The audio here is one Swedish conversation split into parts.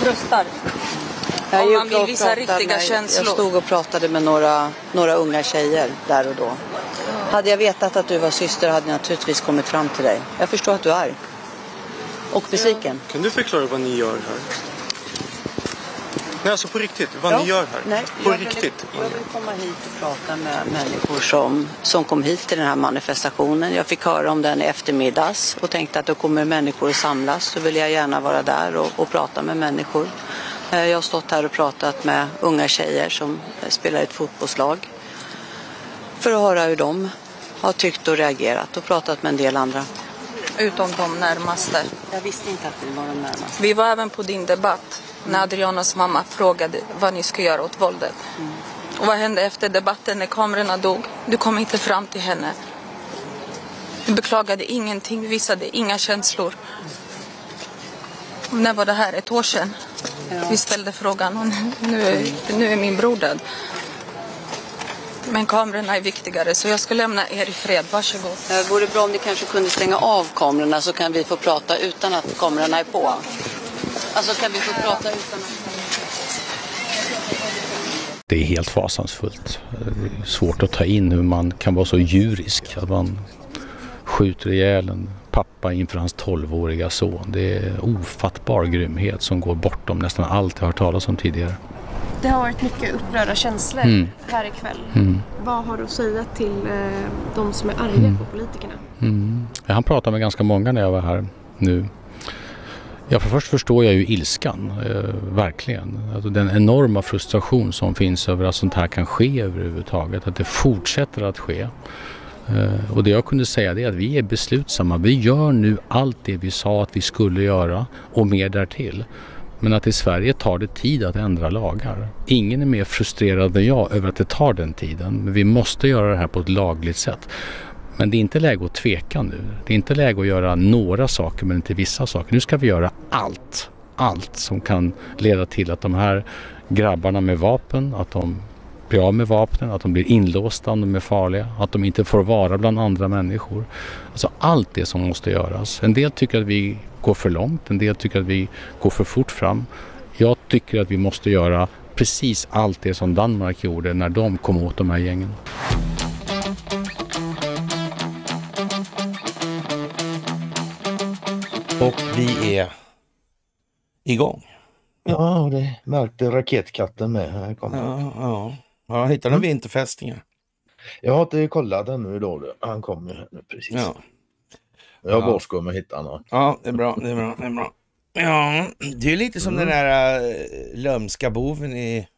bröstar. Jag Om man vill visa riktiga med, känslor. Jag stod och pratade med några, några unga tjejer där och då. Hade jag vetat att du var syster hade jag naturligtvis kommit fram till dig. Jag förstår att du är arg. Och besviken. Ja. Kan du förklara vad ni gör här? Nej, alltså på riktigt, vad ja. ni gör här. Nej, på jag riktigt. Ville, jag vill komma hit och prata med människor som, som kom hit till den här manifestationen. Jag fick höra om den i eftermiddags och tänkte att då kommer människor att samlas. Då vill jag gärna vara där och, och prata med människor. Eh, jag har stått här och pratat med unga tjejer som spelar i ett fotbollslag. För att höra hur de har tyckt och reagerat och pratat med en del andra. Utom de närmaste. Jag visste inte att vi var de närmaste. Vi var även på din debatt när Adrianas mamma frågade vad ni ska göra åt våldet. Och vad hände efter debatten när kamerorna dog? Du kom inte fram till henne. Du beklagade ingenting, visade inga känslor. när var det här? Ett år sedan? Vi ställde frågan och nu, är, nu är min bror död. Men kamerorna är viktigare så jag ska lämna er i fred. Varsågod. Eh, det vore bra om ni kanske kunde stänga av kamerorna så kan vi få prata utan att kamerorna är på. Alltså kan vi få prata utan att... Det är helt fasansfullt. Det är svårt att ta in hur man kan vara så djurisk. Att man skjuter ihjäl en pappa inför hans 12-åriga son. Det är ofattbar grymhet som går bortom nästan allt jag har hört talas om tidigare. Det har varit mycket upprörda känslor mm. här ikväll. Mm. Vad har du att säga till eh, de som är arga mm. på politikerna? Mm. Han pratade med ganska många när jag var här nu Ja, för först förstår jag ju ilskan, eh, verkligen. Alltså den enorma frustration som finns över att sånt här kan ske överhuvudtaget, att det fortsätter att ske. Eh, och det jag kunde säga det är att vi är beslutsamma. Vi gör nu allt det vi sa att vi skulle göra och mer därtill. Men att i Sverige tar det tid att ändra lagar. Ingen är mer frustrerad än jag över att det tar den tiden. Men vi måste göra det här på ett lagligt sätt. Men det är inte läge att tveka nu. Det är inte läge att göra några saker men inte vissa saker. Nu ska vi göra allt. Allt som kan leda till att de här grabbarna med vapen, att de blir av med vapnen, att de blir inlåsta om de är farliga, att de inte får vara bland andra människor. Alltså allt det som måste göras. En del tycker att vi går för långt, en del tycker att vi går för fort fram. Jag tycker att vi måste göra precis allt det som Danmark gjorde när de kom åt de här gängen. Och vi är igång. Ja, det märkte raketkatten med. Här kommer ja, ja. ja, hittade mm. vinterfästingar? Jag har inte kollat ännu då. Han kommer här nu precis. Ja. Jag ja. bara med hitta honom. Ja, det är bra. Det är bra. Det är bra. Ja, det är lite som mm. den där äh, lömska boven i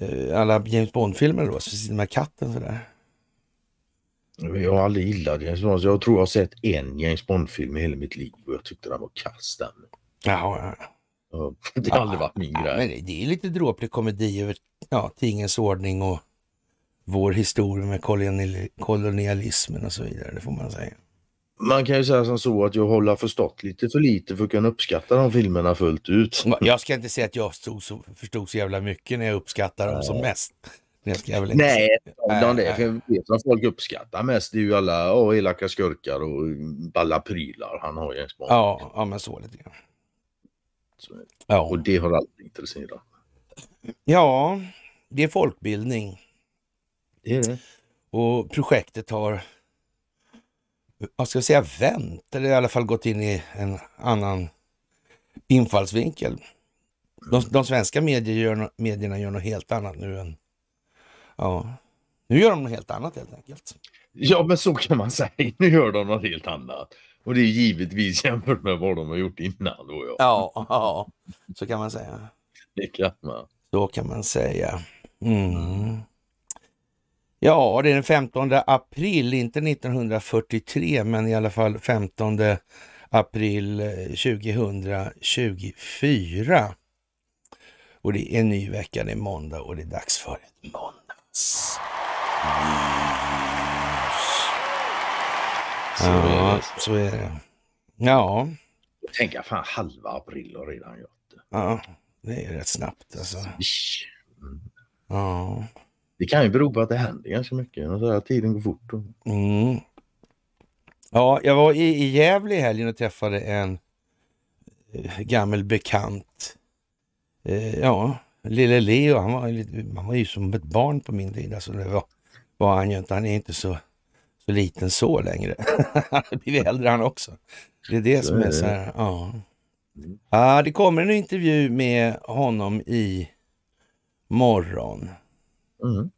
äh, alla James Bond-filmer då, som sitter med katten sådär. Jag har aldrig gillat James Bond. Jag tror jag har sett en James Bond-film i hela mitt liv och jag tyckte den var kass den. Ja, ja. Det har ja, aldrig varit min grej. Ja, men det är lite dråplig komedi över ja, tingens ordning och vår historia med kolonial kolonialismen och så vidare. Det får man säga. Man kan ju säga som så att jag håller förstått lite för lite för att kunna uppskatta de filmerna fullt ut. Jag ska inte säga att jag förstod så, förstod så jävla mycket när jag uppskattar dem Nej. som mest. Det ska jag väl inte Nej, säga. Nej, det. För jag vet folk uppskattar mest är ju alla oh, elaka skurkar och balla prylar han har ju en smak. Ja, ja, men så lite grann. Så. Ja. Och det har alltid intresserat Ja, det är folkbildning. Det är det. Och projektet har, vad ska säga vänt, eller i alla fall gått in i en annan infallsvinkel. De, de svenska medier gör, medierna gör något helt annat nu än Ja. Nu gör de något helt annat helt enkelt. Ja, men så kan man säga. Nu gör de något helt annat. Och det är givetvis jämfört med vad de har gjort innan. Då, ja. Ja, ja, så kan man säga. Det kan man. Så kan man säga. Mm. Ja, det är den 15 april, inte 1943, men i alla fall 15 april 2024. Eh, och det är en ny vecka, det är måndag och det är dags för ett måndag plats. Så, ja, är så är det. Ja. Tänk att fan halva april har redan gjort det. Ja, det är rätt snabbt alltså. Mm. Ja. Det kan ju bero på att det händer ganska mycket. Alltså, tiden går fort. Och... Mm. Ja, jag var i, i Gävle i helgen och träffade en eh, gammal bekant. Eh, ja, lille Leo, han var, lite, han var ju som ett barn på min tid. Alltså, det var, var han ju inte. Han är inte så, så liten så längre. han har blivit äldre han också. Det är det så som är, är så här, ja. Ah, det kommer en intervju med honom i morgon. Mm.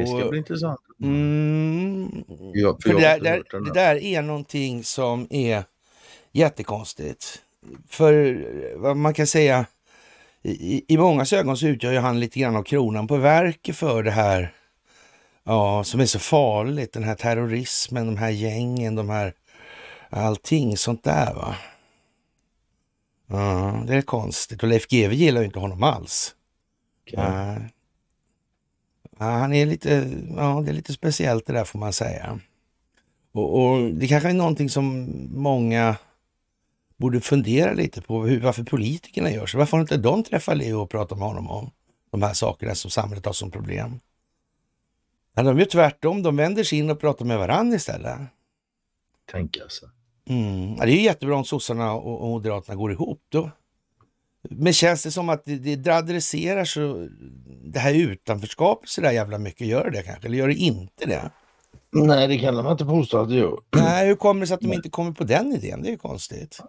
det ska bli intressant. Mm, ja, för, för det, där, det där är någonting som är jättekonstigt. För vad man kan säga, i, i mångas ögon så utgör ju han lite grann av kronan på verket för det här ja, som är så farligt. Den här terrorismen, de här gängen, de här allting sånt där. va. Ja, det är konstigt. Och Leif GW gillar ju inte honom alls. Okay. Ja, han är lite, ja, det är lite speciellt det där får man säga. Och, och det kanske är någonting som många borde fundera lite på hur, varför politikerna gör så. Varför har inte de träffat Leo och pratat med honom om de här sakerna som samhället har som problem? Men de gör tvärtom, de vänder sig in och pratar med varandra istället. Tänk alltså. Mm. Ja, det är ju jättebra om sossarna och, och moderaterna går ihop. Då. Men känns det som att det, det adresserar så, det här utanförskapet så där jävla mycket? Gör det kanske? Eller gör det inte det? Nej, det kan man inte påstå att det gör. Nej, hur kommer det sig att de inte kommer på den idén? Det är ju konstigt.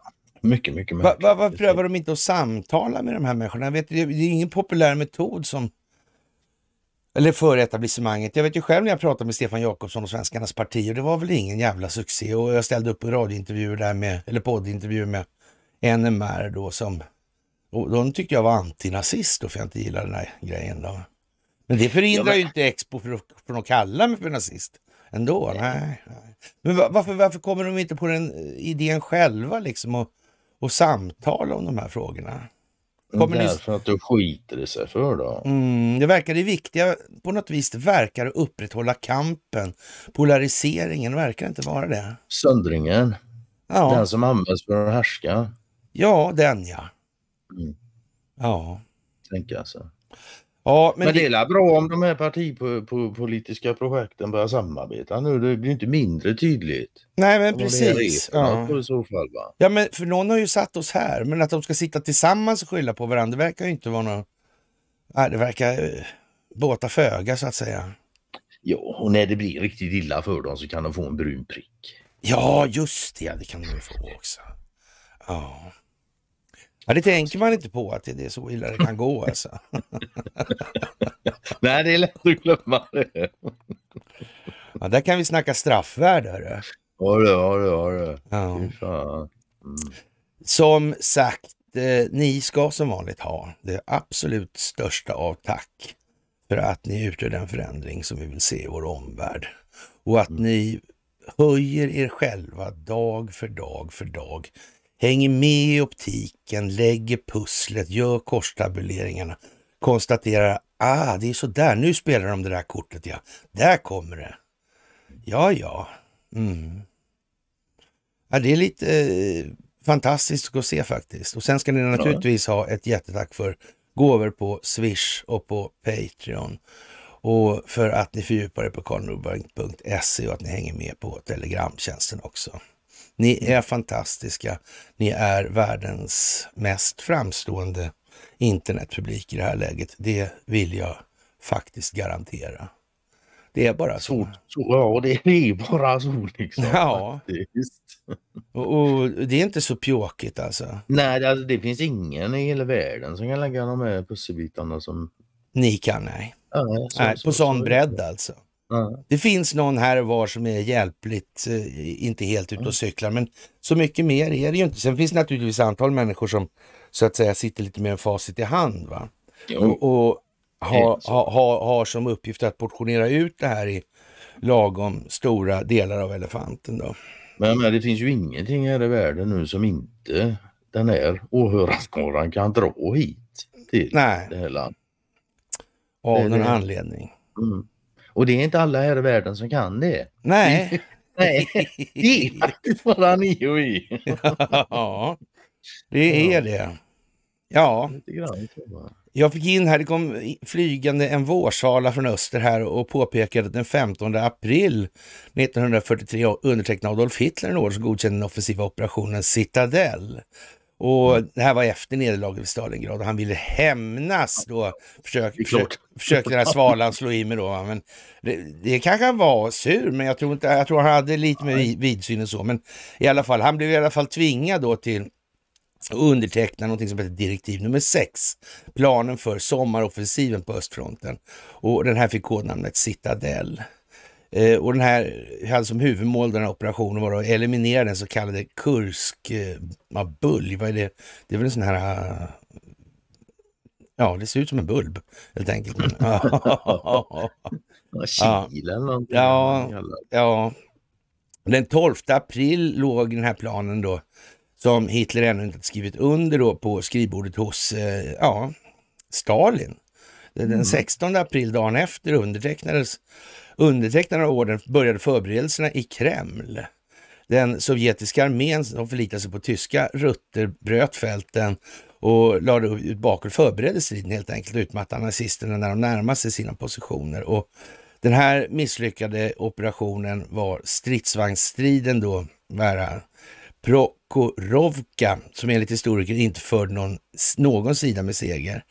Mycket, mycket märkligt. Varför va, va, prövar de inte att samtala med de här människorna? vet, det är ingen populär metod som eller för etablissemanget. Jag vet ju själv när jag pratade med Stefan Jakobsson och Svenskarnas parti och det var väl ingen jävla succé och jag ställde upp radiointervjuer där med, eller poddintervjuer med NMR då som, och de tyckte jag var antinazist då för jag inte gillade den här grejen då. Men det förhindrar ja, men... ju inte Expo från att kalla mig för nazist ändå. Nej. nej. Men varför, varför kommer de inte på den eh, idén själva liksom och och samtala om de här frågorna. Kommer Därför ni... att du skiter i sig för då? Mm, det verkar det viktiga på något vis, det verkar upprätthålla kampen. Polariseringen verkar inte vara det. Söndringen. Ja. Den som används för att härska. Ja, den ja. Mm. Ja. Tänker jag så. Ja, men, men det är bra om de här partipolitiska projekten börjar samarbeta nu. Det blir inte mindre tydligt. Nej, men precis. Ja. Fall, ja, men för någon har ju satt oss här, men att de ska sitta tillsammans och skylla på varandra, det verkar ju inte vara något... Nej, det verkar eh, båta föga så att säga. Ja, och när det blir riktigt illa för dem så kan de få en brun prick. Ja, just det. Det kan de ju få också. Ja. Ja, det tänker man inte på att det är så illa det kan gå alltså. Nej, det är lätt att glömma det. ja, där kan vi snacka straffvärde. Ja, det har du. Har du. Ja. Mm. Som sagt, eh, ni ska som vanligt ha det absolut största av tack för att ni utgör den förändring som vi vill se i vår omvärld och att mm. ni höjer er själva dag för dag för dag hänger med i optiken, lägger pusslet, gör korstabuleringarna, konstaterar ah, det är så där, nu spelar de det där kortet ja, där kommer det. Ja, ja. Mm. ja det är lite eh, fantastiskt att se faktiskt. Och sen ska ni naturligtvis ha ett jättetack för gåvor på Swish och på Patreon och för att ni fördjupar er på karlnorberg.se och att ni hänger med på Telegramtjänsten också. Ni är fantastiska. Ni är världens mest framstående internetpublik i det här läget. Det vill jag faktiskt garantera. Det är bara så. så, så ja, det är bara så liksom. Ja. Och, och, det är inte så pjåkigt alltså. Nej, det, alltså, det finns ingen i hela världen som kan lägga de här pusselbitarna som... Ni kan, nej. Ja, så, nej på sån bredd alltså. Det finns någon här och var som är hjälpligt, eh, inte helt ute och mm. cyklar, men så mycket mer är det ju inte. Sen finns det naturligtvis antal människor som så att säga sitter lite med en facit i hand. Va? Och, och har ha, ha, som uppgift att portionera ut det här i lagom stora delar av elefanten. Då. Men, men det finns ju ingenting här i världen nu som inte den här åhörarskaran kan dra hit till Nej. det här landet. Av någon anledning. Mm. Och det är inte alla här i världen som kan det. Nej. Nej, det är faktiskt bara ni och vi. ja, det är det. Ja. Jag fick in här, det kom flygande en vårsala från öster här och påpekade att den 15 april 1943 undertecknade Adolf Hitler en order som godkände den offensiva operationen Citadel och det här var efter nederlaget vid Stalingrad och han ville hämnas då. Försök, försök, försökte den här svalan slå i mig då. Men det, det kanske han var sur, men jag tror, inte, jag tror han hade lite mer vidsyn och så. Men i alla fall, han blev i alla fall tvingad då till att underteckna någonting som heter direktiv nummer 6. Planen för sommaroffensiven på östfronten. Och den här fick kodnamnet Citadel. Eh, och den här hade som huvudmål den här operationen var att eliminera den så kallade Kursk-bulj. Eh, vad är det? Det är väl en sån här... Eh, ja, det ser ut som en bulb helt enkelt. ja, Kilen ja, ja. Den 12 april låg den här planen då som Hitler ännu inte skrivit under då på skrivbordet hos ja, Stalin. Den 16 mm. april, dagen efter, undertecknades Undertecknarna av ordern började förberedelserna i Kreml. Den sovjetiska armén som förlitade sig på tyska rutter bröt fälten och lade ut bakåt, förberedde striden helt enkelt, utmattade nazisterna när de närmade sig sina positioner. Och den här misslyckade operationen var stridsvagnsstriden då, nära Prokorovka, som enligt historiker inte förde någon, någon sida med seger.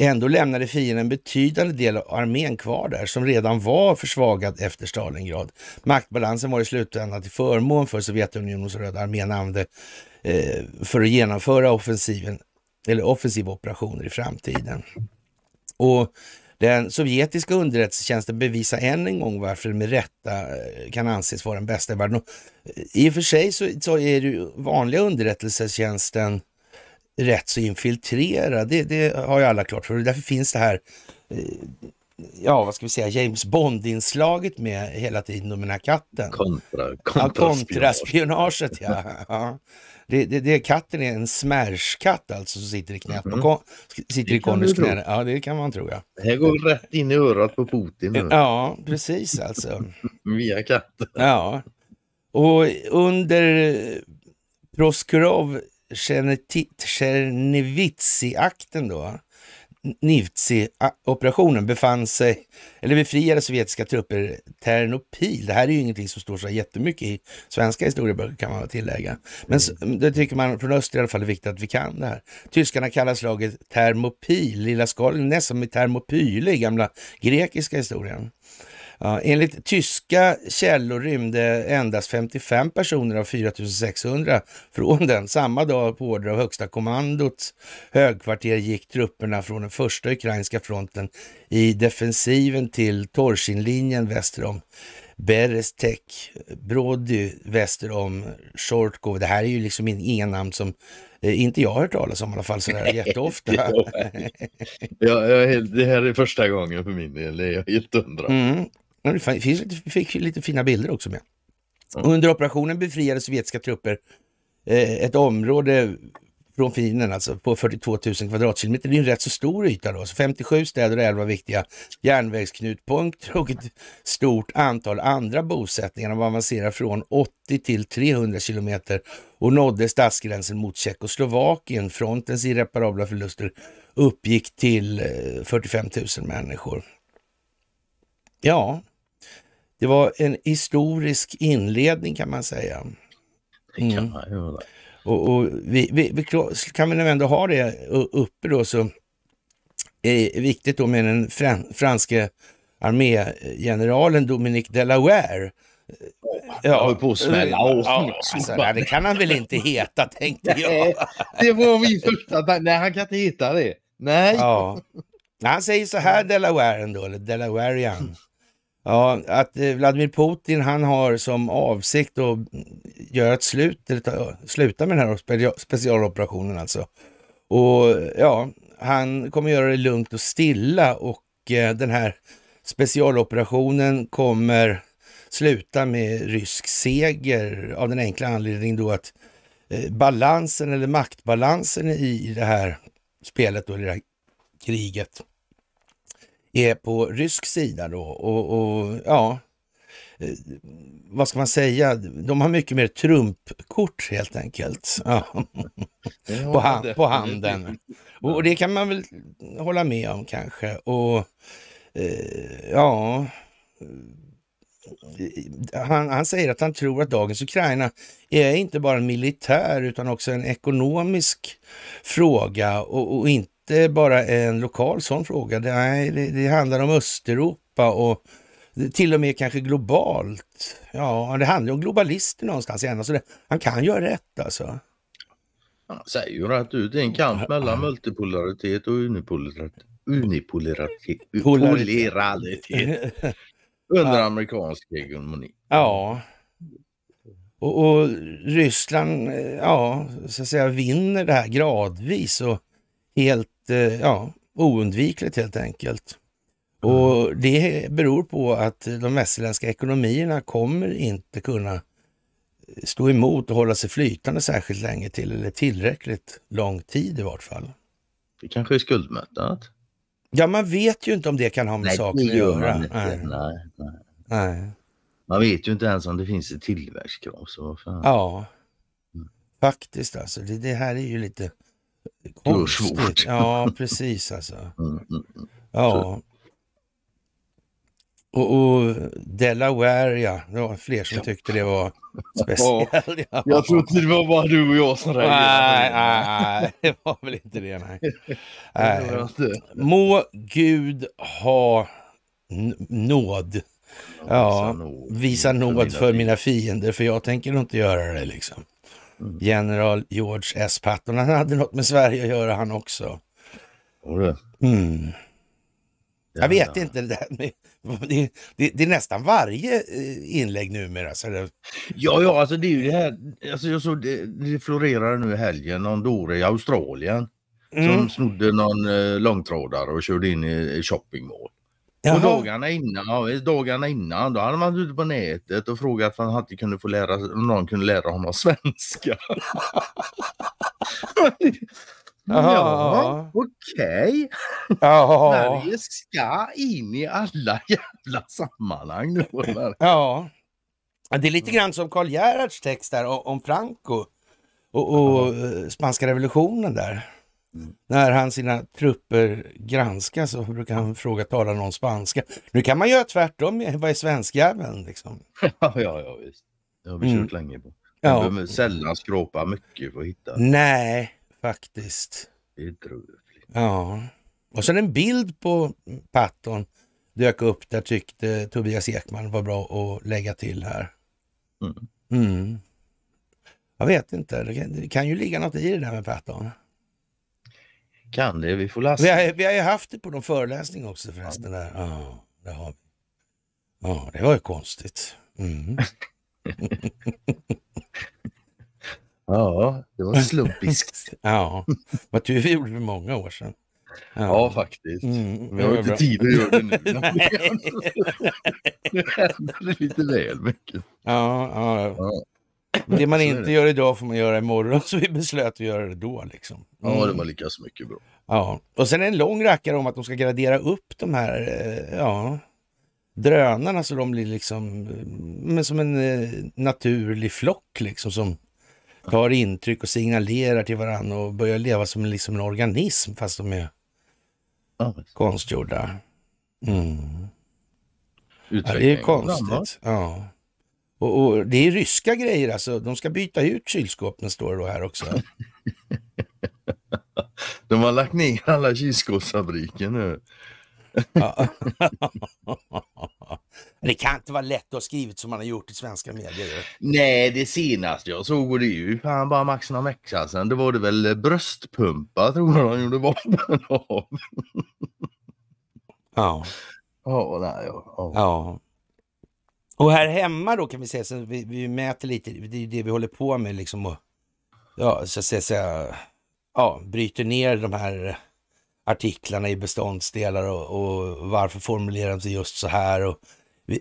Ändå lämnade fienden en betydande del av armén kvar där, som redan var försvagad efter Stalingrad. Maktbalansen var i slutändan till förmån för Sovjetunionens Röda armén använde eh, för att genomföra offensiven, eller offensiva operationer i framtiden. Och den sovjetiska underrättelsetjänsten bevisar än en gång varför den med rätta eh, kan anses vara den bästa i världen. Och eh, I och för sig så, så är det vanliga underrättelsetjänsten rätt så infiltrerad. Det, det har ju alla klart för. Därför finns det här, eh, ja vad ska vi säga, James Bond-inslaget med hela tiden och med den här katten. Kontra, kontraspionaget. Ja, kontra ja. Det, det, det, katten är en smärskatt alltså som sitter i knät på, mm. kon, sitter i Connors knä. Ja, det kan man tro ja. Det här går rätt in i örat på Putin. Nu. Ja, precis alltså. Via katten. Ja. Och under Proskurov tjernivitsi akten då, Nivtsi-operationen befann sig, eller befriade sovjetiska trupper Ternopil. Det här är ju ingenting som står så jättemycket i svenska historieböcker kan man tillägga. Men mm. det tycker man från öster i alla fall är viktigt att vi kan det här. Tyskarna kallar slaget Thermopil, Lilla skalet, nästan som i Thermopyle i gamla grekiska historien. Ja, enligt tyska källor rymde endast 55 personer av 4600 från den. Samma dag på order av högsta kommandots högkvarter gick trupperna från den första ukrainska fronten i defensiven till Torsinlinjen väster om Berestek, Brody väster om Shortkov. Det här är ju liksom inga namn som eh, inte jag har hört talas om i alla fall sådär jätteofta. ja, det här är första gången för min del, det är jag helt undrar. Mm. Men det finns lite, fick lite fina bilder också med. Och under operationen befriade sovjetiska trupper eh, ett område från Finen alltså på 42 000 kvadratkilometer. Det är en rätt så stor yta då. Så 57 städer och 11 viktiga järnvägsknutpunkter och ett stort antal andra bosättningar. De avancerade från 80 till 300 kilometer och nådde stadsgränsen mot Tjeckoslovakien. Frontens irreparabla förluster uppgick till 45 eh, 000 människor. Ja, det var en historisk inledning kan man säga. Mm. Kan man och, och vi, vi, vi, kan väl ändå ha det uppe då så är det viktigt då med den franske armégeneralen Dominique Delaware Ja, höll på att smälla av. alltså, det kan han väl inte heta, tänkte jag. det var min första Nej, han kan inte heta det. Nej. Ja. Han säger så här, Delaware ändå, eller Delawarean. Ja, att eh, Vladimir Putin han har som avsikt att göra ett slut, eller ta, sluta med den här specialoperationen alltså. Och ja, han kommer göra det lugnt och stilla och eh, den här specialoperationen kommer sluta med rysk seger av den enkla anledningen då att eh, balansen eller maktbalansen i, det här spelet och det här kriget är på rysk sida då och, och ja, eh, vad ska man säga, de har mycket mer Trumpkort, helt enkelt. Ja. på, hand, på handen. Och, och, det kan man väl hålla med om kanske. Och eh, ja, eh, han, han, säger att han tror att dagens Ukraina är inte bara en militär utan också en ekonomisk fråga och, och inte inte bara en lokal sån fråga. Nej, det, det handlar om Östeuropa och till och med kanske globalt. Ja, det handlar om globalister någonstans igen. Alltså det, han kan göra rätt alltså. Han säger ju rätt ut, det är en kamp mellan multipolaritet och unipolaritet. Unipolaritet. Polaritet. Under amerikansk hegemoni. Ja. Och, och, Ryssland, eh, ja, så att säga vinner det här gradvis och helt eh, ja, oundvikligt helt enkelt. Och mm. Det beror på att de västerländska ekonomierna kommer inte kunna eh, stå emot och hålla sig flytande särskilt länge till, eller tillräckligt lång tid i vart fall. Det kanske är skuldmättat? Ja, man vet ju inte om det kan ha med nej, saken att göra. Nej. Nej, nej. nej. Man vet ju inte ens om det finns ett tillväxtkrav. Så fan. Ja, mm. faktiskt alltså. Det, det, här är ju lite Konstigt. Ja, precis alltså. Mm, mm, mm. ja. Och, och, Delaware, ja. Det var fler som tyckte det var speciellt. Ja. Jag trodde det var bara du och jag som reagerade. Nej, nej, det var väl inte det. Nej. nej. Må Gud ha nåd. Ja, visa nåd för mina fiender, för jag tänker inte göra det liksom. General George S. Patton. Han hade något med Sverige att göra han också. Mm. Jag vet inte, det, där det, det, det, är nästan varje eh, inlägg numera. Så det... Ja, ja, alltså det är ju det här, alltså jag såg det, det florerar nu i helgen, någon dåre i Australien mm. som snodde någon eh, långtrådare och körde in i shoppingmål. Och dagarna innan, dagarna innan, då hade man varit ute på nätet och frågat om han kunde få lära, om någon kunde lära honom svenska. Ja, okej. Sverige ska in i alla jävla sammanhang nu. Ja. Det är lite grann som Karl Gerhards text där om Franco och, och eh, spanska revolutionen där. När han sina trupper granskar så brukar han fråga, talar någon spanska? Nu kan man göra tvärtom, vad är svenskjäveln liksom? ja, ja, visst. Det har vi kört mm. länge på. Man behöver sällan skrapa mycket för att hitta. Nej, faktiskt. Det är Ja. Och sen en bild på Patton dök upp där tyckte Tobias Ekman var bra att lägga till här. Mm. Mm. Jag vet inte, det kan ju ligga något i det där med Patton. Kan det, vi får Vi har, vi har ju haft det på någon föreläsning också förresten. Ja, ja det, har vi. ja det var ju konstigt. Mm. ja, det var slumpiskt. ja, vad tur vi gjorde det för många år sedan. Ja, ja faktiskt. Mm, vi har inte bra. tid att göra det nu. Nu händer det lite väl mycket. Ja, ja. ja. Det man inte gör idag får man göra imorgon, så vi beslöt att göra det då. Liksom. Mm. Ja, det var lika så mycket bra. Ja, och sen en lång rackare om att de ska gradera upp de här eh, ja, drönarna så de blir liksom eh, men som en eh, naturlig flock liksom som tar intryck och signalerar till varandra och börjar leva som liksom en organism fast de är ja, konstgjorda. Mm. Ja, det är konstigt. Ja. Och, och, det är ryska grejer alltså. De ska byta ut kylskåpen står det då här också. De har lagt ner alla kylskåpsfabriker nu. det kan inte vara lätt att ha skrivit som man har gjort i svenska medier. Nej, det senaste jag såg och det är ju fan bara max någon vecka sedan. Då var det väl bröstpumpa tror jag de gjorde vapen av. ja. Ja, nej, ja. ja. Och här hemma då kan vi säga, så vi, vi mäter lite, det är det vi håller på med liksom och ja, så att säga, så, ja, bryter ner de här artiklarna i beståndsdelar och, och varför formulerar de sig just så här och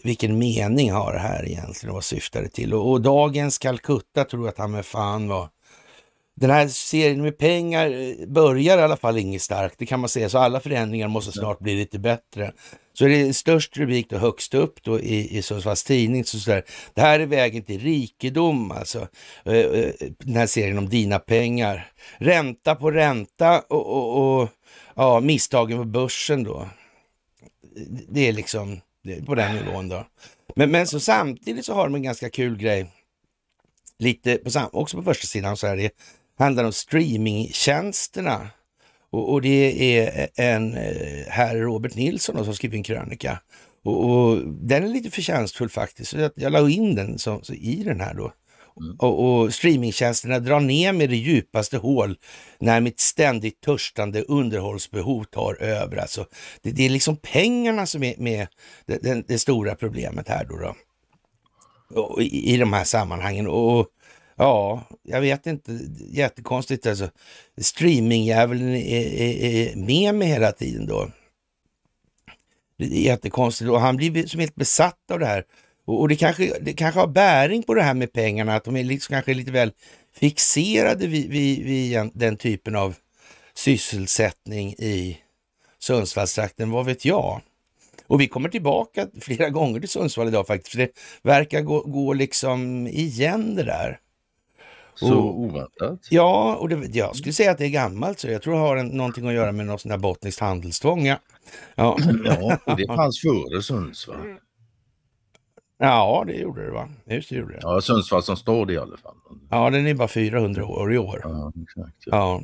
vilken mening har det här egentligen och vad syftar det till? Och, och dagens Calcutta tror jag att han med fan var den här serien med pengar eh, börjar i alla fall inget starkt, det kan man säga, så alla förändringar måste snart bli lite bättre. Så är det störst rubrik då högst upp då i, i Sundsvalls tidning. Så sådär, det här är vägen till rikedom alltså. Eh, eh, den här serien om dina pengar. Ränta på ränta och, och, och ja, misstagen på börsen då. Det är liksom det är på den nivån då. Men, men så samtidigt så har de en ganska kul grej lite på sam, också på första sidan så är det handlar om streamingtjänsterna. Och, och det är en eh, herr Robert Nilsson som skrivit en krönika. Och, och, den är lite förtjänstfull faktiskt. Så jag, la in den så, så i den här då. Mm. Och, och streamingtjänsterna drar ner mig det djupaste hål när mitt ständigt törstande underhållsbehov tar över. Alltså, det, det är liksom pengarna som är med det, det, det stora problemet här då. då. I, I de här sammanhangen. Och, Ja, jag vet inte. Jättekonstigt alltså. Streamingjäveln är, är, är med mig hela tiden då. Det är jättekonstigt och han blir som helt besatt av det här. Och, och det, kanske, det kanske har bäring på det här med pengarna, att de är liksom kanske lite väl fixerade vid, vid, vid den typen av sysselsättning i Sundsvallstrakten, vad vet jag? Och vi kommer tillbaka flera gånger till Sundsvall idag faktiskt, för det verkar gå, gå liksom igen det där. Så och, oväntat? Ja, och det, jag skulle säga att det är gammalt. Så jag tror det har en, någonting att göra med något sånt där bottniskt handelstvång. Ja, ja. ja det fanns före Sundsvall. Ja, det gjorde det va? Just det, gjorde det. Ja, Sundsvall som stad i alla fall. Ja, den är bara 400 år i år. Ja, exakt. Ja. ja.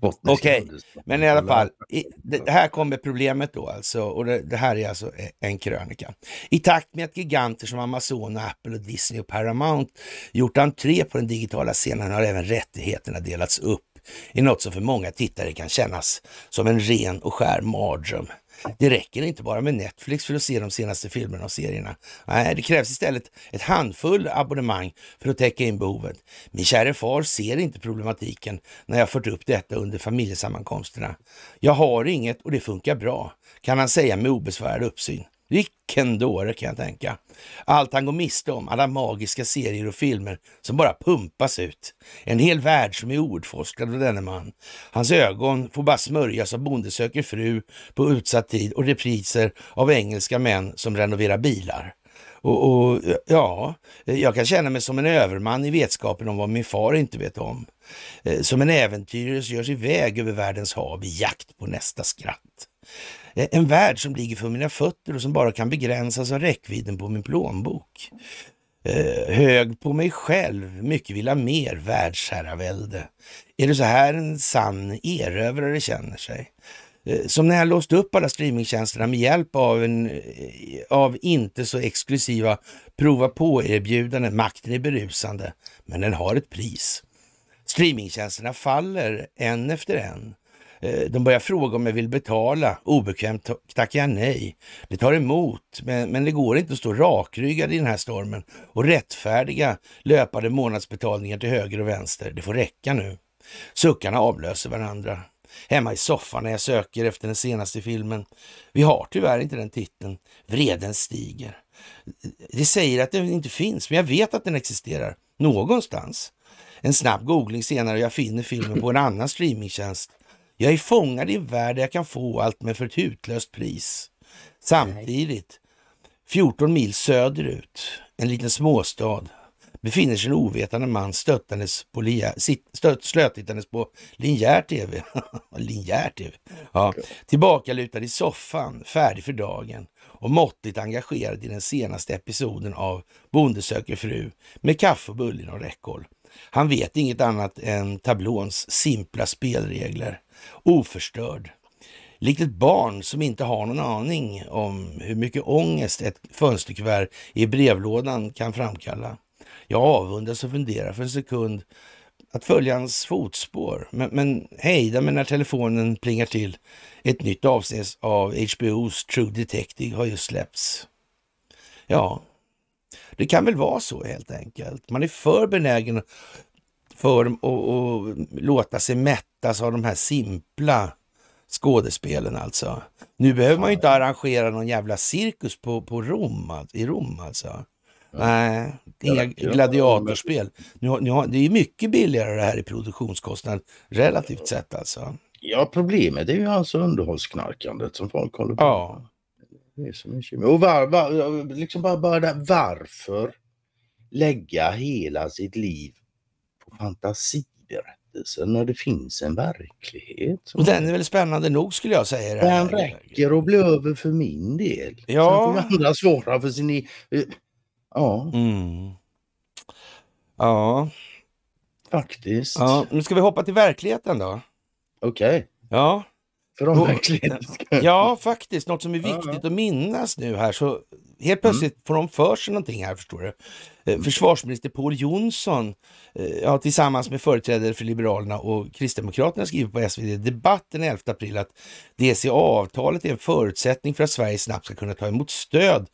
Okej, okay. men i alla fall. I, det, här kommer problemet då alltså. Och det, det, här är alltså en krönika. I takt med att giganter som Amazon, Apple, och Disney och Paramount gjort entré på den digitala scenen har även rättigheterna delats upp i något som för många tittare kan kännas som en ren och skär mardröm. Det räcker inte bara med Netflix för att se de senaste filmerna och serierna. Nej, det krävs istället ett handfull abonnemang för att täcka in behovet. Min käre far ser inte problematiken när jag fört upp detta under familjesammankomsterna. Jag har inget och det funkar bra, kan han säga med obesvärad uppsyn. Vilken dåre kan jag tänka. Allt han går miste om, alla magiska serier och filmer som bara pumpas ut. En hel värld som är outforskad av denne man. Hans ögon får bara smörjas av Bonde söker fru på utsatt tid och repriser av engelska män som renoverar bilar. Och, och, ja, jag kan känna mig som en överman i vetskapen om vad min far inte vet om. Eh, som en äventyrare som gör sig iväg över världens hav i jakt på nästa skratt. Eh, en värld som ligger för mina fötter och som bara kan begränsas av räckvidden på min plånbok. Eh, hög på mig själv, mycket vill ha mer världsherravälde. Är det så här en sann erövrare känner sig? Eh, som när jag låste upp alla streamingtjänsterna med hjälp av, en, eh, av inte så exklusiva prova på-erbjudanden. Makten är berusande, men den har ett pris. Streamingtjänsterna faller en efter en. Eh, de börjar fråga om jag vill betala. Obekvämt tackar jag nej. Det tar emot, men, men det går inte att stå rakryggad i den här stormen och rättfärdiga löpande månadsbetalningar till höger och vänster. Det får räcka nu. Suckarna avlöser varandra. Hemma i soffan när jag söker efter den senaste filmen. Vi har tyvärr inte den titeln. Vreden stiger. Det säger att den inte finns, men jag vet att den existerar någonstans. En snabb googling senare och jag finner filmen på en annan streamingtjänst. Jag är fångad i en värld där jag kan få allt men för ett hutlöst pris. Samtidigt, 14 mil söderut, en liten småstad, befinner sig en ovetande man stöttandes på linjär, slötittandes på linjär tv. linjär tv? Ja. Tillbakalutad i soffan, färdig för dagen och måttligt engagerad i den senaste episoden av Bonde söker fru med kaffe och bulle och räckhåll. Han vet inget annat än tablåns simpla spelregler, oförstörd. Likt ett barn som inte har någon aning om hur mycket ångest ett fönsterkuvert i brevlådan kan framkalla. Jag avundas och funderar för en sekund att följa hans fotspår, men, men hejda mig när telefonen plingar till. Ett nytt avsnitt av HBO's True Detective har just släppts. Ja, det kan väl vara så helt enkelt. Man är för benägen för att och, låta sig mättas av de här simpla skådespelen alltså. Nu behöver man ju inte arrangera någon jävla cirkus på, på Rom, alltså, i Rom alltså. Ja. Nej, inga gladiatorspel. Nu, nu har, det är mycket billigare det här i produktionskostnad relativt sett alltså. Ja, problemet är ju alltså underhållsknarkandet som folk håller på med. Ja, det är som en kemi. Och var, var, liksom bara, bara där, varför lägga hela sitt liv på fantasiberättelser när det finns en verklighet? Och den är väl spännande nog skulle jag säga. Den räcker och blir över för min del. Ja. Sen får andra svåra för sin... E- eh, ja. Mm. Ja. Faktiskt. Ja, nu ska vi hoppa till verkligheten då. Okej. Okay. Ja. För de verkligen Ja, faktiskt. Något som är viktigt ja, ja. att minnas nu här. Så helt plötsligt mm. får de för sig någonting här, förstår du. Eh, försvarsminister Paul Jonsson eh, ja, tillsammans med företrädare för Liberalerna och Kristdemokraterna skriver på SvD Debatt den 11 april att DCA-avtalet är en förutsättning för att Sverige snabbt ska kunna ta emot stöd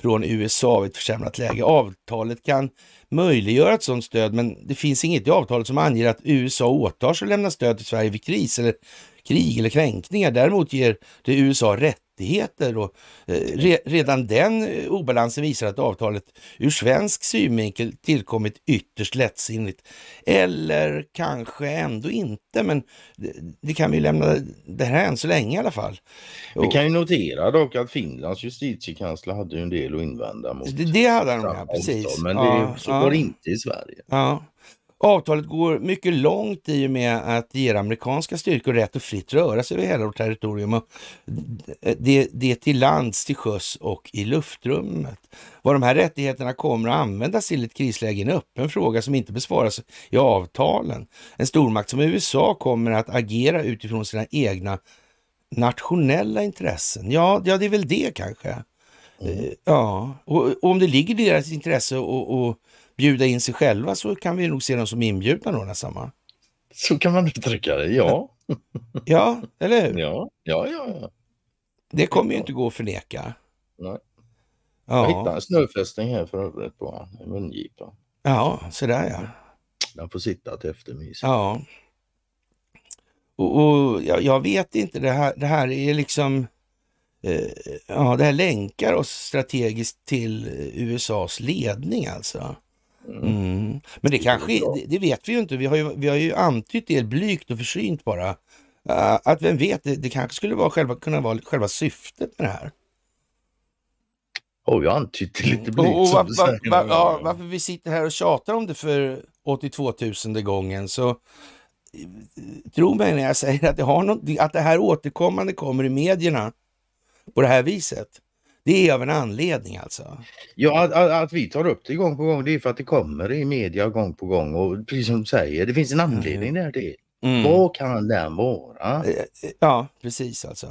från USA vid ett försämrat läge. Avtalet kan möjliggöra ett sådant stöd, men det finns inget i avtalet som anger att USA åtar sig att lämna stöd till Sverige vid kris eller krig eller kränkningar. Däremot ger det USA rättigheter och eh, re, redan den eh, obalansen visar att avtalet ur svensk synvinkel tillkommit ytterst lättsinnigt. Eller kanske ändå inte, men det, det kan vi lämna det här än så länge i alla fall. Vi kan ju notera dock att Finlands justitiekansler hade en del att invända mot. Det, det hade han, ja, precis. Men det, ja, så ja. var det inte i Sverige. Ja. Avtalet går mycket långt i och med att det ger amerikanska styrkor rätt att fritt röra sig över hela vårt territorium. Och det, det till lands, till sjöss och i luftrummet. Vad de här rättigheterna kommer att användas till ett krisläge är en öppen fråga som inte besvaras i avtalen. En stormakt som USA kommer att agera utifrån sina egna nationella intressen. Ja, ja det är väl det kanske. Mm. Eh, ja, och, och, om det ligger i deras intresse och, och bjuda in sig själva så kan vi nog se dem som inbjudna då nästan Så kan man uttrycka det, ja. ja, eller hur? Ja, ja, ja. ja. Det kommer ju inte gå att förneka. Nej. Ja. Jag hittade en snöfästing här för övrigt på en mungipa. Ja, sådär ja. Mm. Den får sitta till eftermys. Ja. Och, och jag, jag, vet inte, det här, det här är liksom... Eh, ja, det här länkar oss strategiskt till USAs ledning alltså. Mm. Men det kanske, det, vet vi ju inte. Vi har ju, vi har ju antytt det blygt och försynt bara. Eh, att vem vet, det, det, kanske skulle vara själva, kunna vara själva syftet med det här. Oh, jag antydde lite mm. blygt. Och, och var, var, var, ja, varför vi sitter här och tjatar om det för 82 000 gången så eh, tro mig när jag säger att det, har något, att det här återkommande kommer i medierna på det här viset. Det är av en anledning alltså? Ja, att, att, vi tar upp det gång på gång det är för att det kommer i media gång på gång och precis som du säger, det finns en mm. anledning mm. där till. Mm. Vad kan den vara? Eh, eh, ja, precis alltså.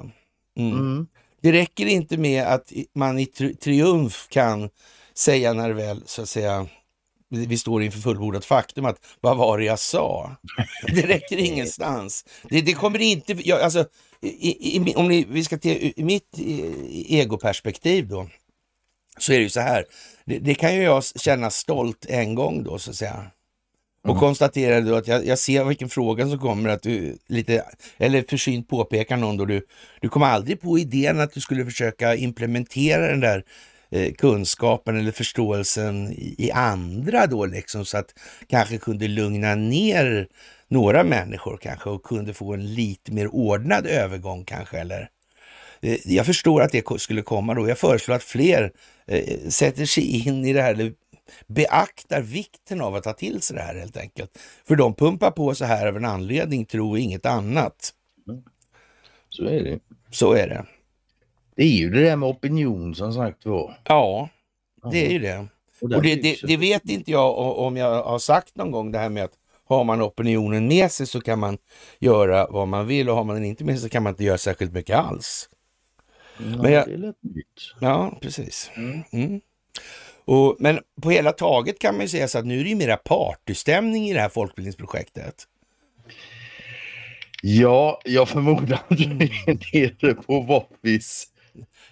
Mm. Mm. Det räcker inte med att man i triumf kan säga när väl så att säga vi står inför fullbordat faktum att vad var det jag sa? Det räcker ingenstans. Det, det kommer inte, jag, alltså, i, i, om ni, vi ska till mitt egoperspektiv då, så är det ju så här. Det, det, kan ju jag känna stolt en gång då så att säga. Och mm. konstaterar du att jag, jag, ser vilken fråga som kommer att du lite, eller försynt påpekar någon då, du, du kom aldrig på idén att du skulle försöka implementera den där eh, kunskapen eller förståelsen i, i, andra då liksom så att kanske kunde lugna ner några människor kanske och kunde få en lite mer ordnad övergång kanske. Eller? Eh, jag förstår att det skulle komma då. Jag föreslår att fler eh, sätter sig in i det här, eller beaktar vikten av att ta till sig det här helt enkelt. För de pumpar på så här av en anledning, tro inget annat. Mm. Så är det. Så är det. Det är ju det där med opinion som sagt var. Ja, det är ju det. Och, det, det, det, vet inte jag om jag har sagt någon gång det här med att har man opinionen med sig så kan man göra vad man vill och har man den inte med sig så kan man inte göra särskilt mycket alls. Ja, men jag... det lät nytt. Ja, precis. Mm. Mm. Och, men på hela taget kan man ju säga så att nu är det ju mera partystämning i det här folkbildningsprojektet. Ja, jag förmodar att det är nere på Voppis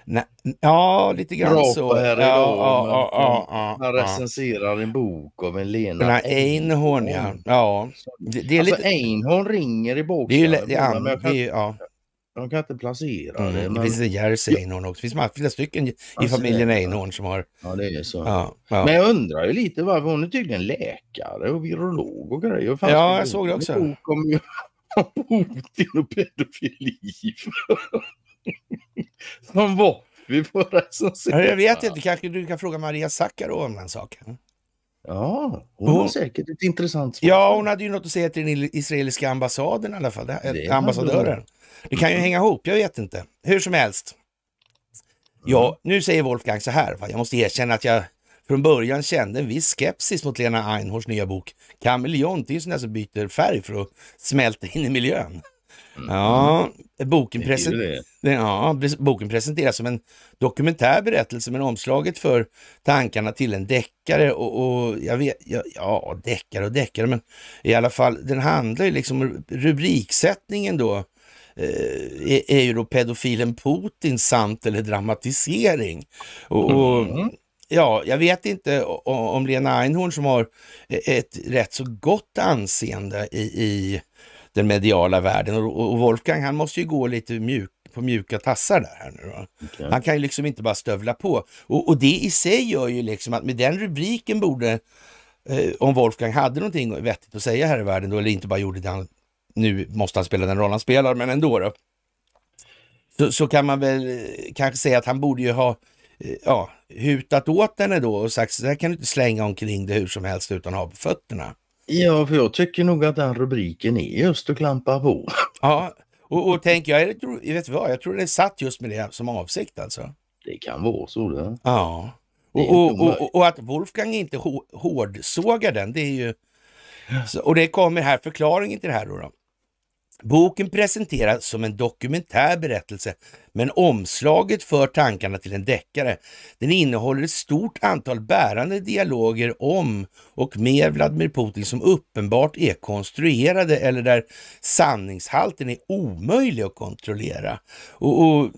Nej, ja, lite grann Bra så. Här idag, ja, ja, ja, man recenserar en bok av en Lena Einhorn. Ja. ja. Det, det är alltså, lite... Einhorn ringer i boken. Det kan, De kan inte placera mm, det. Men... Det finns en Jerzy Einhorn också. Det finns flera stycken i familjen Einhorn som har... Ja, det är så. Men jag undrar ju lite varför hon är tydligen läkare och virolog och grejer. Ja, jag såg det också. Bok om Putin och pedofili. som var vi får recensera. jag vet inte, kanske du kan fråga Maria Sakarov om den saken. Ja, hon, hon har säkert ett intressant svar. Ja, hon hade ju något att säga till den israeliska ambassaden i alla fall, det ambassadören. Det kan ju hänga ihop, jag vet inte. Hur som helst. Ja, mm. nu säger Wolfgang så här, jag måste erkänna att jag från början kände en viss skepsis mot Lena Einhorns nya bok Kameleont. Det är ju sån alltså där som byter färg för att smälta in i miljön. Mm. Ja, mm. boken, presen... ja, boken presenteras som en dokumentär berättelse men omslaget för tankarna till en deckare och, och jag vet, ja, ja, deckare och deckare, men i alla fall, den handlar ju liksom rubriksättningen då eh, är ju då pedofilen Putin, sant eller dramatisering. Och, och mm. Ja, jag vet inte om Lena Einhorn som har e-, ett rätt så gott anseende i, i den mediala världen. Och, och Wolfgang han måste ju gå lite mjuk, på mjuka tassar där. Här nu okay. Han kan ju liksom inte bara stövla på. Och, och, det i sig gör ju liksom att med den rubriken borde, eh, om Wolfgang hade någonting vettigt att säga här i världen då, eller inte bara gjorde det han, nu måste han spela den roll han spelar, men ändå då. Så, så kan man väl eh, kanske säga att han borde ju ha eh, ja, hutat åt henne då och sagt så här kan du inte slänga omkring det hur som helst utan att ha på fötterna. Ja, för jag tycker nog att den rubriken är just att klampa på. Ja, och, och tänk, jag, jag vet vad, jag tror det satt just med det som avsikt alltså. Det kan vara så det. Ja. Och, och, och, och, att Wolfgang inte hårdsågar den, det är ju... Så, och det kommer här förklaringen till det här då. då. Boken presenteras som en dokumentär berättelse, men omslaget för tankarna till en deckare. Den innehåller ett stort antal bärande dialoger om och med Vladimir Putin som uppenbart är konstruerade eller där sanningshalten är omöjlig att kontrollera. Och, och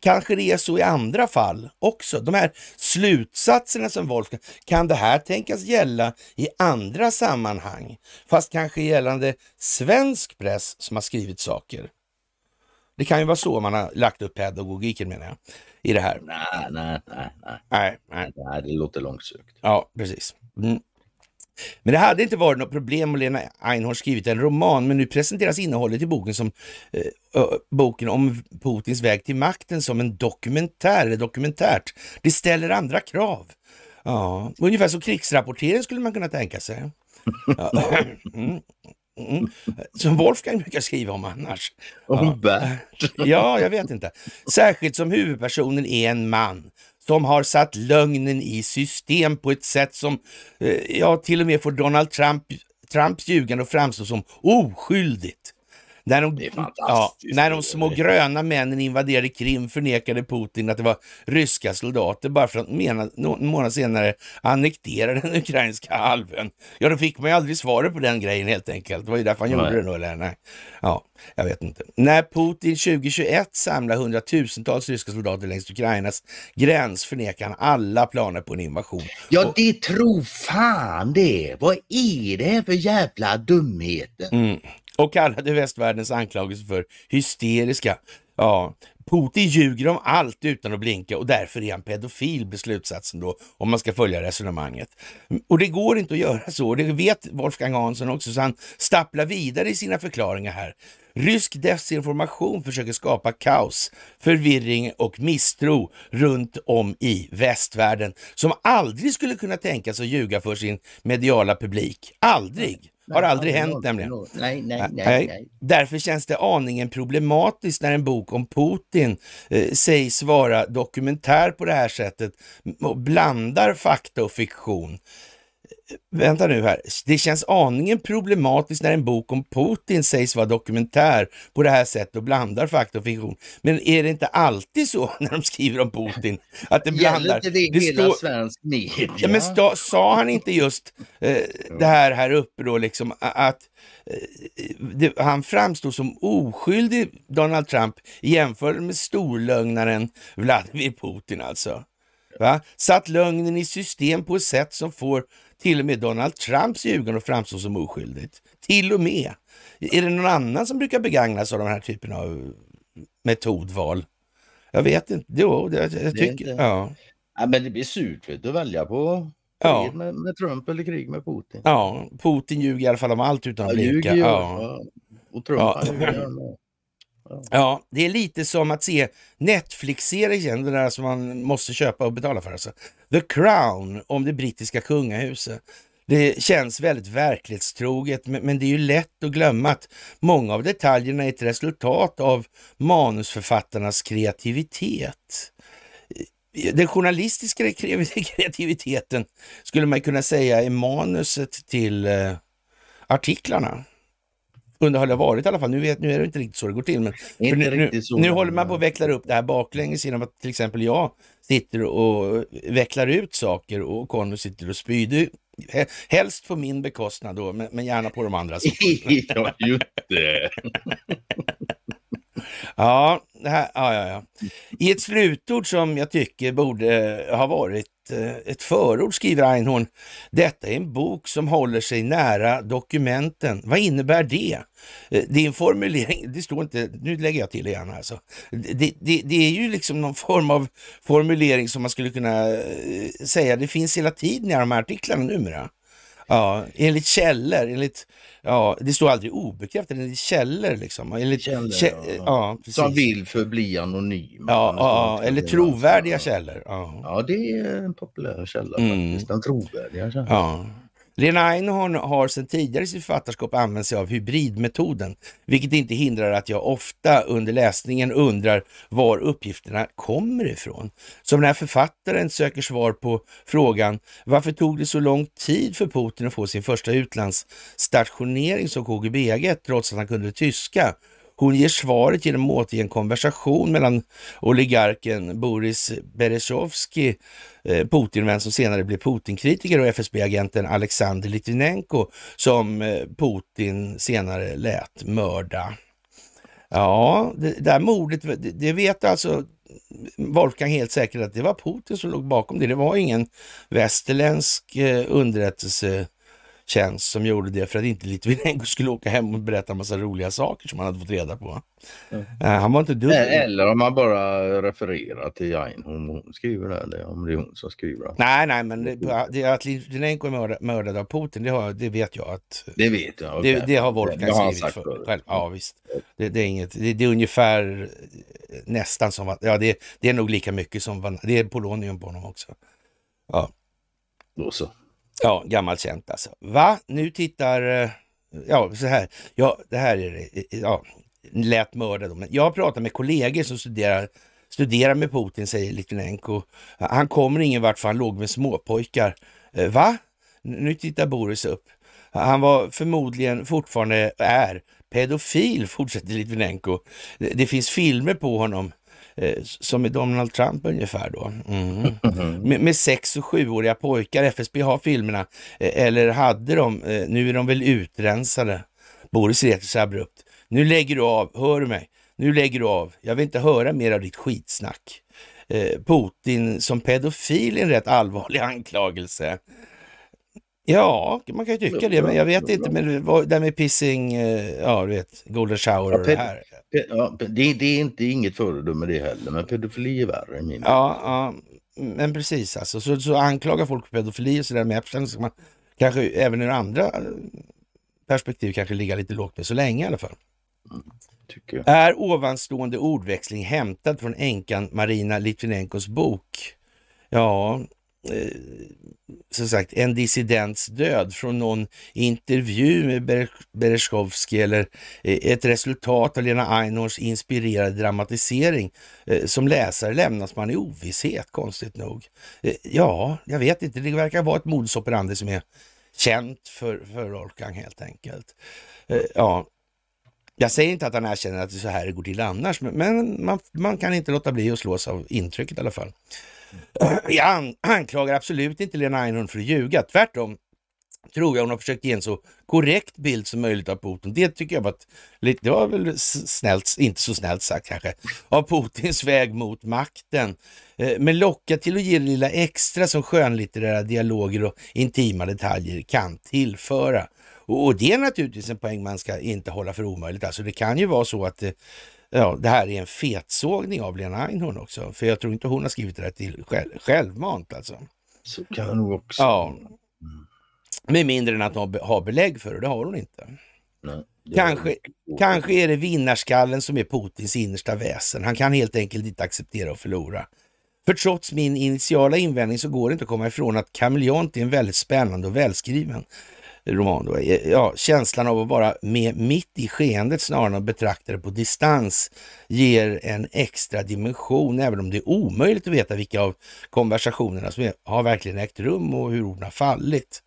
kanske det är så i andra fall också. De här slutsatserna som Wolfgang kan det här tänkas gälla i andra sammanhang? Fast kanske gällande svensk press som har skrivit saker. Det kan ju vara så man har lagt upp pedagogiken menar jag, i det här. Nej, nej, nej. Nej, nej. nej. nej det låter långsökt. Ja, precis. Mm. Men det hade inte varit något problem om Lena Einhorn skrivit en roman, men nu presenteras innehållet i boken, som, eh, boken om Putins väg till makten som en dokumentär, dokumentärt. Det ställer andra krav. Ja, ungefär som krigsrapportering skulle man kunna tänka sig. Mm, mm. Som Wolfgang brukar skriva om annars. Om ja. Ja, jag vet inte. Särskilt som huvudpersonen är en man som har satt lögnen i system på ett sätt som eh, ja, till och med får Donald Trump, Trumps ljugande att framstå som oskyldigt. När de, ja, när de små gröna männen invaderade Krim förnekade Putin att det var ryska soldater bara för att en månad senare annektera den ukrainska halvön. Ja, då fick man ju aldrig svaret på den grejen helt enkelt. Det var ju därför han nej. gjorde det då, eller? Nej. Ja, jag vet inte. När Putin 2021 samlade hundratusentals ryska soldater längs Ukrainas gräns förnekade han alla planer på en invasion. Ja, det tror fan det! Vad är det här för jävla dumheter? Mm och kallade västvärldens anklagelser för hysteriska. Ja, Putin ljuger om allt utan att blinka och därför är han pedofil, beslutsatsen då, om man ska följa resonemanget. Och det går inte att göra så, det vet Wolfgang Hansson också, så han stapplar vidare i sina förklaringar här. Rysk desinformation försöker skapa kaos, förvirring och misstro runt om i västvärlden som aldrig skulle kunna tänka sig att ljuga för sin mediala publik. Aldrig! Har aldrig hänt nämligen. Nej, nej, nej, nej, Därför känns det aningen problematiskt när en bok om Putin eh, sägs vara dokumentär på det här sättet och blandar fakta och fiktion vänta nu här, det känns aningen problematiskt när en bok om Putin sägs vara dokumentär på det här sättet och blandar fakta och fiktion. Men är det inte alltid så när de skriver om Putin? Att det blandar? Gäller inte det, det hela stå... svensk media? Ja, men stå, sa han inte just eh, det här här uppe då, liksom att eh, det, han framstod som oskyldig, Donald Trump, i jämförelse med storlögnaren Vladimir Putin alltså. Va? Satt lögnen i system på ett sätt som får till och med Donald Trumps ljugande och framstå som oskyldigt. Till och med. Är det någon annan som brukar begagna sig av den här typen av metodval? Jag vet inte. Jo, det, jag, jag tycker... Det, Ja. ja. men det blir surt vet du, att välja på ja. med, med Trump eller krig med Putin. Ja, Putin ljuger i alla fall om allt utan att ja, blinka. Ja. Och Trump ja. Ja, det är lite som att se Netflix-serien, den där som man måste köpa och betala för. Alltså. The Crown om det brittiska kungahuset. Det känns väldigt verklighetstroget, men det är ju lätt att glömma att många av detaljerna är ett resultat av manusförfattarnas kreativitet. Den journalistiska kreativiteten skulle man kunna säga är manuset till eh, artiklarna kunde ha varit i alla fall. Nu, vet, nu är det inte riktigt så det går till. Men inte nu, riktigt så. Nu, håller man på att vecklar upp det här baklänges genom att till exempel jag sitter och vecklar ut saker och Conny sitter och spyr. Helst på min bekostnad då, men gärna på de andras. ja, just det. Ja, här, ja, ja, ja, I ett slutord som jag tycker borde ha varit Eh, ett förord, skriver Einhorn. Detta är en bok som håller sig nära dokumenten. Vad innebär det? Eh, det är en formulering, det står inte, nu lägger jag till igen alltså. Det, det, det är ju liksom någon form av formulering som man skulle kunna eh, säga, det finns hela tiden i de här artiklarna numera. Ja, enligt källor, enligt, ja, det står aldrig obekräftat, enligt källor liksom. Enligt, källor, kä ja. ja precis. Som vill förbli anonyma. Ja, ja eller trovärdiga källor. Ja. ja. det är en populär källa mm. faktiskt. Den trovärdiga källan. Ja. Lena Einhorn har sedan tidigare i sitt författarskap använt sig av hybridmetoden, vilket inte hindrar att jag ofta under läsningen undrar var uppgifterna kommer ifrån. Som när författaren söker svar på frågan varför tog det så lång tid för Putin att få sin första utlandsstationering som KGB-agent trots att han kunde tyska hon ger svaret genom att återge en konversation mellan oligarken Boris Berezovski, eh, Putinvän som senare blev Putin-kritiker, och FSB-agenten Alexander Litvinenko som eh, Putin senare lät mörda. Ja, det där mordet, det vet alltså Wolfgang helt säkert att det var Putin som låg bakom det. Det var ingen västerländsk eh, underrättelse tjänst som gjorde det för att inte Litvinenko skulle åka hem och berätta en massa roliga saker som han hade fått reda på. Mm. Han var inte dum. Eh, eller om han bara refererar till Jain. hon skriver det, eller om det är hon som skriver. det. Nej, nej, men det, att Litvinenko är mördad, mördad av Putin, det, har, det, vet jag att... Det vet jag. Okay. Det, det, har Wolfgang det, har skrivit för, själv. Ja, visst. Det, är inget, det, är ungefär eh, nästan som att, ja, det, är nog lika mycket som, det är polonium på honom också. Ja. Då så. Ja, gammalt känt alltså. Va? Nu tittar... Eh, ja, så här. Ja, det här är det. Eh, ja, lätt mördad. Men jag pratat med kollegor som studerar Studera med Putin, säger Litvinenko. Han kommer ingen vart för han låg med småpojkar. Eh, va? Nu tittar Boris upp. Han var förmodligen fortfarande är pedofil, fortsätter Litvinenko. Det finns filmer på honom Eh, som är Donald Trump ungefär då. Mm. Mm-hmm. Med, med sex och sjuåriga pojkar. FSB har filmerna, eh, eller hade de. Eh, nu är de väl utrensade. Boris reter sig abrupt. Nu lägger du av, hör du mig? Nu lägger du av. Jag vill inte höra mer av ditt skitsnack. Putin som pedofil är en rätt allvarlig anklagelse. Ja, man kan ju tycka det, men jag vet inte. Men det där med pissing, eh, ja du vet, golden shower och det här. Ja, det, det, är inte inget föredöme det heller, men pedofili är värre i min ja, ja, men precis alltså. Så, så anklaga folk för pedofili och sådär med Epstein ska man kanske även ur andra eh, perspektiv kanske ligga lite lågt med så länge i alla fall. Mm, är ovanstående ordväxling hämtad från änkan Marina Litvinenkos bok? Ja, eh, som sagt, en dissidents död från någon intervju med Bereskovsky eller eh, ett resultat av Lena Einhorns inspirerade dramatisering. Eh, som läsare lämnas man i ovisshet, konstigt nog. Eh, ja, jag vet inte, det verkar vara ett modus operandi som är känt för, för Wolfgang helt enkelt. Ja, jag säger inte att han erkänner att det är så här det går till annars, men man, man kan inte låta bli att slås av intrycket i alla fall. Jag anklagar absolut inte Lena Einhorn för att ljuga, tvärtom tror jag hon har försökt ge en så korrekt bild som möjligt av Putin. Det tycker jag var, ett, det var väl snällt, inte så snällt sagt kanske, av Putins väg mot makten. Eh, men locka till att ge det lilla extra som skönlitterära dialoger och intima detaljer kan tillföra. Och, det är naturligtvis en poäng man ska inte hålla för omöjligt. Alltså det kan ju vara så att eh, Ja, det här är en fetsågning av Lena Einhorn också, för jag tror inte hon har skrivit det här till själv, självmant alltså. Så kan det nog också. Ja. Mm. Med mindre än att hon har belägg för det, det har hon inte. Nej, kanske, kanske är det vinnarskallen som är Putins innersta väsen. Han kan helt enkelt inte acceptera att förlora. För trots min initiala invändning så går det inte att komma ifrån att Kameleont är en väldigt spännande och välskriven roman. Då. Eh, ja, känslan av att vara med mitt i skeendet snarare än att betrakta det på distans ger en extra dimension, även om det är omöjligt att veta vilka av konversationerna som har verkligen ägt rum och hur orden har fallit.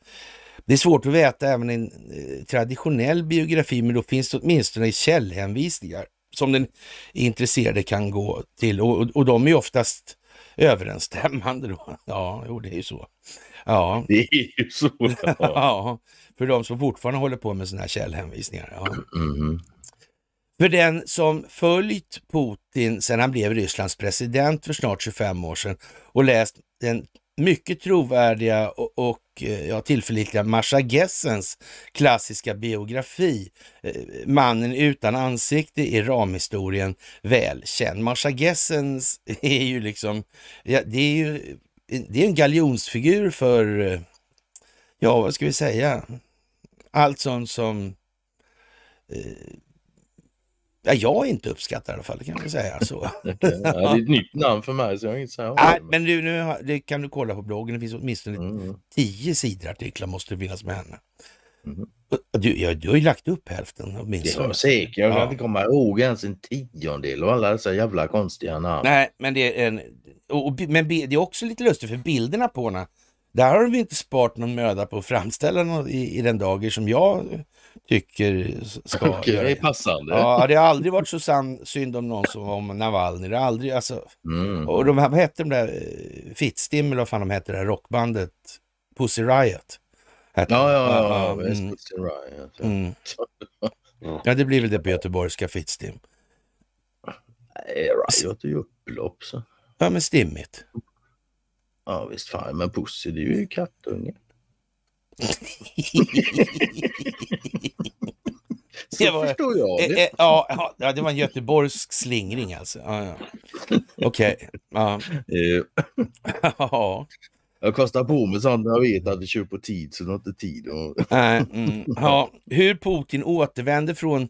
Det är svårt att veta även i en eh, traditionell biografi, men då finns det åtminstone källhänvisningar som den intresserade kan gå till och, och de är oftast överensstämmande. Då. Ja, jo, det är ju så. Ja. Det är ju så. Ja. ja. För de som fortfarande håller på med sådana här källhänvisningar. Ja. Mm. För den som följt Putin sedan han blev Rysslands president för snart 25 år sedan och läst den mycket trovärdiga och, och eh, ja, tillförlitliga Marsha Gessens klassiska biografi, eh, Mannen utan ansikte, är ramhistorien välkänd. Marsha Gessens är ju liksom, ja, det är ju det är en galjonsfigur för, eh, ja vad ska vi säga, allt sånt som eh, Ja, jag inte uppskattar i alla fall, det kan man säga. Så. ja, det är ett nytt namn för mig, så jag har inget att säga Men du, nu det kan du kolla på bloggen, det finns åtminstone mm. tio artiklar måste det finnas med henne. Mm. Du, jag, du har ju lagt upp hälften åtminstone. Det har säkert, jag kan ja. inte komma ihåg ens en tiondel och alla dessa jävla konstiga namn. Nej, men det är en... Och, och men det är också lite lustigt för bilderna på henne där har de inte sparat någon möda på att framställa något i, i den dager som jag tycker ska okay, det. är passande. Ja, det har aldrig varit så sann, synd om någon som om Navalny. Det aldrig, alltså, mm. Och de här, vad hette de där, eh, Fittstim eller vad fan de hette, det här rockbandet, Pussy Riot. Hette ja, ja, ja, mm. Pussy Riot. Mm. ja, det blir väl det på göteborgska, Fittstim. Nej, Riot är ju upplopp så. Ja, men stimmigt. Ja visst fan, men Pussy det är ju kattunge. Så det var, förstår jag eh, det. Eh, eh, ja, det var en göteborgsk slingring alltså. Ja, ja. Okej. Okay. Eh. Ja. Jag kostar på mig sånt jag vet att vi kör på tid, så det har inte tid. Och... ja, mm, ja. Hur Putin återvänder från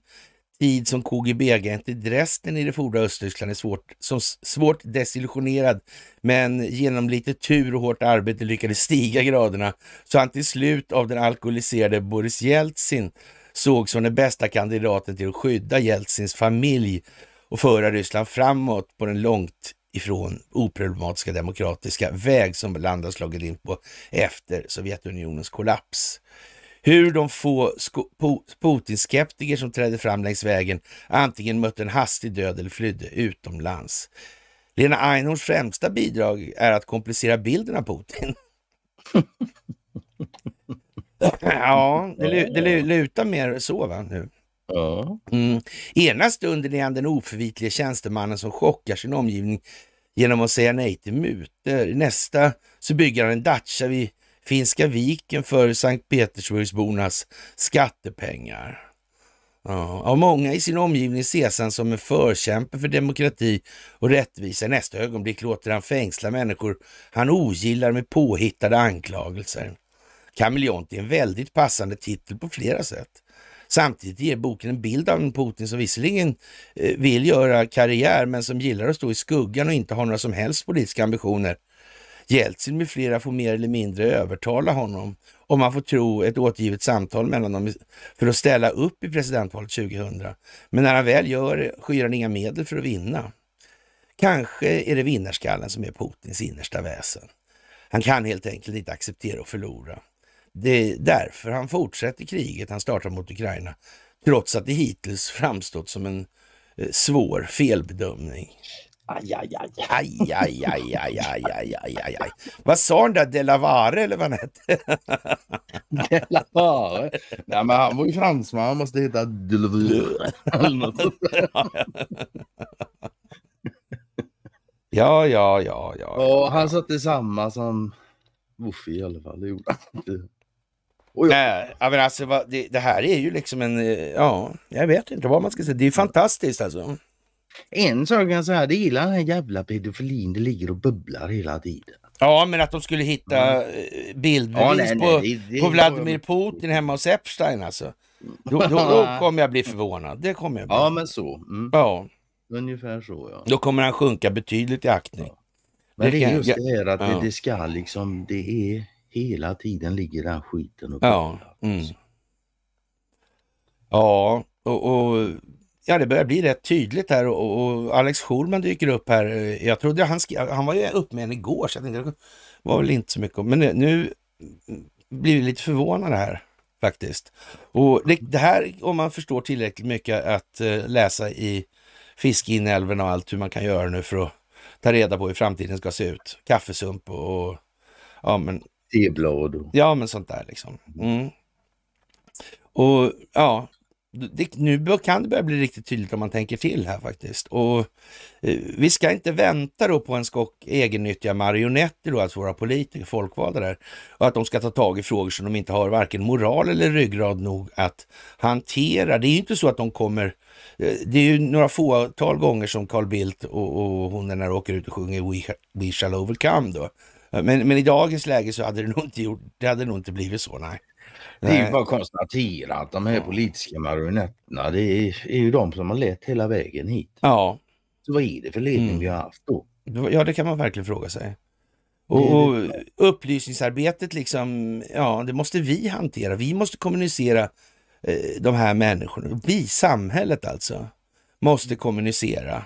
tid som KGB-agent i Dresden i det forna Östtyskland är svårt, som svårt desillusionerad, men genom lite tur och hårt arbete lyckades stiga graderna så han till slut av den alkoholiserade Boris Jeltsin sågs som den bästa kandidaten till att skydda Jeltsins familj och föra Ryssland framåt på den långt ifrån oproblematiska demokratiska väg som landet slagit in på efter Sovjetunionens kollaps hur de få Putin-skeptiker som trädde fram längs vägen antingen mötte en hastig död eller flydde utomlands. Lena Einhorns främsta bidrag är att komplicera bilden av Putin. ja, det, det, det lutar mer så va, nu. Mm. Ena stunden är han den oförvitliga tjänstemannen som chockar sin omgivning genom att säga nej till mutor. Nästa så bygger han en dacha vid Finska viken för Sankt Petersburgsbornas skattepengar. Ja, av många i sin omgivning ses han som en förkämpe för demokrati och rättvisa. Nästa ögonblick låter han fängsla människor han ogillar med påhittade anklagelser. Kameleont är en väldigt passande titel på flera sätt. Samtidigt ger boken en bild av en Putin som visserligen eh, vill göra karriär men som gillar att stå i skuggan och inte har några som helst politiska ambitioner Jeltsin med flera får mer eller mindre övertala honom, om man får tro ett återgivet samtal mellan dem, för att ställa upp i presidentvalet 2000. Men när han väl gör det skyr han inga medel för att vinna. Kanske är det vinnarskallen som är Putins innersta väsen. Han kan helt enkelt inte acceptera att förlora. Det är därför han fortsätter kriget han startar mot Ukraina, trots att det hittills framstått som en eh, svår felbedömning. Aj, aj, aj. Aj, aj, aj, aj, aj, aj, aj, aj, aj. Vad sa den där Delavare eller vad han hette? Delavare? Nej, men han var ju fransman, han måste heta Delavare. ja, ja, ja, ja. Ja, han satte samma som Woffe i alla fall, det gjorde han inte. Oj. Nej, men alltså, det, det, här är ju liksom en, eh, ja, jag vet inte vad man ska säga. Det är fantastiskt alltså. En sak kan säga, det gillar den här jävla pedofilin, det ligger och bubblar hela tiden. Ja, men att de skulle hitta mm. Eh, bildbevis ja, på, på Vladimir Putin hemma hos Epstein alltså. Då, då, då kommer jag bli förvånad. Det kommer jag bli. Ja, men så. Mm. Ja. Ungefär så, ja. Då kommer han sjunka betydligt i aktning. Ja. Men det, det är just det här att ja. det, ska liksom, det är hela tiden ligger den skiten och bubblar. Ja. Alltså. Mm. Ja, och, och Ja, det börjar bli rätt tydligt här och, och Alex Schulman dyker upp här. Eh, jag trodde han, han var ju uppe med en igår, så jag tänkte, det var väl inte så mycket Men nu, nu blir vi lite förvånade här faktiskt. Och det, det, här, om man förstår tillräckligt mycket att eh, läsa i fiskeinälven och allt hur man kan göra nu för att ta reda på hur framtiden ska se ut. Kaffesump och, och ja men... Teblad. Ja men sånt där liksom. Mm. Och ja, det, nu kan det börja bli riktigt tydligt om man tänker till här faktiskt. Och eh, Vi ska inte vänta då på en skock egennyttiga marionetter då, alltså våra politiker, folkvalda där, och att de ska ta tag i frågor som de inte har varken moral eller ryggrad nog att hantera. Det är ju inte så att de kommer eh, det är ju några fåtal gånger som Carl Bildt och, och hon när åker ut och sjunger We, We shall overcome då. Men, men i dagens läge så hade det nog inte, gjort, det hade nog inte blivit så, nej. Det är ju bara att konstatera att de här politiska marionetterna det är, är ju de som har lett hela vägen hit. Ja. Så vad är det för ledning mm. vi har haft då? Ja, det kan man verkligen fråga sig. och upplysningsarbetet liksom, ja det måste vi hantera. Vi måste kommunicera eh, de här människorna. Vi, samhället alltså, måste kommunicera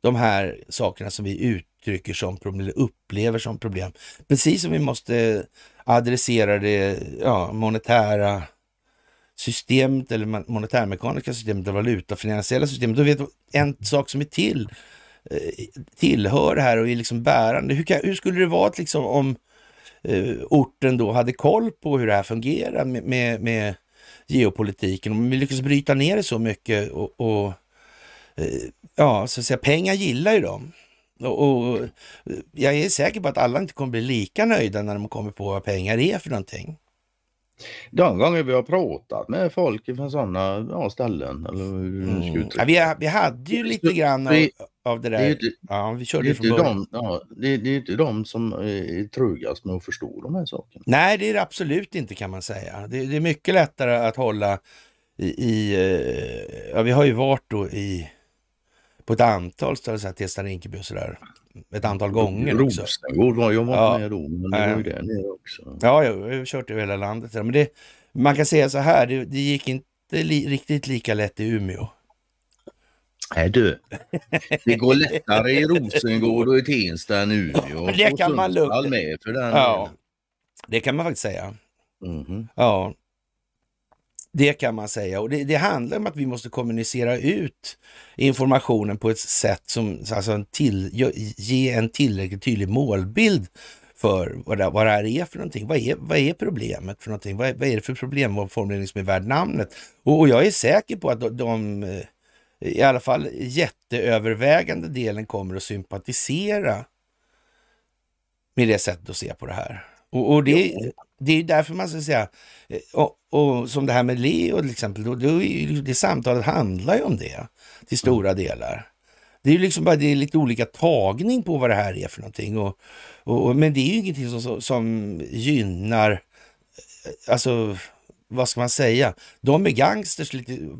de här sakerna som vi uttrycker som problem, eller upplever som problem. Precis som vi måste adressera det ja, monetära systemet eller monetärmekaniska systemet, och valutafinansiella systemet. Då vet en sak som är till, eh, tillhör det här och är liksom bärande. Hur, kan, hur skulle det vara liksom om eh, orten då hade koll på hur det här fungerar med, med, med geopolitiken? Om vi lyckas bryta ner det så mycket och, och ja, så att säga, pengar gillar ju dem. Och, och, jag är säker på att alla inte kommer bli lika nöjda när de kommer på vad pengar är för någonting. De gånger vi har pratat med folk från sådana ja, ställen. Eller mm. ja, vi, vi hade ju lite grann av, av det där. Det är inte, ja, vi körde det från början. De, ja, det, det, är inte de som är trögast med att förstå de här sakerna. Nej, det är det absolut inte kan man säga. Det, det är mycket lättare att hålla i, i eh, ja, vi har ju varit då i på ett antal ställen, så här, Rinkeby och sådär. Ett antal gånger. Rosengård var jag var ja. med då, men det var ju där nere också. Ja, jag har kört över hela landet. Men det, man kan säga så här, det, det gick inte li, riktigt lika lätt i Umeå. Nej du, det går lättare i Rosengård och i Tensta än Umeå. Ja, det kan man lugnt. säga. ja, det kan man faktiskt säga. Mm -hmm. Ja, det kan man säga och det, det, handlar om att vi måste kommunicera ut informationen på ett sätt som alltså en till, ge en tillräckligt tydlig målbild för vad det, vad det här är för någonting. Vad är, vad är problemet för någonting? Vad är, vad är det för problemformulering som är värd namnet? Och, och, jag är säker på att de, de eh, i alla fall jätteövervägande delen kommer att sympatisera med det sättet att se på det här. Och, och det, jo det är därför man ska säga, eh, och, och, som det här med Leo till exempel, då, då ju, det samtalet handlar ju om det till mm. stora delar. Det är ju liksom bara det är lite olika tagning på vad det här är för någonting. Och, och men det är ju ingenting som, som gynnar, eh, alltså vad ska man säga, de är gangsters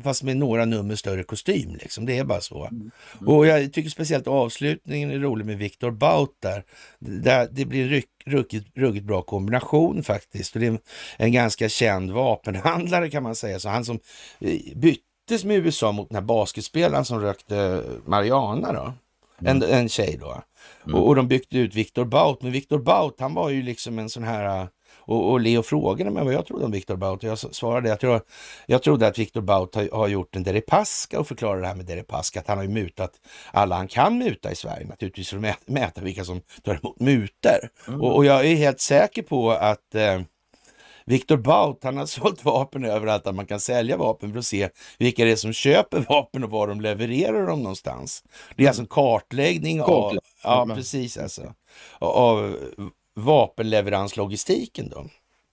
fast med några nummer större kostym. Liksom. Det är bara så. Mm. Och jag tycker speciellt avslutningen är rolig med Viktor Baut där. där. Det blir en ruggigt, ruggigt bra kombination faktiskt. Och det är en ganska känd vapenhandlare kan man säga. Så han som eh, byttes med USA mot den här basketspelaren som rökte Mariana då. Mm. En, en tjej då. Mm. Och, och, de byggde ut Viktor Baut. Men Viktor Baut han var ju liksom en sån här och, och Leo frågade mig vad jag trodde om Viktor Baut jag svarade att jag, jag trodde att Viktor Baut har, har, gjort en Deripaska och förklarade det här med Deripaska, att han har ju mutat alla han kan muta i Sverige naturligtvis för att mäta, vilka som tar emot muter. Mm. Och, och, jag är helt säker på att eh, Viktor Baut, han har sålt vapen överallt att man kan sälja vapen för att se vilka det är som köper vapen och var de levererar dem någonstans. Det är mm. alltså en kartläggning, kartläggning. av, ja, precis alltså, av vapenleveranslogistiken då.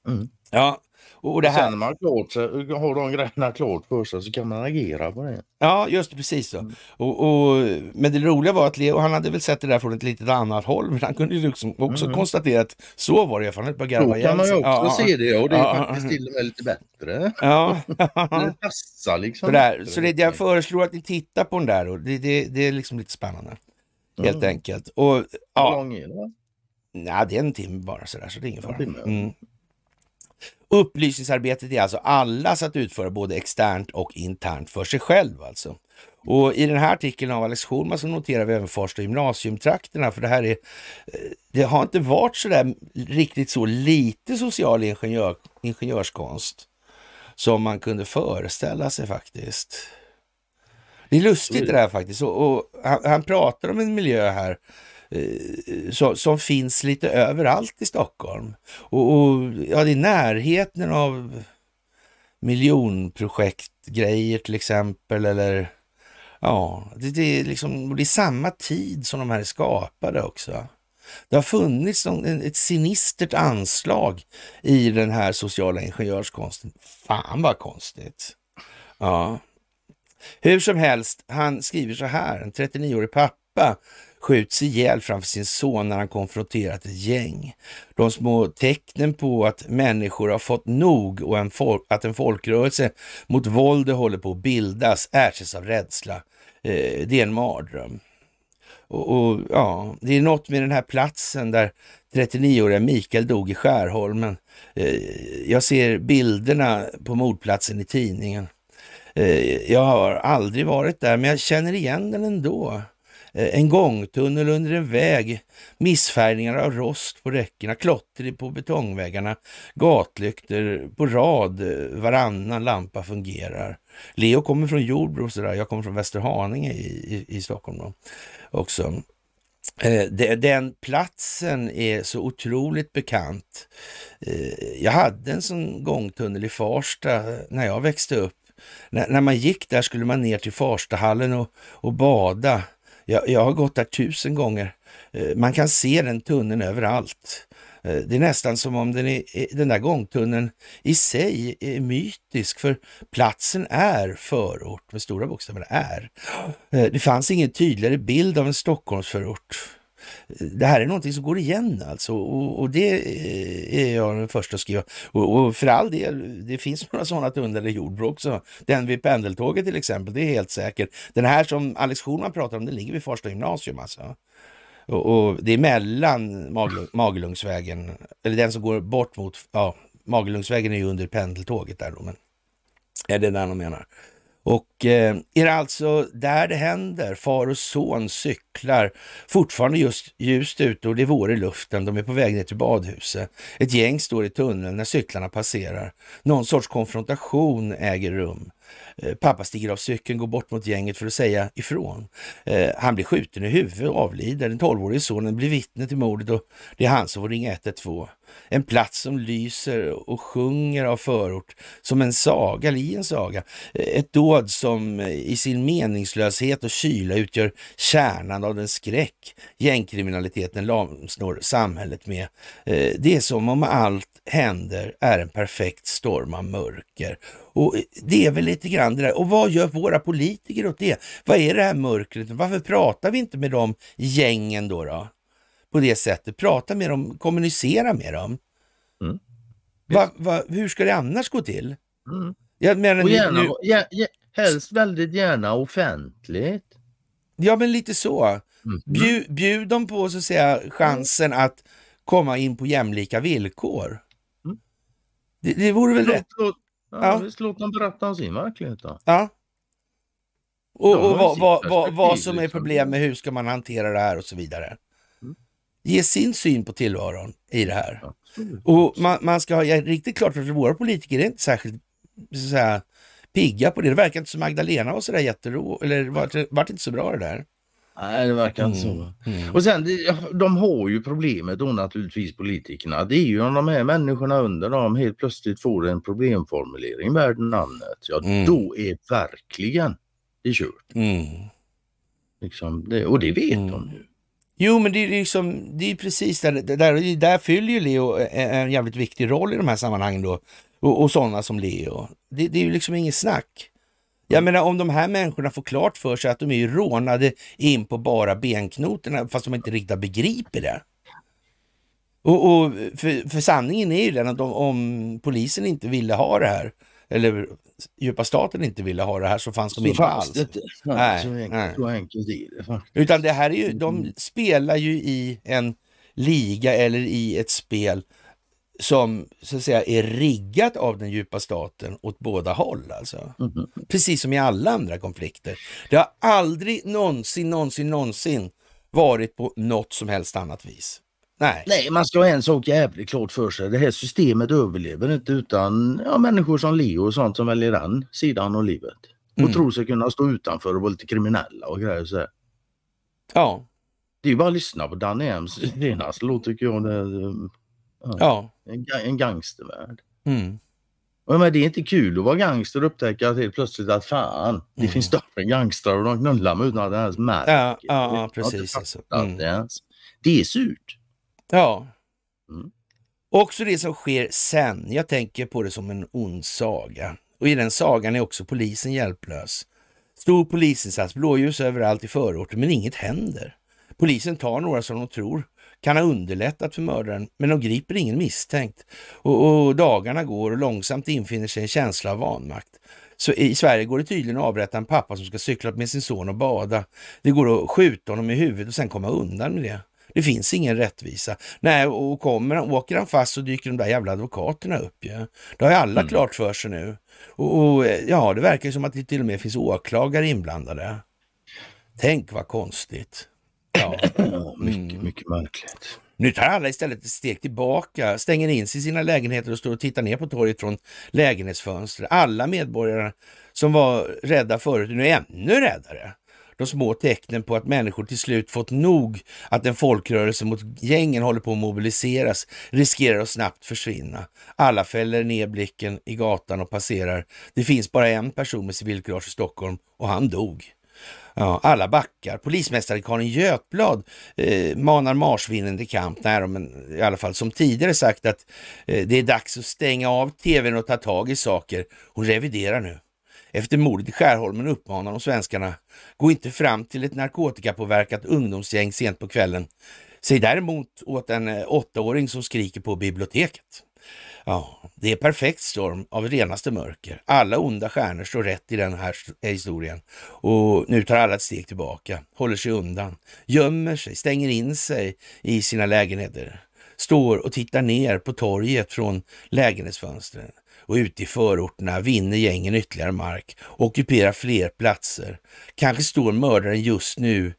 Mm. Ja, och det här... Sen när man klart, har de grejerna klart för sig så kan man agera på det. Ja, just det, precis så. Mm. Och, och, men det roliga var att Leo, han hade väl sett det där från ett litet annat håll, men han kunde ju liksom också mm. konstatera att så var det för alla fall. Han höll på att kan man ju också ja, se det och det är ja, faktiskt till och med lite bättre. Ja. det passar liksom. Det där, så det, jag föreslår att ni tittar på den där och det, det, det är liksom lite spännande. Helt mm. enkelt. Och, ja. Hur lång är den? Nej, det är en timme bara sådär, så det är ingen fara. Mm. Upplysningsarbetet är alltså allas att utföra både externt och internt för sig själv alltså. Och i den här artikeln av Alex Schulman så noterar vi även Farsta gymnasiumtrakterna, för det här är, eh, det har inte varit så där riktigt så lite social ingenjör, ingenjörskonst som man kunde föreställa sig faktiskt. Det är lustigt det här faktiskt. Och, och han, han pratar om en miljö här Eh, så, som finns lite överallt i Stockholm. Och, och ja, det är närheten av miljonprojektgrejer till exempel eller ja, det, det, är liksom, det är samma tid som de här är skapade också. Det har funnits en, ett sinistert anslag i den här sociala ingenjörskonsten. Fan vad konstigt. Ja. Hur som helst, han skriver så här, en 39-årig pappa skjuts ihjäl framför sin son när han konfronterat ett gäng. De små tecknen på att människor har fått nog och en att en folkrörelse mot våldet håller på att bildas ersätts av rädsla. Eh, det är en mardröm. Och, och, ja, det är något med den här platsen där 39-åriga Mikael dog i Skärholmen. Eh, jag ser bilderna på mordplatsen i tidningen. Eh, jag har aldrig varit där, men jag känner igen den ändå. Eh, en gångtunnel under en väg, missfärgningar av rost på räckena, klotter på betongväggarna, gatlyktor på rad, eh, varannan lampa fungerar. Leo kommer från Jordbro, sådär. jag kommer från Västerhaninge i, i, i Stockholm då, också. Eh, den platsen är så otroligt bekant. Jag hade en sån gångtunnel i Farsta när jag växte upp. När man gick där skulle man ner till Farstahallen och, och bada jag, jag har gått där tusen gånger. Eh, man kan se den tunneln överallt. Eh, det är nästan som om den, är, eh, den där gångtunneln i sig är mytisk, för platsen är förort med stora bokstäver, är. Det fanns ingen tydligare bild av en Stockholmsförort det här är någonting som går igen alltså och, och det eh, är jag den första att skriva. Och, och, för all del, det finns några sådana tunnlar i Jordbro också. Den vid pendeltåget till exempel, det är helt säkert. Den här som Alex Schulman pratar om, den ligger vid Farsta gymnasium alltså. Och, och det är mellan Magelungsvägen, eller den som går bort mot, ja, Magelungsvägen är ju under pendeltåget där då, men är det den de menar? Och eh, är det alltså där det händer? Far och son cyklar fortfarande just ljust ute och det är vår i luften. De är på väg ner till badhuset. Ett gäng står i tunneln när cyklarna passerar. Någon sorts konfrontation äger rum. Eh, pappa stiger av cykeln, går bort mot gänget för att säga ifrån. Eh, han blir skjuten i huvudet och avlider. Den 12-årige sonen blir vittne till mordet och det är han som får ringa 112. En plats som lyser och sjunger av förort som en saga, eller i en saga. Eh, ett dåd som i sin meningslöshet och kyla utgör kärnan av den skräck gängkriminaliteten lamsnår samhället med. Det är som om allt händer är en perfekt storm av mörker. Och Det är väl lite grann det där. Och vad gör våra politiker åt det? Vad är det här mörkret? Varför pratar vi inte med de gängen då? då? På det sättet, prata med dem, kommunicera med dem. Mm. Va, va, hur ska det annars gå till? Mm. Jag menar, och gärna, nu... Ja, ja, helst väldigt gärna offentligt. Ja, men lite så. Mm. Bjud, bjud dem på så att säga chansen att komma in på jämlika villkor. Det, det vore väl rätt? Låt, ja, ja. Visst, låt dem berätta om sin verklighet då. Ja. Och, och, vad, vad, vad, vad, som är liksom. problem med hur ska man hantera det här och så vidare. Mm. Ge sin syn på tillvaron i det här. Absolut. Och man, man, ska ha riktigt klart för sig, våra politiker är inte särskilt så att säga, pigga på det. Det verkar inte som Magdalena var sådär jättero, eller vart, vart inte så bra det där. Nej, det verkar inte mm. så. Mm. Och sen, de har ju problemet då naturligtvis politikerna. Det är ju om de här människorna under dem helt plötsligt får en problemformulering värd namnet. Ja, mm. då är verkligen det kört. Mm. Liksom det, och det vet mm. de ju. Jo, men det är, ju liksom, det är precis där, där, där fyller ju Leo en jävligt viktig roll i de här sammanhangen då. Och, och sådana som Leo. Det, det är ju liksom inget snack. Jag menar om de här människorna får klart för sig att de är rånade in på bara benknotorna fast de inte riktigt begriper det. Och, och för, för, sanningen är ju den att de, om polisen inte ville ha det här, eller djupa staten inte ville ha det här så fanns de så inte alls. Det, så, nej, så, enkelt, nej. så enkelt är det faktiskt. Utan det här är ju, de mm. spelar ju i en liga eller i ett spel som så att säga är riggat av den djupa staten åt båda håll alltså. Mm. Precis som i alla andra konflikter. Det har aldrig någonsin, någonsin, någonsin varit på något som helst annat vis. Nej. Nej, man ska ha en sak jävligt klart för sig. Det här systemet överlever inte utan ja, människor som Leo och sånt som väljer den sidan av livet. Och mm. tror sig kunna stå utanför och vara lite kriminella och grejer så här. Ja. Det är ju bara att lyssna på Danny Ems senaste låt tycker jag. ja. ja. En, en gangstervärld. Mm. men det är inte kul att vara gangster och upptäcka att helt plötsligt att fan, det mm. finns större gangstrar och de knullar mig utan att ens märker. Ja, ja, precis. Alltså. Mm. Det är surt. Ja. Mm. Också det som sker sen. Jag tänker på det som en ond saga. Och i den sagan är också polisen hjälplös. Stor polisinsats, blåljus överallt i förorten, men inget händer. Polisen tar några som de tror kan ha underlättat för mördaren, men de griper ingen misstänkt. Och, och dagarna går och långsamt infinner sig en känsla av vanmakt. Så I Sverige går det tydligen att avrätta en pappa som ska cykla med sin son och bada. Det går att skjuta honom i huvudet och sen komma undan med det. Det finns ingen rättvisa. Nej, och kommer åker han fast så dyker de där jävla advokaterna upp ju. Ja. Det har ju alla mm. klart för sig nu. Och, och, ja, det verkar som att det till och med finns åklagare inblandade. Tänk vad konstigt. Ja. Oh, mycket, mm. mycket märkligt. Nu tar alla istället ett steg tillbaka, stänger in sig i sina lägenheter och står och tittar ner på torget från lägenhetsfönster. Alla medborgare som var rädda förut, nu är ännu räddare. De små tecknen på att människor till slut fått nog, att en folkrörelse mot gängen håller på att mobiliseras, riskerar att snabbt försvinna. Alla fäller ner blicken i gatan och passerar. Det finns bara en person med civilkurage i Stockholm och han dog. Ja, alla backar. Polismästare Karin Götblad eh, manar marsvinnen till kamp när de, i alla fall som tidigare sagt, att eh, det är dags att stänga av tvn och ta tag i saker. Hon reviderar nu. Efter mordet i Skärholmen uppmanar de svenskarna, gå inte fram till ett narkotikapåverkat ungdomsgäng sent på kvällen. Säg däremot åt en eh, åttaåring som skriker på biblioteket. Ja, det är perfekt storm av renaste mörker. Alla onda stjärnor står rätt i den här eh, historien och nu tar alla ett steg tillbaka, håller sig undan, gömmer sig, stänger in sig i sina lägenheter, står och tittar ner på torget från lägenhetsfönstren och ute i förorterna vinner gängen ytterligare mark, ockuperar fler platser. Kanske står mördaren just nu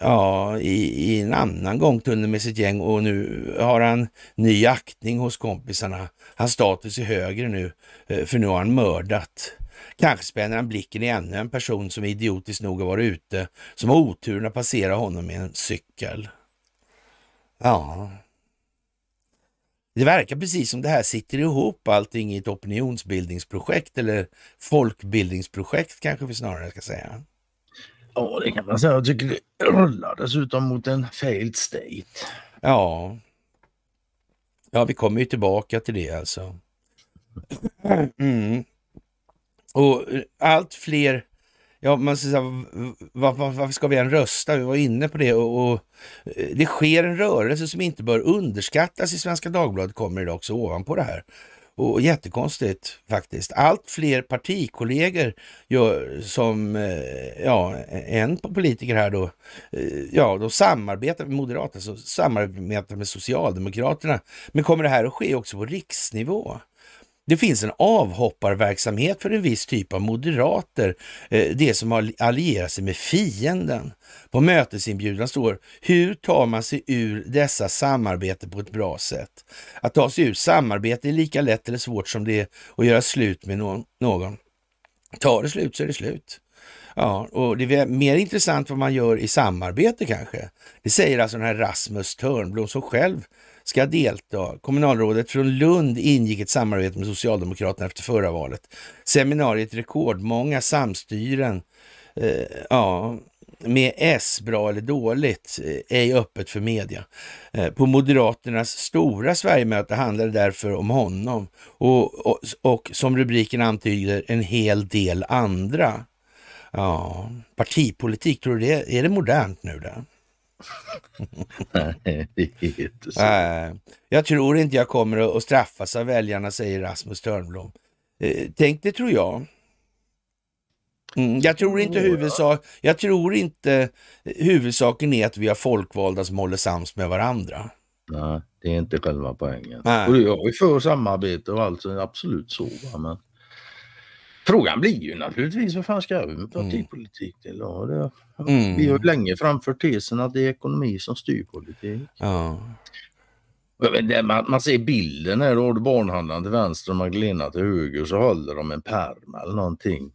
ja, i, i en annan gångtunnel med sitt gäng och nu har han ny aktning hos kompisarna. Hans status är högre nu, eh, för nu har han mördat. Kanske spänner han blicken i ännu en person som idiotiskt nog har varit ute, som har oturen att passera honom med en cykel. Ja, det verkar precis som det här sitter ihop allting i ett opinionsbildningsprojekt eller folkbildningsprojekt kanske vi snarare ska säga. Ja, det kan man säga. Jag tycker det rullar dessutom mot en failed state. Ja. Ja, vi kommer ju tillbaka till det alltså. Mm. Och eh, allt fler Ja, man säga, varför ska vi än rösta? Vi var inne på det och, och, eh, det sker en rörelse som inte bör underskattas i Svenska Dagbladet kommer det också ovanpå det här. Och jättekonstigt faktiskt. Allt fler partikollegor som, eh, ja, en politiker här då, eh, ja, de samarbetar med Moderaterna, samarbetar med Socialdemokraterna. Men kommer det här att ske också på riksnivå? det finns en avhopparverksamhet för en viss typ av moderater, eh, det som har allierat sig med fienden. På mötesinbjudan står hur tar man sig ur dessa samarbete på ett bra sätt? Att ta sig ur samarbete är lika lätt eller svårt som det är att göra slut med någon. Tar det slut så är det slut. Ja, och det är mer intressant vad man gör i samarbete kanske. Det säger alltså den här Rasmus Törnblom som själv ska delta. Kommunalrådet från Lund ingick ett samarbete med Socialdemokraterna efter förra valet. Seminariet rekordmånga samstyren. Eh, ja, med S, bra eller dåligt, eh, ej öppet för media. Eh, på Moderaternas stora Sverigemöte handlade det därför om honom och, och, och, som rubriken antyder en hel del andra. Ja, partipolitik, tror du det är det modernt nu? Då? Nej, det är inte så. jag tror inte jag kommer att straffas av väljarna, säger Rasmus Törnblom. Eh, tänk det tror jag. Mm, jag tror inte huvudsak, jag tror inte huvudsaken är att vi har folkvalda som håller sams med varandra. Nej, det är inte själva poängen. Nej. Och jag är för samarbete och allt, absolut så. Men Frågan blir ju naturligtvis vad fan ska jag med partipolitik till? Ja, det, mm. Vi har ju länge framfört tesen att det är ekonomi som styr politik. Ja. Man, man ser bilden här, då har du barnhandlaren till vänster och Magdalena till höger så håller de en pärm eller någonting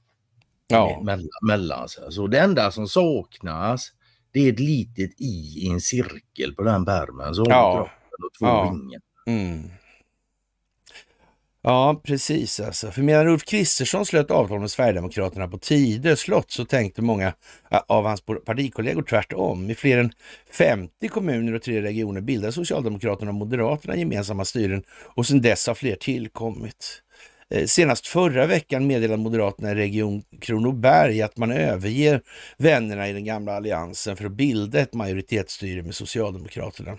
ja. mellan, mellan sig. Så det enda som saknas det är ett litet i i en cirkel på den pärmen. Så har ja. kroppen och två ja. vingar. Mm. Ja, precis alltså. För medan Ulf Kristersson slöt avtal med Sverigedemokraterna på Tidö slott så tänkte många av hans partikollegor tvärtom. I fler än 50 kommuner och tre regioner bildade Socialdemokraterna och Moderaterna gemensamma styren och sedan dess har fler tillkommit. Eh, senast förra veckan meddelade Moderaterna i Region Kronoberg att man överger vännerna i den gamla alliansen för att bilda ett majoritetsstyre med Socialdemokraterna.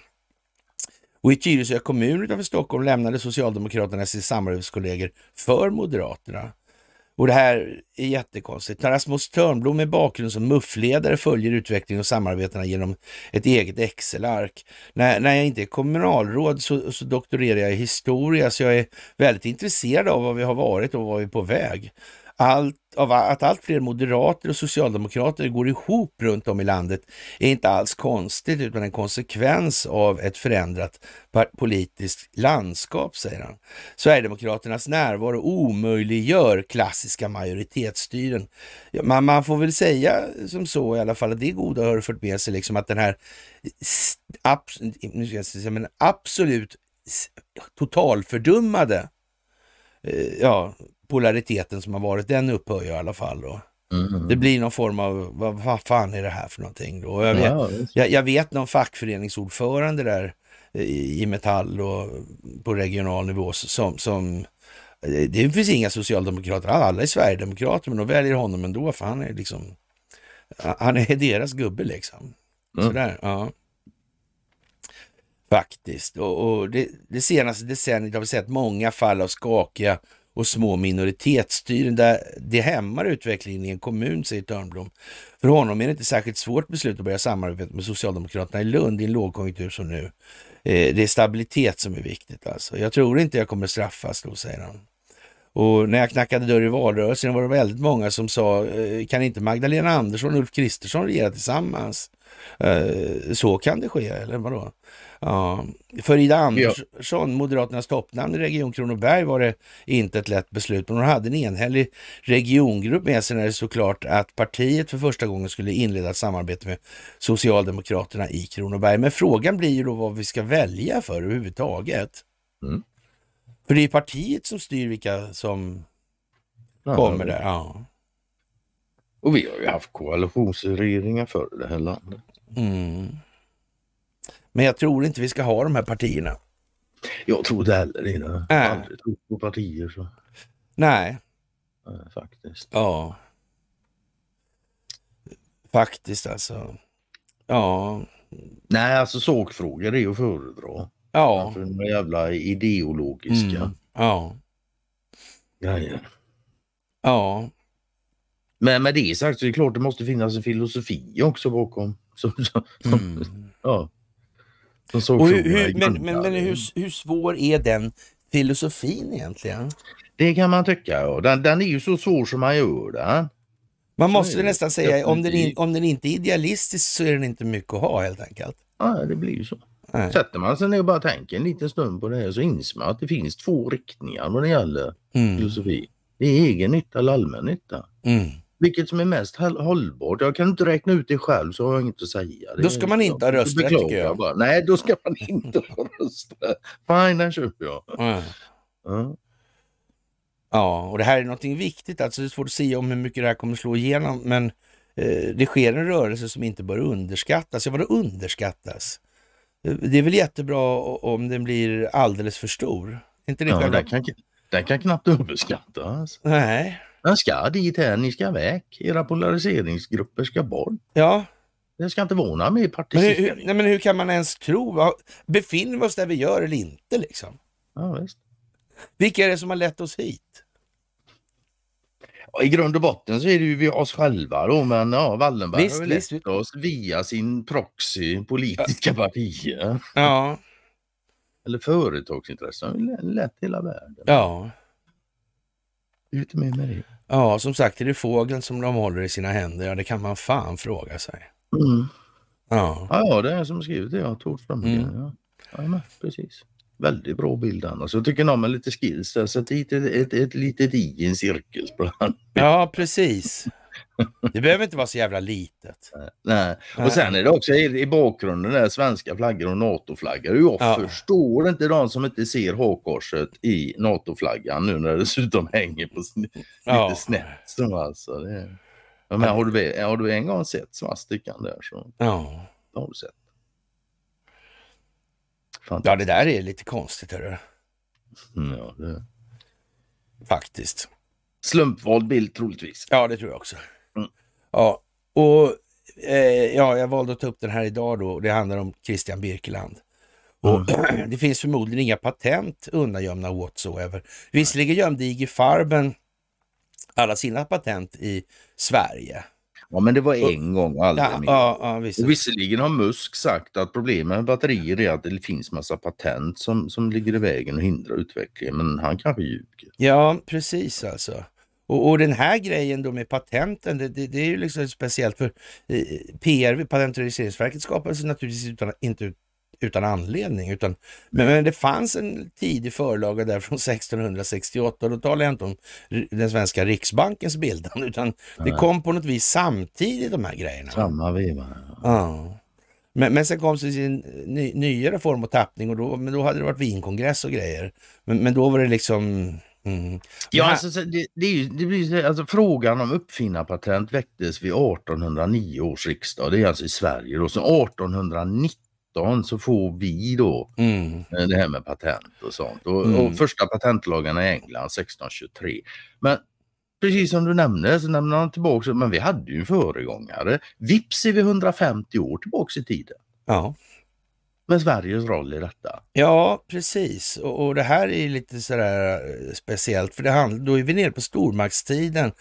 Och i Tyresö kommun utanför Stockholm lämnade Socialdemokraterna sina samarbetskollegor för Moderaterna. Och det här är jättekonstigt. När Rasmus Törnblom med bakgrund som muffledare följer utvecklingen och samarbetena genom ett eget Excel-ark. När, när jag inte är kommunalråd så, så, doktorerar jag i historia, så jag är väldigt intresserad av vad vi har varit och vad vi är på väg. Allt av att allt fler moderater och socialdemokrater går ihop runt om i landet är inte alls konstigt utan en konsekvens av ett förändrat politiskt landskap, säger han. Sverigedemokraternas närvaro omöjliggör klassiska majoritetsstyren. Man, man får väl säga som så i alla fall att det goda har fört med sig liksom att den här abs men absolut totalfördummade eh, ja, polariteten som har varit, den upphör ju i alla fall. Då. Mm. Det blir någon form av, vad, vad fan är det här för någonting? Då? Jag, vet, ja, jag, jag vet någon fackföreningsordförande där eh, i Metall och på regional nivå som, som eh, det finns inga socialdemokrater, alla är sverigedemokrater men de väljer honom ändå för han är liksom, eh, han är deras gubbe liksom. Mm. Sådär, ja. Faktiskt, och, och det, det, senaste decenniet har vi sett många fall av skakiga och små minoritetsstyren. Där det hämmar utvecklingen i en kommun, säger Törnblom. För honom är det inte särskilt svårt beslut att börja samarbeta med Socialdemokraterna i Lund i en lågkonjunktur som nu. Eh, det är stabilitet som är viktigt alltså. Jag tror inte jag kommer straffas då, säger han. Och när jag knackade dörr i valrörelsen var det väldigt många som sa, eh, kan inte Magdalena Andersson och Ulf Kristersson regera tillsammans? Eh, så kan det ske, eller vadå? Ja. För Ida Andersson, Moderaternas toppnamn i Region Kronoberg, var det inte ett lätt beslut. Men hon hade en enhällig regiongrupp med sig när det stod klart att partiet för första gången skulle inleda ett samarbete med Socialdemokraterna i Kronoberg. Men frågan blir ju då vad vi ska välja för överhuvudtaget. Mm. För det är partiet som styr vilka som ja, kommer där. Ja. Och vi har ju haft koalitionsregeringar förr i det här landet. Mm. Men jag tror inte vi ska ha de här partierna. Jag tror det heller inte. Jag har aldrig trott på partier. Så. Nej. Äh, faktiskt. Ja. Faktiskt alltså. Ja. Nej, alltså sakfrågor är ju att föredra. Ja. För de jävla ideologiska. Mm. Ja. Grejer. Ja. Men med det sagt så är det klart det måste finnas en filosofi också bakom. Som, som, mm. ja. Som hur, hur, men, men, men hur, hur svår är den filosofin egentligen? Det kan man tycka. Ja. Den, den är ju så svår som man gör den. Man måste nästan säga om om den inte är idealistisk så är den inte mycket att ha helt enkelt. Ja, det blir ju så. Nej. Sätter man sig ner och bara tänker en liten stund på det här så inser man att det finns två riktningar vad det gäller mm. filosofi. Det är egen nytta eller allmän nytta. Mm. Vilket som är mest hållbart? Jag kan inte räkna ut det själv så har jag inget att säga. då ska man inte ha rösträtt tycker jag. Bara. Nej, då ska man inte ha rösträtt. Fine, den köper jag. Mm. Mm. Ja, och det här är någonting viktigt. Alltså, det är svårt att säga om hur mycket det här kommer slå igenom, men eh, det sker en rörelse som inte bör underskattas. Ja, vadå underskattas? Det är väl jättebra om den blir alldeles för stor? Inte det ja, den kan, den kan knappt underskattas. Nej. Den ska dit här, ni ska väck. Era polariseringsgrupper ska bort. Ja. Det ska inte vara några mer partisystem. Men hur, kan man ens tro? Befinner vi oss där vi gör eller inte liksom? Ja, visst. Vilka är det som har lett oss hit? I grund och botten så är det ju vi oss själva då, men ja, Wallenberg visst, har visst, lett oss via sin proxy, politiska partier. Ja. Eller företagsintressen, lätt hela världen. Ja. Ut med mig. Ja, som sagt, är det fågeln som de håller i sina händer? Ja, det kan man fan fråga sig. Mm. Ja. ja, det är som skrivit det, ja. Tord Mm. Ja. Ja, precis. Väldigt bra bild annars. Jag tycker någon med lite skills där, sätt dit ett, ett, ett litet i en cirkel. Ja, precis. Det behöver inte vara så jävla litet. Nej. Och sen är det också i, i bakgrunden där svenska flaggor och NATO-flaggor. Jag ja. förstår inte de som inte ser hakkorset i NATO-flaggan nu när det dessutom hänger på sn ja. lite snett. Så alltså. det... Men har du, har du en gång sett svastikan där så ja. har du sett. Ja, det där är lite konstigt. Är mm, Ja, det... Faktiskt. Slumpvald bild troligtvis. Ja, det tror jag också. Ja, och eh, ja, jag valde att ta upp den här idag då. Det handlar om Christian Birkeland. Och, mm. det finns förmodligen inga patent undangömda whatsoever. Visserligen gömde IG Farben alla sina patent i Sverige. Ja men det var en och, gång och aldrig ja, mer. Ja, ja, visst. Och visserligen har Musk sagt att problemet med batterier är att det finns massa patent som, som ligger i vägen och hindrar utvecklingen men han kanske ljuger. Ja precis alltså. Och, och, den här grejen då med patenten, det, det, det är ju liksom speciellt för PRV, Patent och registreringsverket, skapades naturligtvis utan, inte utan anledning. Utan, men, men, det fanns en tidig förlaga där från 1668, och då talar jag inte om den svenska riksbankens bildande, utan det kom på något vis samtidigt de här grejerna. Samma veva. Ja. Men, men sen kom det sin ny, nyare form och tappning och då, men då hade det varit vinkongress och grejer. Men, men då var det liksom Mm. Ja, alltså, det, det, det blir, alltså, frågan om uppfinnarpatent väcktes vid 1809 års riksdag. Det är alltså i Sverige. Då. Så 1819 så får vi då mm. Eh, det här med patent och sånt. Och, mm. och första patentlagarna i England 1623. Men precis som du nämnde så nämner han tillbaka, men vi hade ju en föregångare. Vips är vi 150 år tillbaks i tiden. Ja med Sveriges roll i detta. Ja, precis. Och, och det här är lite sådär eh, speciellt, för det handl- då är vi nere på stormaktstiden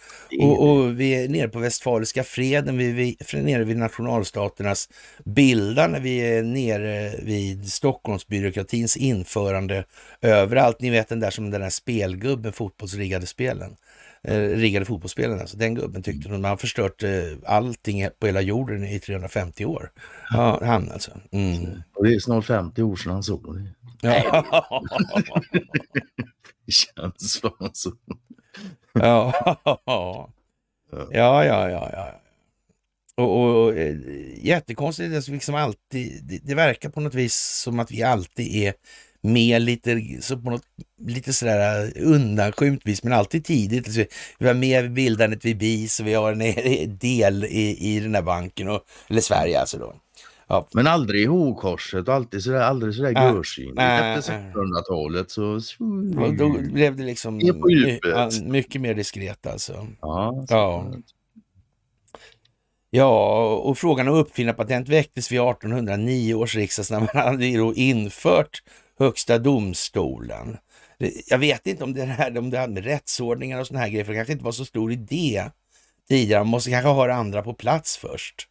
och, och, vi är nere på Westfaliska freden, vi är, vi är nere vid nationalstaternas bildande, vi är nere vid Stockholmsbyråkratins införande överallt. Ni vet den där som den där spelgubben, fotbollsriggade spelen. Eh, riggade fotbollsspelaren, alltså den gubben tyckte att han förstört eh, allting på hela jorden i 350 år. Ja, han alltså. Mm. Och det är snart 50 år sedan han såg det. Ja. det känns fan så. ja. ja, ja, ja, ja. Och, och, och eh, jättekonstigt, det, liksom alltid, det, det verkar på något vis som att vi alltid är med lite, så på något, lite sådär eh, undanskymt vis, men alltid tidigt. Alltså, vi var med vid bildandet vid BIS och vi har en eh, del i, i den här banken, och, eller Sverige alltså då. Ja. Men aldrig i hovkorset och alltid sådär, aldrig sådär ah, görsynigt. Ah, Efter 1600-talet så... Ja, då blev det liksom my, mycket mer diskret alltså. Ja, ja. ja, och frågan om uppfinnarpatent väcktes vid 1809 års riksdag när man hade då infört Högsta domstolen. Jag vet inte om det här, om det här med rättsordningar och sådana här grejer, för det kanske inte var så stor idé tidigare. Man måste kanske ha det andra på plats först.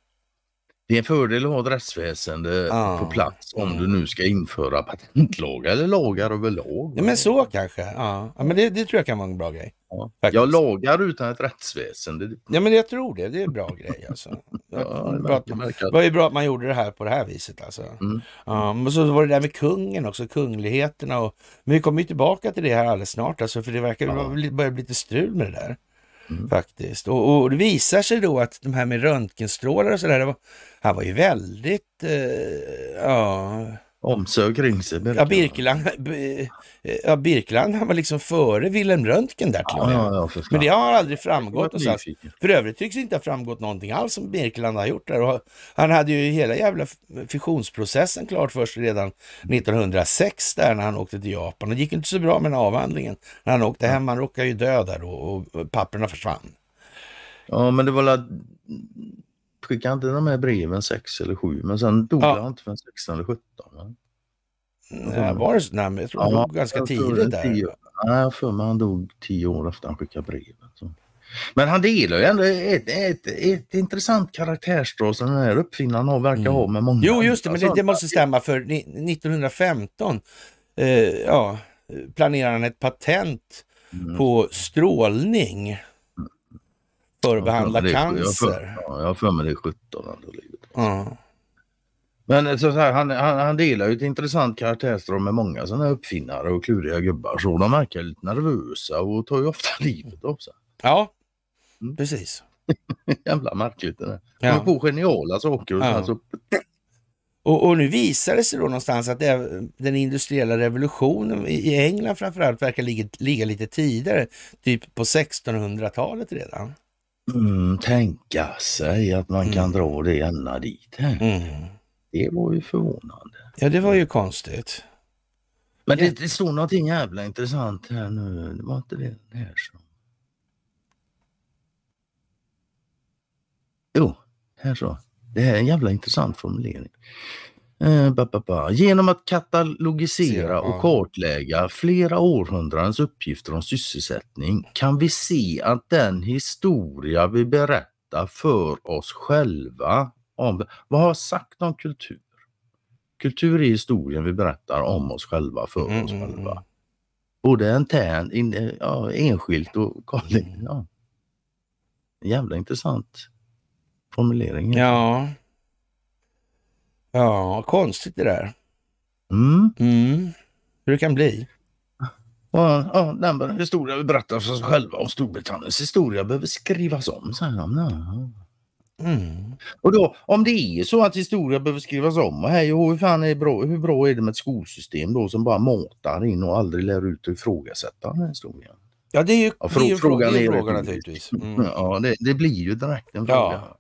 Det är en fördel att ha ett rättsväsende ja. på plats om du nu ska införa patentlagar eller lagar överlag. Ja, men så kanske. Ja. ja men det, det, tror jag kan vara en bra grej. Ja. Jag lagar utan ett rättsväsende. Ja men jag tror det. Det är en bra grej alltså. ja, det, var ju bra att man gjorde det här på det här viset alltså. Mm. Ja, men så var det där med kungen också, kungligheterna och men vi kommer ju tillbaka till det här alldeles snart alltså för det verkar ja. börja bli lite strul med det där. Faktiskt. Och, och, det visar sig då att de här med röntgenstrålar och sådär, han var ju väldigt, eh, ja Omsög Ringsö. Ja, Birkeland, eh, ja, Birkeland han var liksom före Wilhelm Röntgen där till ja, ja, ja Men det har aldrig framgått. Och för övrigt tycks det inte ha framgått någonting alls som Birkeland har gjort där. Och han hade ju hela jävla fissionsprocessen klart för sig redan 1906 där när han åkte till Japan. Det gick inte så bra med den avhandlingen när han åkte hem. Han råkade ju dö där och papperna försvann. Ja, men det var la skickade inte de här breven 6 eller 7 men sen dog ja. han inte förrän 16 eller 17. Men... Nej, var det så? Nej, men jag tror han ja, dog ganska tidigt där. Tio, nej, jag för mig han dog 10 år efter han skickade brevet. Men han delar ju ändå ett, ett, ett, intressant karaktärsdrag som den här uppfinnaren har, verkar mm. ha med många. Jo, just det, men det, det måste stämma för 1915 eh, ja, planerar han ett patent mm. på strålning. För att behandla det, cancer. Jag har för mig det är 17 han tog livet ja. Men eh, så, här, han, han, han delar ju ett intressant karaktärsdrag med många sådana här uppfinnare och kluriga gubbar. Så de verkar lite nervösa och tar ju ofta livet av sig. Ja, mm. precis. Jävla märkligt det där. Ja. De på geniala saker och ja. så och, och, nu visar det sig då någonstans att den industriella revolutionen i England framförallt verkar ligga, ligga lite tidigare, typ på 1600-talet redan. Mm, tänka sig att man mm. kan dra det ända dit. Mm. Det var ju förvånande. Ja, det var ju konstigt. Men det, det står någonting jävla intressant här nu. Det var inte det här som... Jo, här så. Det här är en jävla intressant formulering. Eh, ba, ba, ba. Genom att katalogisera och kartlägga flera århundradens uppgifter om sysselsättning kan vi se att den historia vi berättar för oss själva om vad har jag sagt om kultur? Kultur är historien vi berättar om oss själva, för mm, oss mm, själva. Mm. Både internt, in, eh, ja, enskilt och mm. kollektivt. Ja. Jävla intressant formulering. Ja. Ja, konstigt det där. Mm. Mm. Hur det kan bli. Ja, ja, den historia berättar för sig själva om Storbritanniens historia behöver skrivas om, säger han. Mm. Och då, om det är så att historia behöver skrivas om, och hej, och hur, fan är bra, hur bra är det med ett skolsystem då som bara matar in och aldrig lär ut att ifrågasätta den här historien? Ja, det är ju, ja, frå det är ju frågan, frågan, är frågan naturligtvis. Mm. Ja, det, det, blir ju direkt en fråga. Ja.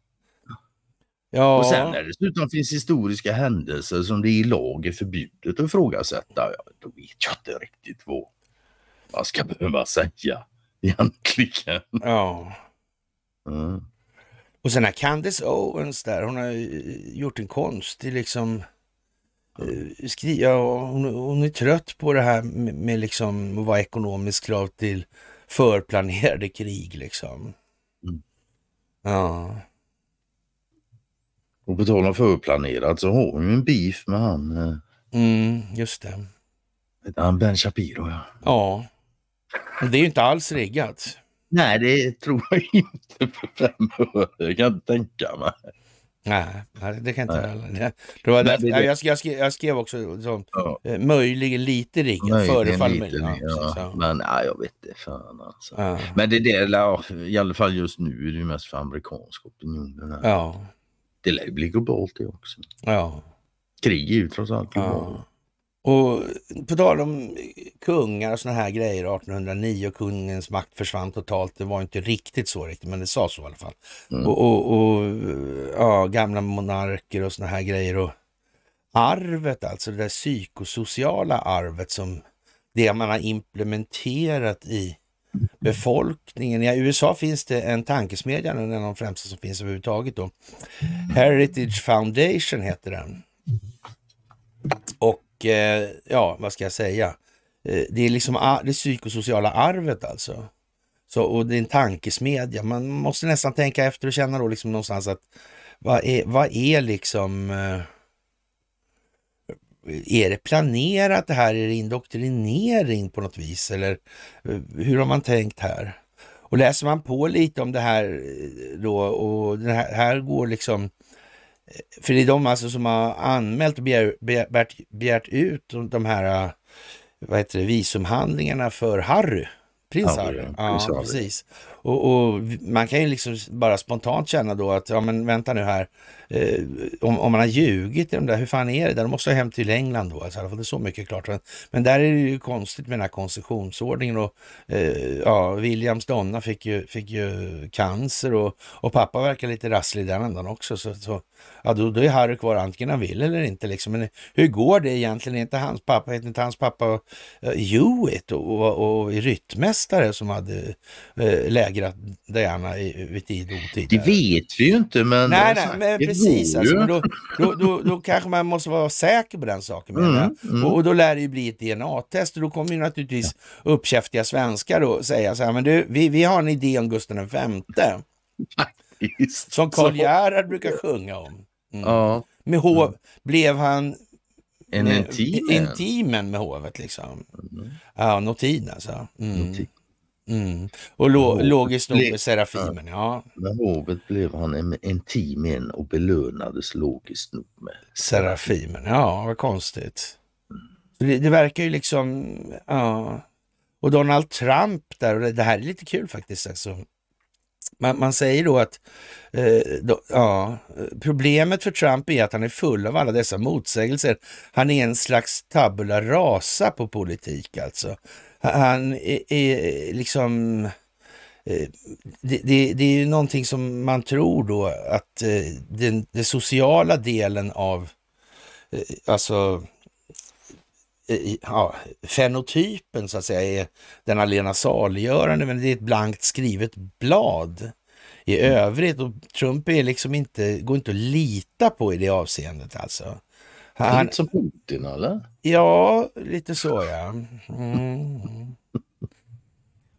Ja. Och sen när dessutom finns historiska händelser som det i lag är förbjudet att ifrågasätta, ja, då vet jag inte riktigt vad man ska behöva säga egentligen. Ja. Mm. Och sen har Candice Owens där, hon har gjort en konstig liksom eh, Skri ja, hon, hon, är trött på det här med, med liksom att vara ekonomiskt slav till förplanerade krig liksom. Mm. Ja. Och på tal om förplanerat så har hon ju en beef med han... Eh, mm, just det. heter han Ben Shapiro ja. Ja. Men det är ju inte alls riggat. Nej, det tror jag inte för fem öre. Jag kan inte tänka mig. Nej, det kan inte jag heller. jag, jag, skrev, jag jag skrev också så, Ja. Eh, möjligen lite riggat, Möjligen förefall lite mer, möjligen. ja. Ja, Men nej, jag vet inte fan alltså. Ja. Men det där, ja, i alla fall just nu, är det ju mest för amerikansk opinion. Ja. Det lär ju bli globalt det också. Ja. Krig är ju trots allt Ja. Och på tal om kungar och såna här grejer, 1809 och kungens makt försvann totalt. Det var inte riktigt så riktigt, men det sa så i alla fall. Mm. Och, och, och, ja, gamla monarker och såna här grejer. Och arvet alltså, det där psykosociala arvet som det man har implementerat i befolkningen. I USA finns det en tankesmedja, en av de främsta som finns överhuvudtaget. Då. Heritage Foundation heter den. Och eh, ja, vad ska jag säga? Eh, det är liksom det psykosociala arvet alltså. Så, och det är en tankesmedja. Man måste nästan tänka efter och känna då liksom någonstans att vad är, vad är liksom eh, är det planerat det här? Är det indoktrinering på något vis? Eller eh, hur har man tänkt här? Och läser man på lite om det här eh, då och det här, här går liksom eh, för det är de alltså som har anmält och begärt, begärt ut de här vad heter det, visumhandlingarna för Harry, prins Harry. Ja, ja, precis. Och, och, man kan ju liksom bara spontant känna då att, ja men vänta nu här, eh, om, om, man har ljugit i de där, hur fan är det där? De måste ha hem till England då, alltså, i alla fall så mycket klart. Men där är det ju konstigt med den här koncessionsordningen och eh, ja, Williams donna fick ju, fick ju cancer och, och pappa verkar lite rasslig i den ändan också. Så, så ja, då, då, är Harry kvar antingen han vill eller inte liksom. Men hur går det egentligen? Är inte hans pappa, heter inte hans pappa eh, Hewitt och, och, och, och ryttmästare som hade uh, vägrat Diana i, vid tid och otid? Det vet vi ju inte men... Nej, nej men precis. Alltså, men då, då, då, då, kanske man måste vara säker på den saken. Mm, mm. Och, och, då lär det ju bli ett DNA-test och då kommer ju naturligtvis ja. uppkäftiga svenskar att säga så här, men du, vi, vi har en idé om Gustav V. som Karl Gerhard brukar sjunga om. Mm. Ja. Med hov, mm. blev han en intimen. intimen med hovet liksom. Mm. Ja, notin alltså. Mm. Notin. Mm. Och lo Behovet logiskt nog med Serafimen, ja. Med hovet blev han en intim och belönades logiskt nog med. Serafimen, ja vad konstigt. Mm. Det, det, verkar ju liksom, ja. Och Donald Trump där, och det, det här är lite kul faktiskt alltså. Man, man säger då att eh, då, ja, problemet för Trump är att han är full av alla dessa motsägelser. Han är en slags tabula rasa på politik alltså han är, är liksom... Eh, det, det, det, är ju någonting som man tror då att eh, den, den sociala delen av eh, alltså ja, fenotypen så att säga är den allena saliggörande, men det är ett blankt skrivet blad i mm. övrigt och Trump är liksom inte, går inte att lita på i det avseendet alltså. Han... Lite som Putin eller? Ja, lite så ja. Mm.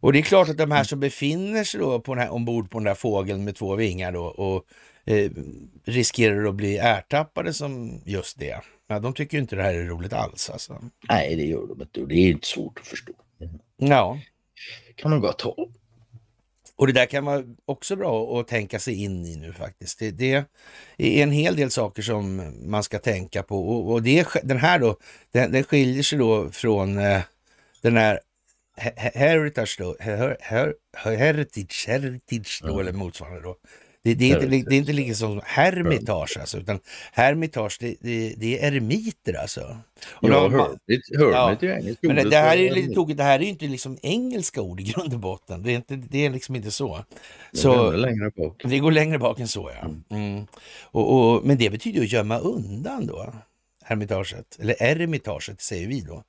Och det är klart att de här som befinner sig då på den här, ombord på den där fågeln med två vingar då och eh, riskerar att bli ertappade som just det. Ja, de tycker inte det här är roligt alls alltså. Nej, det gör de inte. Det är inte svårt att förstå. Ja. Kan man gå bara ta och det där kan vara också bra att tänka sig in i nu faktiskt. Det, det är en hel del saker som man ska tänka på och, och det, den här då, den, den skiljer sig då från eh, den här Heritage då, her, Heritage, Heritage då, mm. eller motsvarande då, det, det, är, inte, det, det är inte liksom hermitage alltså, utan hermitage det, det, det är eremiter alltså. Och ja, de, hermit, hermit ja, är engelskt men det, det här är lite tokigt, det här är ju inte liksom engelska ord i grund och botten. Det är, inte, det är liksom inte så. så det, går längre bak. det går längre bak än så ja. Mm. mm. Och, och, men det betyder ju att gömma undan då, hermitaget. Eller eremitaget säger vi då.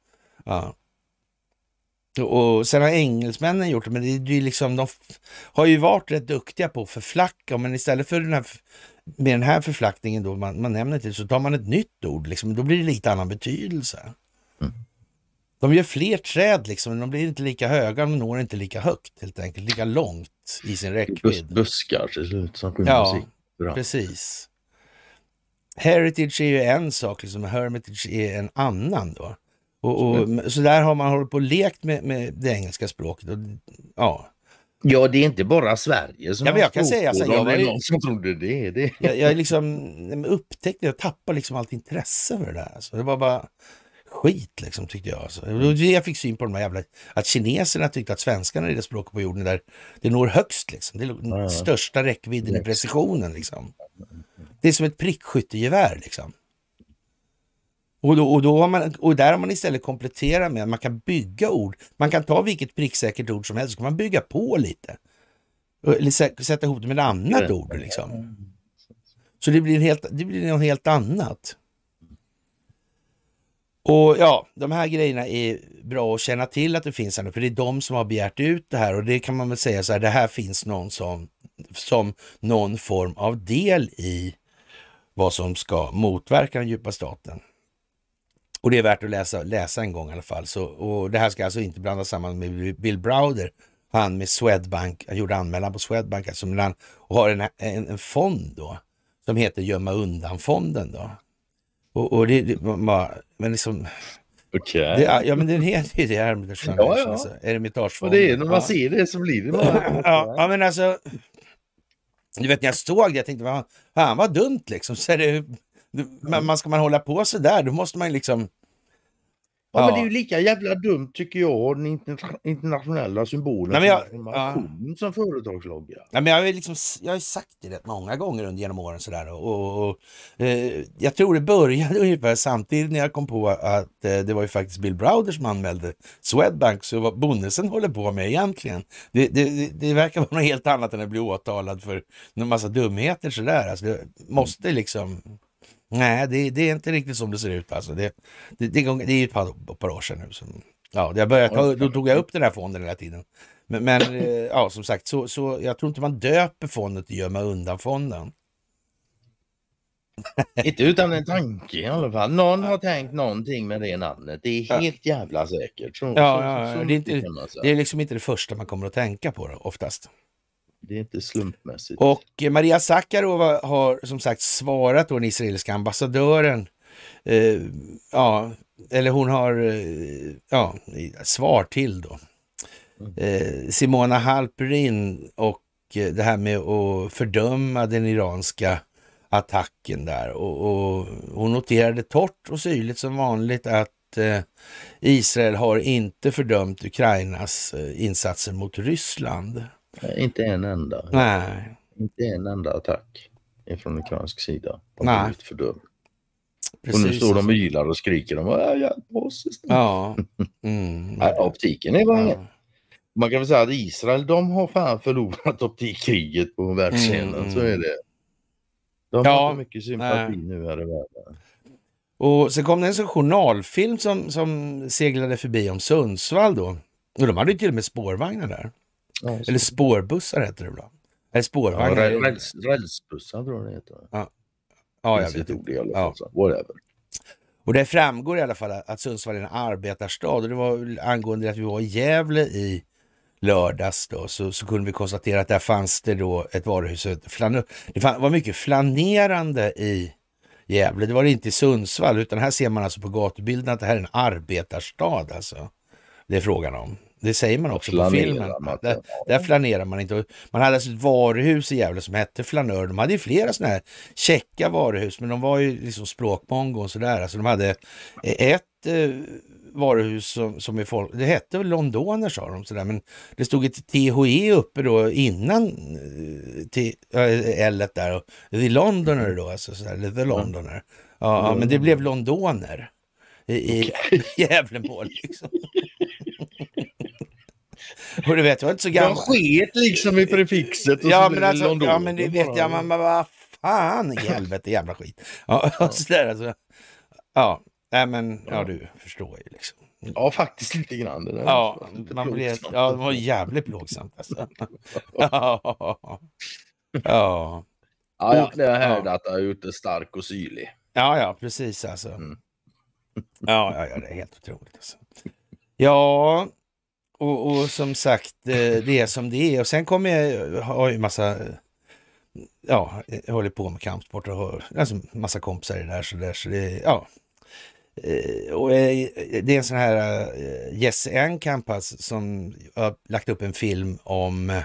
Ja. Och sen har engelsmännen gjort det, men det är ju liksom, de har ju varit rätt duktiga på att förflacka, men istället för den här, med den här förflackningen då, man, man nämner till, så tar man ett nytt ord, liksom, då blir det lite annan betydelse. Mm. De gör fler träd, liksom, men de blir inte lika höga, de når inte lika högt helt enkelt, lika långt i sin räckvidd. Bus buskar till slut, som ja, musik. Bra. precis. Heritage är ju en sak, liksom, hermitage är en annan då. Och, och så där har man hållit på och lekt med, med det engelska språket. Och, ja. Ja, det är inte bara Sverige som ja, men jag kan säga så jag det. det. Jag, jag liksom upptäckte, jag tappade liksom allt intresse för det där. Alltså. Det var bara skit liksom tyckte jag. Alltså. Jag fick syn på de här jävla, att kineserna tyckte att svenskarna är det språk på jorden där det når högst liksom. Det är ja. största räckvidden i precisionen liksom. Det är som ett prickskyttegevär liksom. Och, då, och, då man, och där har man istället kompletterat med att man kan bygga ord. Man kan ta vilket pricksäkert ord som helst, så kan man bygga på lite. Eller sätta ihop det med ett annat mm. ord. Liksom. Så det blir, helt, det blir något helt annat. Och ja, de här grejerna är bra att känna till att det finns här nu, för det är de som har begärt ut det här och det kan man väl säga så här, det här finns någon som, som någon form av del i vad som ska motverka den djupa staten. Och det är värt att läsa, läsa en gång i alla fall. Så, och det här ska alltså inte blandas samman med Bill Browder, han med Swedbank, han gjorde anmälan på Swedbank, alltså, men han har en, en, en fond då, som heter Gömma Undan-fonden då. Och, och det, det man, men liksom... Okej. Okay. ja, men den heter ju det, Hermitage ja, ja. alltså, Eremitagefonden. Och det är när man ja. ser det som blir det bara. ja, ja, men alltså... Du vet när jag såg det, jag tänkte, fan vad dumt liksom. Så är det, men man, ska man hålla på så där, då måste man ju liksom... Ja, ja, men det är ju lika jävla dumt tycker jag, den internationella symbolen Nej, men jag- information som företagslogga. Ja, men jag, har ju liksom, jag har ju sagt det rätt många gånger under genom åren sådär och, och, och eh, jag tror det började ungefär samtidigt när jag kom på att eh, det var ju faktiskt Bill Browder som anmälde Swedbank så vad Bonnesen håller på med egentligen. Det, det, det, verkar vara något helt annat än att bli åtalad för en massa dumheter sådär. Alltså, det måste liksom Nej, det, det, är inte riktigt som det ser ut alltså. Det, det, det, det är ju ett par, par år sedan nu. Som, ja, jag började då tog jag upp den här fonden hela tiden. Men, men eh, ja, som sagt, så, så jag tror inte man döper fonden till gömma undan fonden. Inte utan en tanke i alla fall. Någon har tänkt någonting med det namnet. Det är helt jävla säkert. Så, ja, så, så, ja, ja. Det, är inte, det är liksom inte det första man kommer att tänka på då, oftast. Det är inte slumpmässigt. Och Maria Sakarova har som sagt svarat då den israeliska ambassadören. Eh, ja, eller hon har eh, ja, svar till då. Eh, Simona Halperin och eh, det här med att fördöma den iranska attacken där. Och, och hon noterade torrt och syrligt som vanligt att eh, Israel har inte fördömt Ukrainas eh, insatser mot Ryssland. Eh, inte en enda. Nej. Inte en enda attack från ukrainsk sida. Nej. blivit och nu står de och alltså. ylar och skriker. De, bara äh, Hjälp oss Ja. Mm, Nej, optiken är vad ja. Man kan väl säga att Israel, de har fan förlorat optikkriget på världsscenen. Mm. Så är det. De ja. har mycket sympati Nej. nu här i världen. Och sen kom det en sån journalfilm som, som seglade förbi om Sundsvall då. Och de hade ju till och med spårvagnar där. Ja, Eller spårbussar heter det ibland. Eller spårvagnar. Ja, räls, rälsbussar tror jag det heter. Ja, ja jag vet inte. Ja. Whatever. Och det framgår i alla fall att Sundsvall är en arbetarstad och det var angående att vi var i Gävle i lördags då, så, så kunde vi konstatera att där fanns det då ett varuhus. det var mycket flanerande i Gävle. Det var det inte i Sundsvall utan här ser man alltså på gatubilden att det här är en arbetarstad alltså. Det är frågan om. Det säger man också på filmen. där, där flanerar man inte. Man hade alltså ett varuhus i Gävle som hette Flanör. De hade ju flera sådana här käcka varuhus, men de var ju liksom språkmongo och sådär. Alltså de hade ett eh, varuhus som, som är folk, det hette väl Londoner sa de sådär, men det stod ett THE uppe då innan till, äh, eh, eh, L där, och The Londoner då, alltså sådär, The Londoner. Ja, mm. men det blev Londoner i, i okay. Gävlemål liksom. Och du vet, jag är inte så gammal. De sket liksom i prefixet. Och ja, men alltså, ja, men det vet jag. Men vad fan i helvete jävla skit. Ja, ja. Sådär, alltså. ja. Nej, men ja. du förstår ju liksom. Ja, faktiskt lite grann. Det där ja, man blir, ja, det var jävligt plågsamt alltså. ja. ja. Ja, jag kan hävda att jag har gjort det stark och syrlig. Ja, ja, precis alltså. Mm. ja, ja, ja, det är helt otroligt alltså. Ja, och, och, som sagt, eh, det är som det är. Och sen kommer jag, har ju massa, ja, jag håller på med kampsport och har alltså, massa kompisar i det där så där, så det, ja. Eh, och eh, det är en sån här Jesse Enkamp alltså, som har lagt upp en film om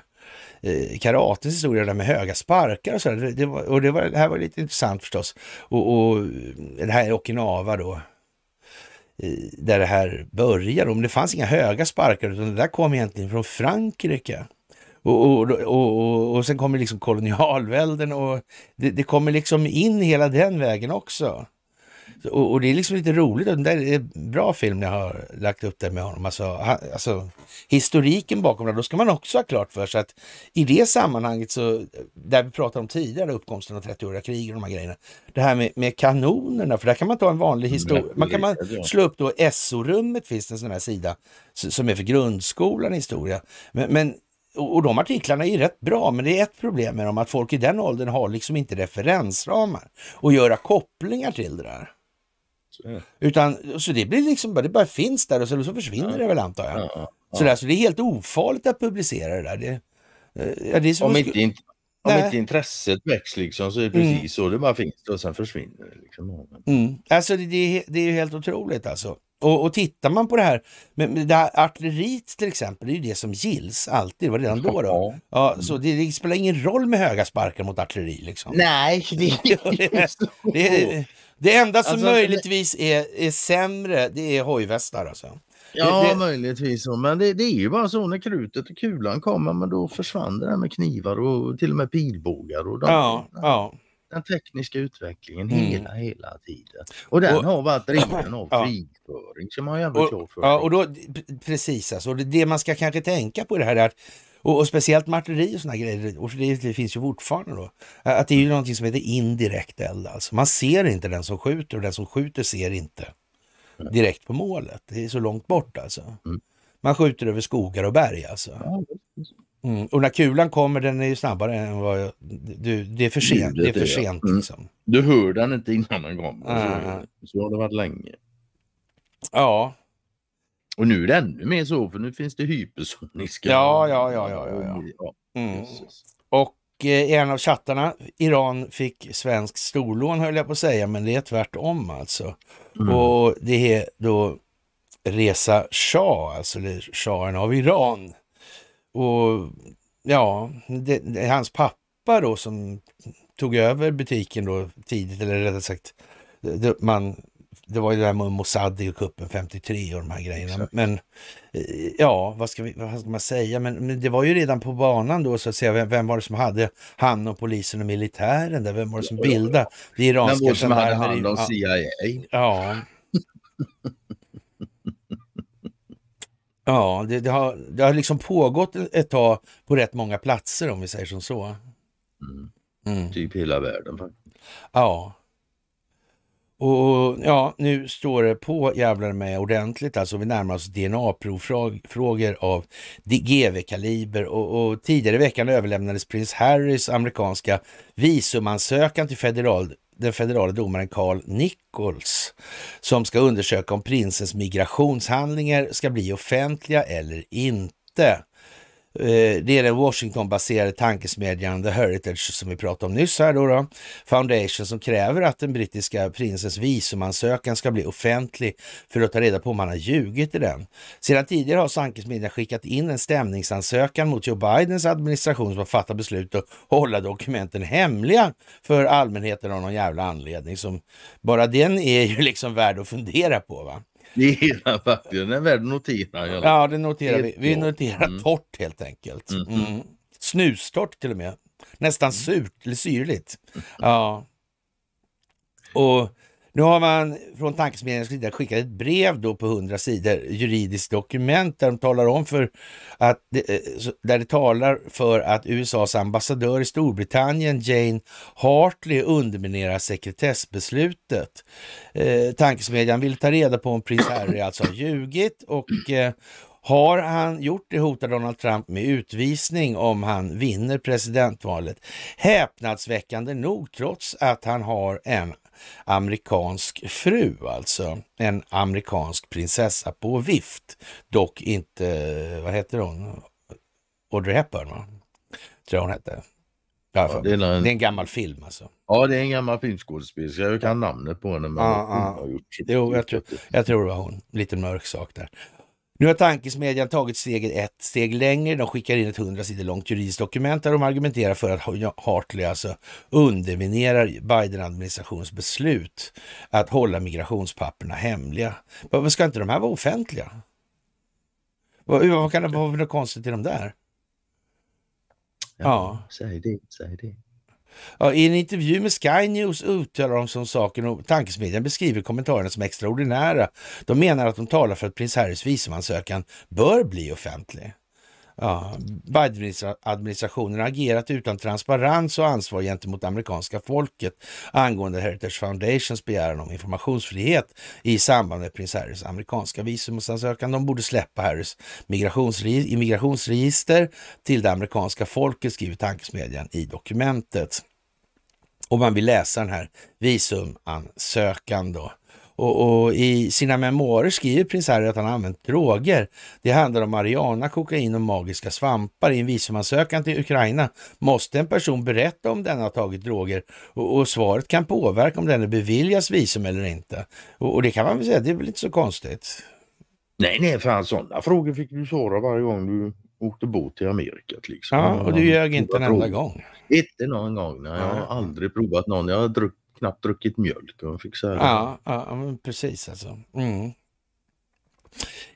karatens historia, där med höga sparkar och så. Där. Det, var, och det, var, det här var lite intressant förstås. Och, och det här är Okinawa då, där det här börjar. Men det fanns inga höga sparkar utan det där kom egentligen från Frankrike. Och, och, och, och, sen kommer liksom kolonialvälden och det, det kommer liksom in hela den vägen också. Och, och, det är liksom lite roligt. det är en bra film jag har lagt upp där med honom. Alltså, han, alltså, historiken bakom det, då ska man också ha klart för sig att i det sammanhanget, så, där vi pratade om tidigare, uppkomsten av 30-åriga krig och de här grejerna. Det här med, med kanonerna, för där kan man ta en vanlig mm, historia. Man kan man slå upp då SO-rummet, finns det en sån här sida som är för grundskolan i historia. men, men och de artiklarna är ju rätt bra, men det är ett problem med dem, att folk i den åldern har liksom inte referensramar och göra kopplingar till det där. Utan, så det blir liksom, det bara finns där och så, så försvinner ja. det väl antar jag. Ja, ja. Sådär, så det är helt ofarligt att publicera det där. Det, eh, ja, det är som om, inte, om inte intresset väcks liksom så är det mm. precis mm. så det bara finns och sen försvinner det. Liksom. Mm. Alltså det, det, det är ju helt otroligt alltså. Och, och tittar man på det här, med det här artilleriet till exempel, det är ju det som gills alltid, det var redan då. då. Ja, så det, det, spelar ingen roll med höga sparkar mot artilleri liksom. Nej, det är, ju så. Det enda som alltså, möjligtvis är, är sämre, det är hojvästar alltså. Ja, det, det... möjligtvis så. Men det, det, är ju bara så när krutet och kulan kommer, men då försvann det där med knivar och till och med pilbågar. Och de, ja, den, ja. den tekniska utvecklingen mm. hela, hela tiden. Och den och, har varit driven av ja. krigföring, ska man och, ja, och då Precis alltså, och det man ska kanske tänka på det här är att och, och speciellt Marteri artilleri och sådana grejer, det finns ju fortfarande då, att det är ju någonting som heter indirekt eld alltså. Man ser inte den som skjuter och den som skjuter ser inte direkt på målet. Det är så långt bort alltså. Mm. Man skjuter över skogar och berg alltså. Mm. Och när kulan kommer, den är ju snabbare än vad jag... Du, det är för sent. Det är för sent mm. liksom. Du hör den inte innan den kommer. Så, ah. så har det varit länge. Ja, och nu är det ännu mer så, för nu finns det hypersoniska. Ja, ja, ja. ja, ja, ja. Mm. Och i eh, en av chattarna, Iran fick svensk storlån höll jag på att säga, men det är tvärtom alltså. Mm. Och det är då Reza Shah, alltså shahen av Iran. Och ja, det, det, hans pappa då som tog över butiken då tidigt, eller rättare sagt, man det var ju det där med Mossadegh och kuppen 53 och de här grejerna. Exakt. Men eh, ja, vad ska, vi, vad ska man säga? Men, men, det var ju redan på banan då så att säga. Vem, vem var det som hade hand om polisen och militären? Där? Vem var det som bildade det iranska? Vem var det som hade hand om CIA? Ja. Ja, det, det, har, det har liksom pågått ett tag på rätt många platser om vi säger som så. Mm. Mm. Typ hela världen. Ja, och ja, nu står det på jävlar med ordentligt. Alltså vi närmar oss DNA-provfrågor av GV-kaliber och, och, tidigare i veckan överlämnades prins Harrys amerikanska visumansökan till federal, den federala domaren Carl Nichols som ska undersöka om prinsens migrationshandlingar ska bli offentliga eller inte. Eh, det är den Washington-baserade tankesmedjan The Heritage som vi pratade om nyss här då, då, Foundation som kräver att den brittiska prinsens visumansökan ska bli offentlig för att ta reda på om han har ljugit i den. Sedan tidigare har tankesmedjan skickat in en stämningsansökan mot Joe Bidens administration som har fattat beslut att hålla dokumenten hemliga för allmänheten av någon jävla anledning. Som bara den är ju liksom värd att fundera på. va? Notera verkligen, den är värd att notera. Ja, det noterar vi. Vi noterar mm. torrt helt enkelt. Mm-hmm. Mm. Snustort till och med. Nästan surt, eller syrligt. Ja. Och nu har man från tankesmedjans sida skickat ett brev då på 100 sidor, juridiskt dokument, där de talar om för att, eh, där det talar för att USAs ambassadör i Storbritannien, Jane Hartley, underminerar sekretessbeslutet. Eh, tankesmedjan vill ta reda på om prins Harry alltså har ljugit och eh, har han gjort det hotar Donald Trump med utvisning om han vinner presidentvalet. Häpnadsväckande nog trots att han har en amerikansk fru alltså. En amerikansk prinsessa på vift. Dock inte, vad heter hon? Audrey Hepburn va? Tror hon hette. Ja, det, är en... det är en gammal film alltså. Ja, det är en gammal filmskådespelerska. Jag kan namnet på henne. Men ah, ah. Jo, jag, tror, jag tror det var hon. Lite mörk sak där. Nu har tankesmedjan tagit steget ett steg längre. De skickar in ett hundra sidor långt juridiskt dokument där de argumenterar för att Hartley alltså underminerar Biden-administrationens beslut att hålla migrationspapperna hemliga. Varför ska inte de här vara offentliga? Vad, vad kan det vara för konstigt i de där? Ja, ja. Säg det, säg det. Ja, I en intervju med Sky News uttalar de som saken och tankesmedjan beskriver kommentarerna som extraordinära. De menar att de talar för att prins Harrys visumansökan bör bli offentlig ja, Biden-administrationen agerat utan transparens och ansvar gentemot amerikanska folket angående Heritage Foundations begäran om informationsfrihet i samband med prins Harrys amerikanska visumansökan. De borde släppa Harrys immigrationsregister till det amerikanska folket, skriver tankesmedjan i dokumentet. Och man vill läsa den här visumansökan då och, och, i sina memoarer skriver prins Harry att han använt droger. Det handlar om Ariana, kokain och magiska svampar. I en visumansökan till Ukraina måste en person berätta om den har tagit droger och, och svaret kan påverka om den beviljas visum eller inte. Och, och, det kan man väl säga, det är väl inte så konstigt? Nej, nej, fan sådana frågor fick du svara varje gång du åkte båt till Amerika. Liksom. Ja, och du ljög inte en enda gång. Inte någon gång. Nej, jag har aldrig provat någon. Jag har druckit knappt druckit mjölk. och fick så här. Ja, ja, precis alltså. Mm.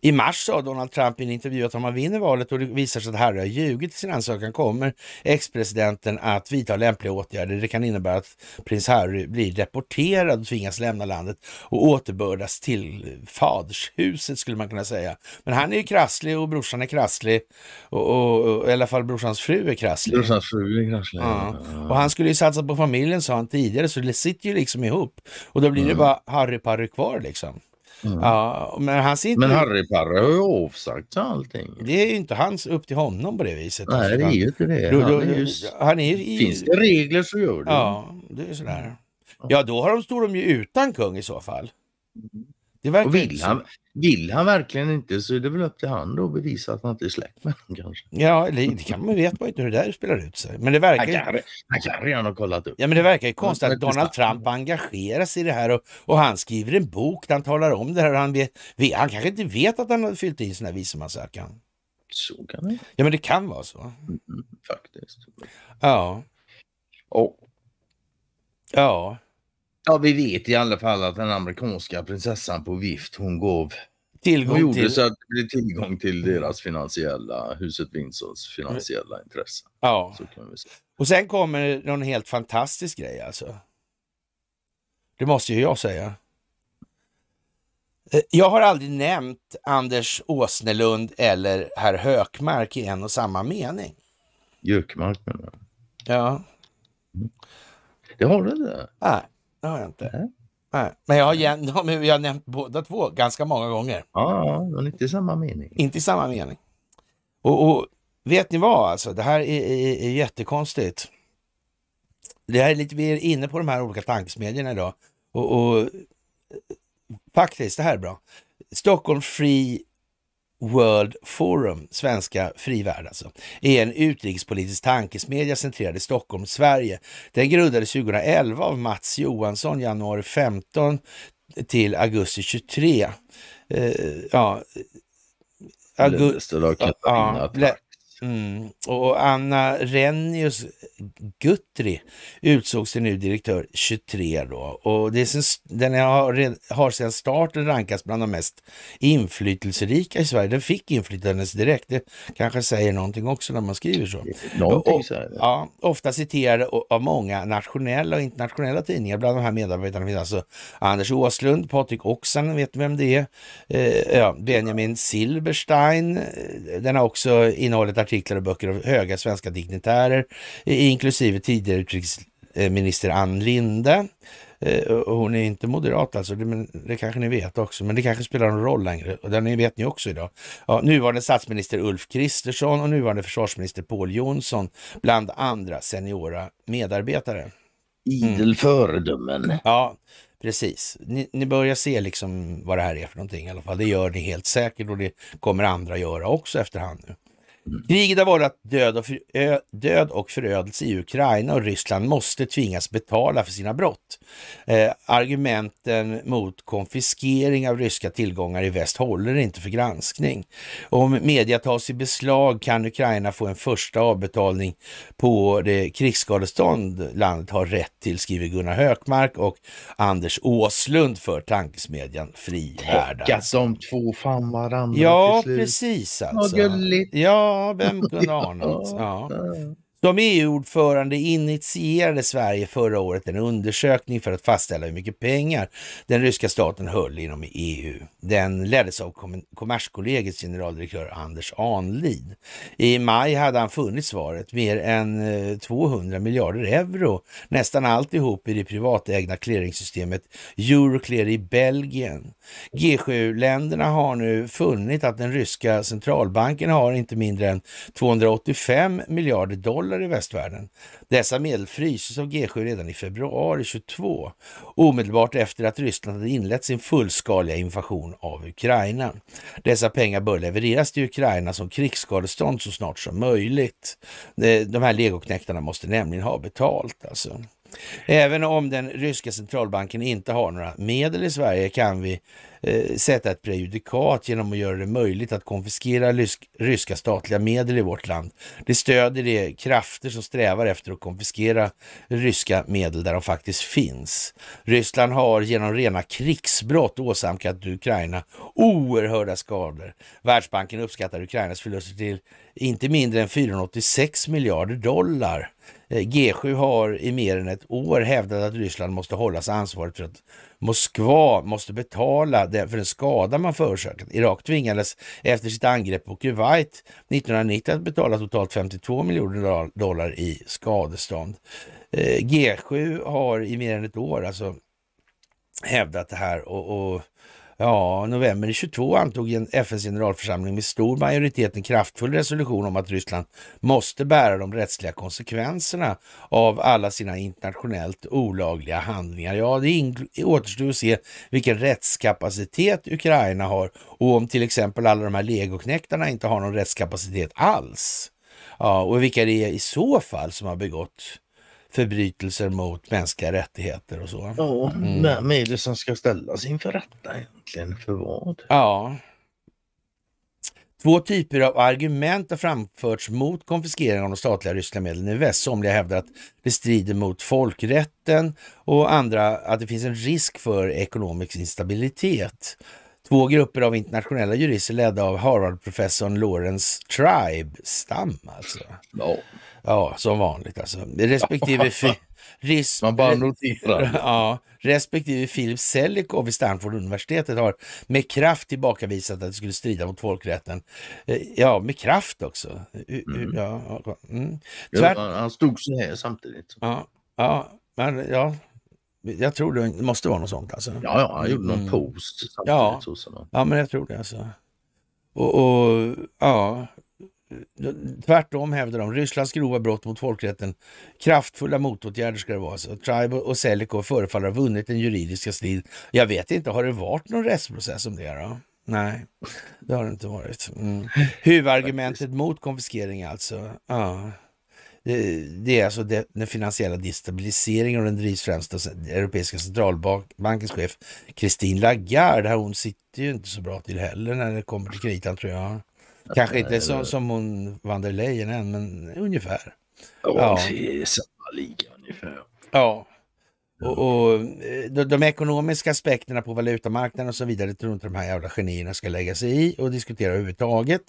I mars sa Donald Trump i en intervju att om han vinner valet och det visar sig att Harry har ljugit i sin ansökan kommer ex-presidenten att vidta lämpliga åtgärder. Det kan innebära att prins Harry blir deporterad och tvingas lämna landet och återbördas till fadershuset skulle man kunna säga. Men han är ju krasslig och brorsan är krasslig och, och, och, i alla fall brorsans fru är krasslig. Brorsans fru är krasslig. Ja. Och han skulle ju satsa på familjen sa han tidigare så det sitter ju liksom ihop och då blir mm. det bara Harry Parry kvar liksom. Mm. Ja, men han sitter... Men Harry Parry har ju avsagt sig allting. Det är ju inte hans upp till honom på det viset. Nej, alltså. det är ju inte det. Då, då, han är just... han är i... Finns det regler så gör det. Ja, det är sådär. Ja, då har de, står de ju utan kung i så fall. Mm. Det verkar vill, han, vill han verkligen inte så är det väl upp till han då att bevisa att han inte är släkt med honom kanske. Ja, det, det kan man vet man inte hur det där spelar ut sig. Men det verkar han, kan, ju, han kan redan ha kollat upp. Ja, men det verkar ju konstigt att Donald Trump engagerar sig i det här och, och han skriver en bok där han talar om det här. han, vet, han kanske inte vet att han har fyllt i sina visumansökan. Så kan det Ja, men det kan vara så. Mm, mm faktiskt. Ja. Och. Ja. Ja, vi vet i alla fall att den amerikanska prinsessan på vift, hon gav tillgång hon gjorde till... så att det tillgång till mm. deras finansiella, huset Windsors finansiella intressen. Ja. Och sen kommer någon helt fantastisk grej alltså. Det måste ju jag säga. Eh, jag har aldrig nämnt Anders Åsnelund eller herr Hökmark i en och samma mening. Jökmark menar du? Ja. Mm. Det har du inte? Nej det har jag inte. Nej. Nej. Men jag har, jag, har nämnt båda två ganska många gånger. Ja, men inte i samma mening. Inte i samma mening. Och, och vet ni vad, alltså, det här är, är, är jättekonstigt. Det här är lite, vi är inne på de här olika tankesmedjorna idag. Och, och eh, faktiskt, det här är bra. Stockholm Free World Forum, svenska frivärld alltså, är en utrikespolitisk tankesmedja centrerad i Stockholm, Sverige. Den grundades 2011 av Mats Johansson, januari 15 till augusti 23. Eh, ja, Augusti, ja, Katarina, ja, Mm. Och Anna Rennius Guthrie utsågs till ny direktör 23 då. Och det sen, den har, har sedan starten rankats bland de mest inflytelserika i Sverige. Den fick inflytande direkt. Det kanske säger någonting också när man skriver så. Någonting och, Ja, ofta citerade av många nationella och internationella tidningar. Bland de här medarbetarna finns alltså Anders Åslund, Patrik Oksanen, vet vem det är? Eh, ja, Benjamin Silberstein. Eh, den har också innehållit artiklar och böcker av höga svenska dignitärer, inklusive tidigare utrikesminister Ann Linde. Eh, hon är inte moderat alltså, men det kanske ni vet också, men det kanske spelar någon roll längre. Och det vet ni också idag. Ja, nuvarande statsminister Ulf Kristersson och nuvarande försvarsminister Pål Jonsson, bland andra seniora medarbetare. Mm. Idel föredömen. Ja, precis. Ni, ni, börjar se liksom vad det här är för någonting i alla fall. Det gör ni helt säkert och det kommer andra göra också efterhand. nu. Kriget har vållat död och, förö död och förödelse i Ukraina och Ryssland måste tvingas betala för sina brott. Eh, argumenten mot konfiskering av ryska tillgångar i väst håller inte för granskning. Om media tas i beslag kan Ukraina få en första avbetalning på det krigsskadestånd landet har rätt till, skriver Gunnar Hökmark och Anders Åslund för tankesmedjan Fri Tänk att de två fann varandra Ja, precis alltså. Ja, Ja, vem kunde anat? Ja. Som EU-ordförande initierade Sverige förra året en undersökning för att fastställa hur mycket pengar den ryska staten höll inom EU. Den leddes av Kommerskollegiets generaldirektör Anders Anlid. I maj hade han funnit svaret, mer än 200 eh, miljarder euro, nästan alltihop i det privatägda clearingsystemet Euroclear i Belgien. G7-länderna har nu funnit att den ryska centralbanken har inte mindre än 285 miljarder dollar dollar i västvärlden. Dessa medel fryses av G7 redan i februari 22, omedelbart efter att Ryssland hade inlett sin fullskaliga invasion av Ukraina. Dessa pengar bör levereras till Ukraina som krigsskadestånd så snart som möjligt. De här legoknäktarna måste nämligen ha betalt alltså. Även om den ryska centralbanken inte har några medel i Sverige kan vi eh, sätta ett prejudikat genom att göra det möjligt att konfiskera rysk, ryska statliga medel i vårt land. Det stöder de krafter som strävar efter att konfiskera ryska medel där de faktiskt finns. Ryssland har genom rena krigsbrott åsamkat Ukraina oerhörda skador. Världsbanken uppskattar Ukrainas förluster till inte mindre än 486 miljarder dollar Eh, G7 har i mer än ett år hävdat att Ryssland måste hållas ansvarigt för att Moskva måste betala för den skada man förorsakat. Irak tvingades efter sitt angrepp på Kuwait 1990 att betala totalt 52 miljoner dollar i skadestånd. Eh, G7 har i mer än ett år alltså hävdat det här och, och Ja, november 22 antog FNs generalförsamling med stor majoritet en kraftfull resolution om att Ryssland måste bära de rättsliga konsekvenserna av alla sina internationellt olagliga handlingar. Ja, det återstår att se vilken rättskapacitet Ukraina har och om till exempel alla de här legoknäktarna inte har någon rättskapacitet alls. Ja, och vilka det är i så fall som har begått förbrytelser mot mänskliga rättigheter och så. Ja, mm. vem är det som ska ställas inför rätta? egentligen för vad? Ja. Två typer av argument har framförts mot konfiskering av de statliga ryska medlen i väst. Somliga hävdar att det strider mot folkrätten och andra att det finns en risk för ekonomisk instabilitet. Två grupper av internationella jurister ledda av Harvard-professorn Lawrence Tribe, Stam alltså. No. Ja, som vanligt alltså. Respektive, Res Man bara noterar. Ja, respektive Filip Selikow vid Stanford universitetet har med kraft tillbakavisat att det skulle strida mot folkrätten. Eh, ja, med kraft också. Mm. Ja, mm. Tvärt... ja, han stod så här samtidigt. Ja, ja, men, ja. Jag tror det måste vara något sånt alltså. Ja, ja han gjorde någon mm. post. Ja. ja, men jag tror det alltså. Och, och ja, Tvärtom hävdar de Rysslands grova brott mot folkrätten. Kraftfulla motåtgärder ska det vara. Så Tribe och Selikov förefaller ha vunnit den juridiska strid. Jag vet inte, har det varit någon rättsprocess om det? Då? Nej, det har det inte varit. Mm. Huvudargumentet mot konfiskering alltså. Ja. Det, det är alltså det, den finansiella destabiliseringen och den drivs främst av Europeiska centralbankens chef Christine Lagarde. Hon sitter ju inte så bra till heller när det kommer till kritan tror jag. Kanske inte eh, så, som hon van der Leyen än, men ungefär. Ja, ja. samma liga ungefär. Ja. Och, och eh, de, de, ekonomiska aspekterna på valutamarknaden och så vidare tror inte de här jävla genierna ska lägga sig i och diskutera överhuvudtaget.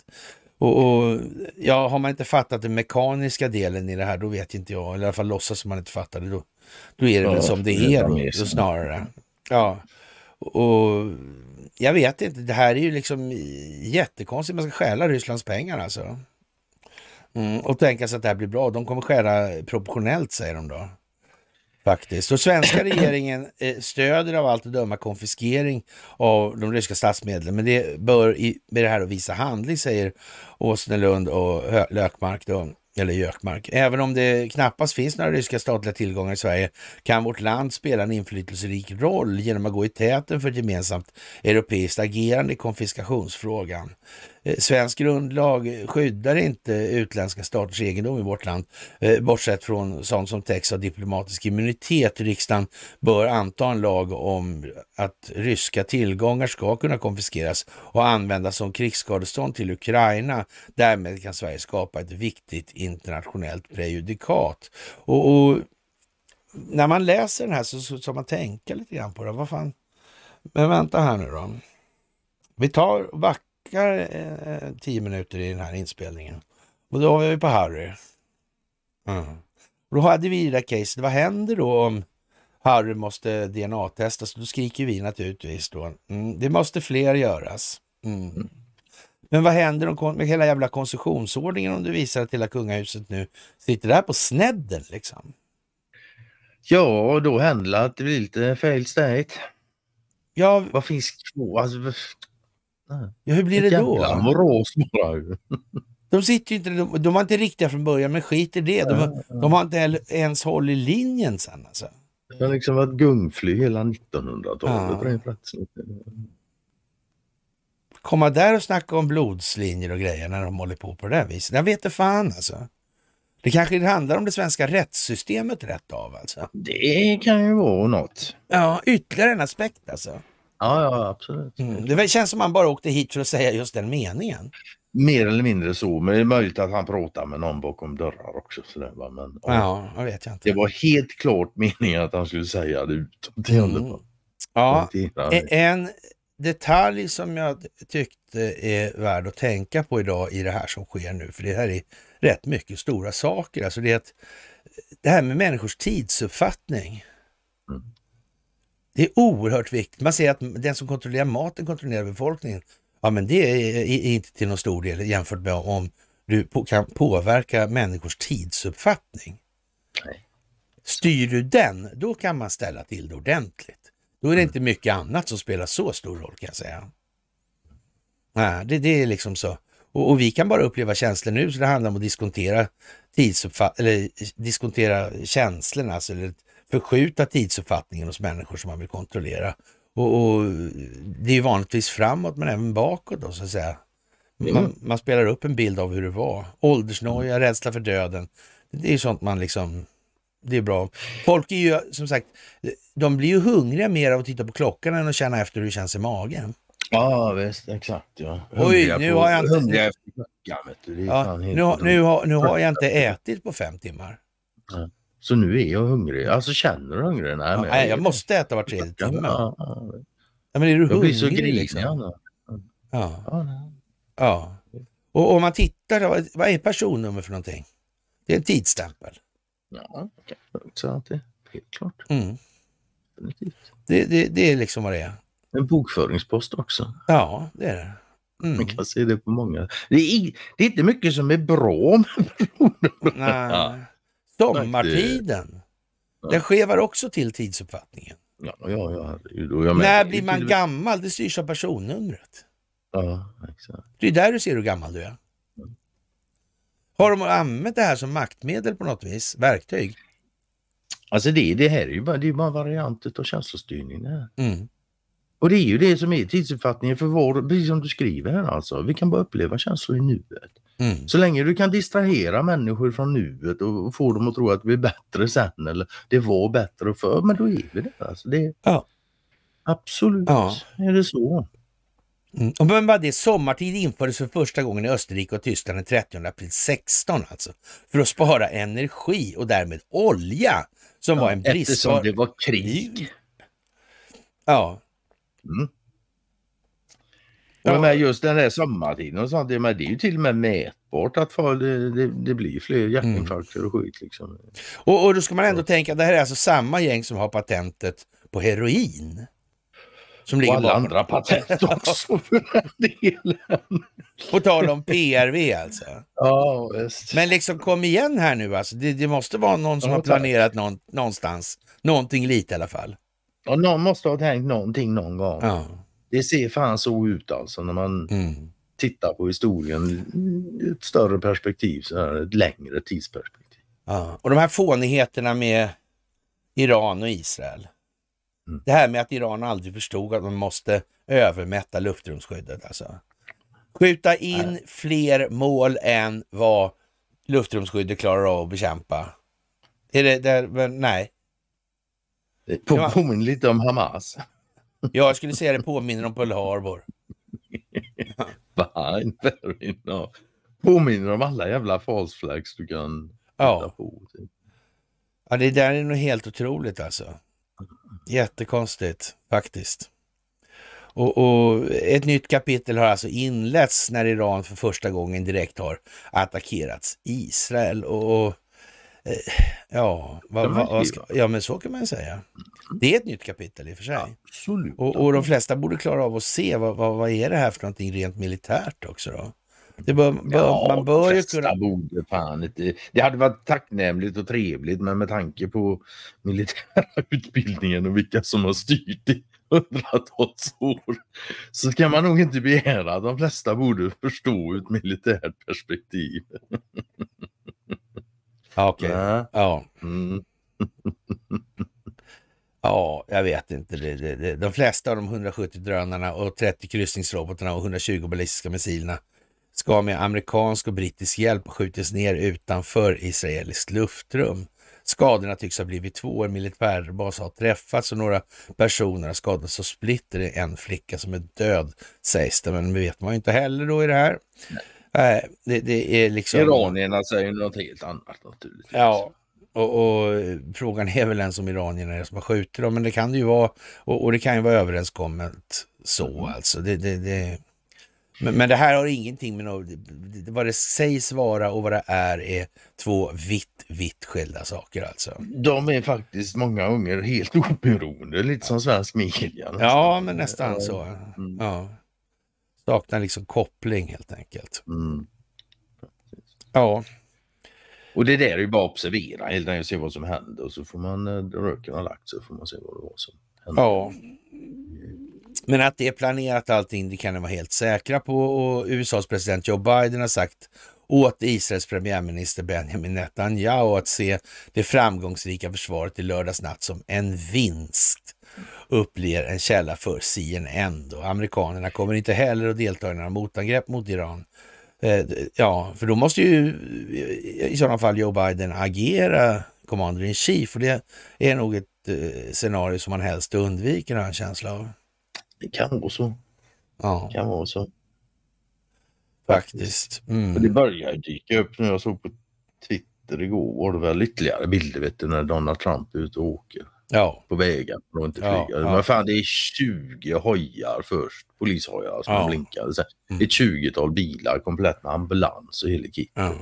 Och, och, ja, har man inte fattat den mekaniska delen i det här, då vet inte jag. Eller i alla fall låtsas som man inte fattar det. Då, då är det ja, väl som det, det är, är då, då, snarare. Ja, och jag vet inte, det här är ju liksom jättekonstigt. Man ska stjäla Rysslands pengar alltså. Mm, och tänka sig att det här blir bra. De kommer skära proportionellt säger de då. Faktiskt. Och svenska regeringen eh, stöder av allt att döma konfiskering av de ryska statsmedlen. Men det bör i, med det här att visa handling, säger Åsnelund och Lökmark. Då eller Jökmark. Även om det knappast finns några ryska statliga tillgångar i Sverige kan vårt land spela en inflytelserik roll genom att gå i täten för ett gemensamt europeiskt agerande i konfiskationsfrågan. Eh, svensk grundlag skyddar inte utländska staters egendom i vårt land, eh, bortsett från sånt som täcks av diplomatisk immunitet. Riksdagen bör anta en lag om att ryska tillgångar ska kunna konfiskeras och användas som krigsskadestånd till Ukraina. Därmed kan Sverige skapa ett viktigt internationellt prejudikat. Och, och när man läser den här så ska man tänka lite grann på det. Vad fan? Men vänta här nu då. Vi tar och backar snackar eh, eh, tio minuter i den här inspelningen. Och då var vi på Harry. Mm. då hade vi det där caset. Vad händer då om Harry måste DNA-testas? Då skriker vi naturligtvis då. Mm, det måste fler göras. Mm. mm. Men vad händer med hela jävla koncessionsordningen om du visar att hela kungahuset nu sitter där på snedden liksom? Ja, då händer det att det blir lite fail state. Ja, vad finns kvar? Alltså, Ja, hur blir det, det då? Borås bara. De, sitter ju inte, de, de var inte riktiga från början, men skit i det. De, var, de har inte ens håll i linjen sen. Alltså. Det har liksom varit gungfly hela 1900-talet. Ja. Komma där och snacka om blodslinjer och grejer när de håller på på det där viset. Jag vet inte fan alltså. Det kanske handlar om det svenska rättssystemet rätt av alltså. Det kan ju vara något. Ja, ytterligare en aspekt alltså. Ja, ja absolut. Mm. Det känns som han bara åkte hit för att säga just den meningen. Mer eller mindre så, men det är möjligt att han pratade med någon bakom dörrar också. Så där, men, ja, det vet jag inte. Det var helt klart meningen att han skulle säga det utåt i mm. Ja, en detalj som jag tyckte är värd att tänka på idag i det här som sker nu, för det här är rätt mycket stora saker. Alltså det, att, det här med människors tidsuppfattning. Det är oerhört viktigt. Man säger att den som kontrollerar maten kontrollerar befolkningen. Ja, men det är inte till någon stor del jämfört med om du kan påverka människors tidsuppfattning. Nej. Styr du den, då kan man ställa till det ordentligt. Då är det mm. inte mycket annat som spelar så stor roll kan jag säga. Nej, det, det är liksom så. Och, och, vi kan bara uppleva känslor nu, så det handlar om att diskontera tidsuppfattning, eller diskontera känslorna, alltså förskjuta tidsuppfattningen hos människor som man vill kontrollera. Och, och Det är vanligtvis framåt men även bakåt då så att säga. Man, mm. man spelar upp en bild av hur det var. Åldersnoja, mm. rädsla för döden. Det är sånt man liksom det är bra. Folk är ju som sagt, de blir ju hungriga mer av att titta på klockan än att känna efter hur det känns i magen. Ja, visst, exakt. Ja. Hungriga Oj, nu på, har jag inte... efter klockan, vet du. Ja, nu, nu, har, nu har jag inte ätit på fem timmar. Ja. Så nu är jag hungrig. Alltså känner du hungrig? Nej, ja, jag, jag måste äta var tredje timme. Ja, ja. ja, men är du jag hungrig? Jag blir så grinig. Liksom? Ja. ja. Och om man tittar, vad är personnummer för någonting? Det är en tidsstämpel. Ja, det är helt klart. Mm. Det, det, det är liksom vad det är. En bokföringspost också. Ja, det är det. Mm. Man kan se det på många. Det är, det är inte mycket som är bra med personnummer. Sommartiden. Ja. Den skevar också till tidsuppfattningen. Ja, ja, ja, ja, När blir man gammal? Det styrs av personnumret. Ja, exakt. Det är där du ser hur gammal du är. Har de använt det här som maktmedel på något vis? Verktyg? Alltså det, det här är ju bara, det är bara varianter av känslostyrning. Det här. Mm. Och det är ju det som är tidsuppfattningen för vår, precis som du skriver här alltså. Vi kan bara uppleva känslor i nuet. Mm. Så länge du kan distrahera människor från nuet och få dem att tro att det blir bättre sen eller det var bättre förr, men då är vi det. Alltså, det ja. Absolut ja. är det så. Mm. men bara det, sommartid infördes för första gången i Österrike och Tyskland den 30 april 16 alltså. För att spara energi och därmed olja som ja, var en bristvara. Eftersom det var krig. Ja, Mm. Och med just den här sommartiden och sånt, det är ju till och med mätbart att fall, det, det, blir fler mm. hjärtinfarkter och skit. Liksom. Och, och då ska man ändå tänka det här är alltså samma gäng som har patentet på heroin. Som och ligger alla bakom. andra patent också för den delen. På tal om PRV alltså. Ja, visst. Men liksom kom igen här nu alltså. Det, det måste vara någon som ja, har planerat någon, någonstans. Någonting lite i alla fall. Ja, någon måste ha tänkt någonting någon gång. Ja. Det ser fan så ut alltså när man mm. tittar på historien i ett större perspektiv, så här, ett längre tidsperspektiv. Ja. Och de här fånigheterna med Iran och Israel. Mm. Det här med att Iran aldrig förstod att man måste övermätta luftrumsskyddet. Alltså. Skjuta in Nej. fler mål än vad luftrumsskyddet klarar av att bekämpa. Är det där, nej, det påminner lite om Hamas. Ja, jag skulle säga det påminner om Pearl Harbor. Påminner om alla jävla false flags du kan ja. på. Typ. Ja, det där är nog helt otroligt alltså. Jättekonstigt faktiskt. Och, och, ett nytt kapitel har alltså inletts när Iran för första gången direkt har attackerats Israel. Och, och Eh, ja, va, va, va, ska, ja, men så kan man säga. Det är ett nytt kapitel i och för sig. Absolut. Och, och de flesta borde klara av att se vad, vad, vad, är det här för någonting rent militärt också då? Det bör, bör, ja, man bör ju kunna... borde fan inte. Det hade varit tacknämligt och trevligt men med tanke på militära utbildningen och vilka som har styrt i hundratals år så kan man nog inte begära att de flesta borde förstå ur ett militärt perspektiv. Okej. Okay. Ja. Mm. ja, jag vet inte. De flesta av de 170 drönarna och 30 kryssningsrobotarna och 120 ballistiska missilerna ska med amerikansk och brittisk hjälp skjutas ner utanför israeliskt luftrum. Skadorna tycks ha blivit två. En militärbas har träffats och några personer har skadats och splitter är en flicka som är död sägs det. Men det vet man ju inte heller då i det här. Nej, det, det är liksom... Iranierna säger något helt annat naturligtvis. Ja, och, och, frågan är väl ens om iranierna är det som har skjutit dem, men det kan det ju vara. Och, och det kan ju vara överenskommet så mm. alltså. Det, det, det... Men, men, det här har ingenting med något... Vad det sägs vara och vad det är är två vitt, vitt skilda saker alltså. De är faktiskt många gånger helt oberoende, lite som svensk media. Nästan. Ja, men nästan så. Ja. Mm. Saknar liksom koppling helt enkelt. Mm. Ja. Och det där är ju bara att observera helt se vad som händer och så får man, eh, röken har lagt sig, får man se vad det var som hände. Ja. Men att det är planerat allting, det kan ni vara helt säkra på och USAs president Joe Biden har sagt åt Israels premiärminister Benjamin Netanyahu att se det framgångsrika försvaret i lördags natt som en vinst uppger en källa för CNN. Då. Amerikanerna kommer inte heller att delta i några motangrepp mot Iran. Eh, ja, för då måste ju eh, i sådana fall Joe Biden agera commander in chief och det är nog ett eh, scenario som man helst undviker har jag en känsla av. Det kan vara så. Ja. Det kan vara så. Faktiskt. Mm. Det börjar dyka upp nu. Jag såg på Twitter igår var det väl ytterligare bilder vet du, när Donald Trump är ute och åker ja. på vägen. Och inte flyga. Ja, Men fan, det är 20 hojar först, polishojar som ja. blinkar. Sen mm. ett 20-tal bilar komplett med ambulans och hela kitten.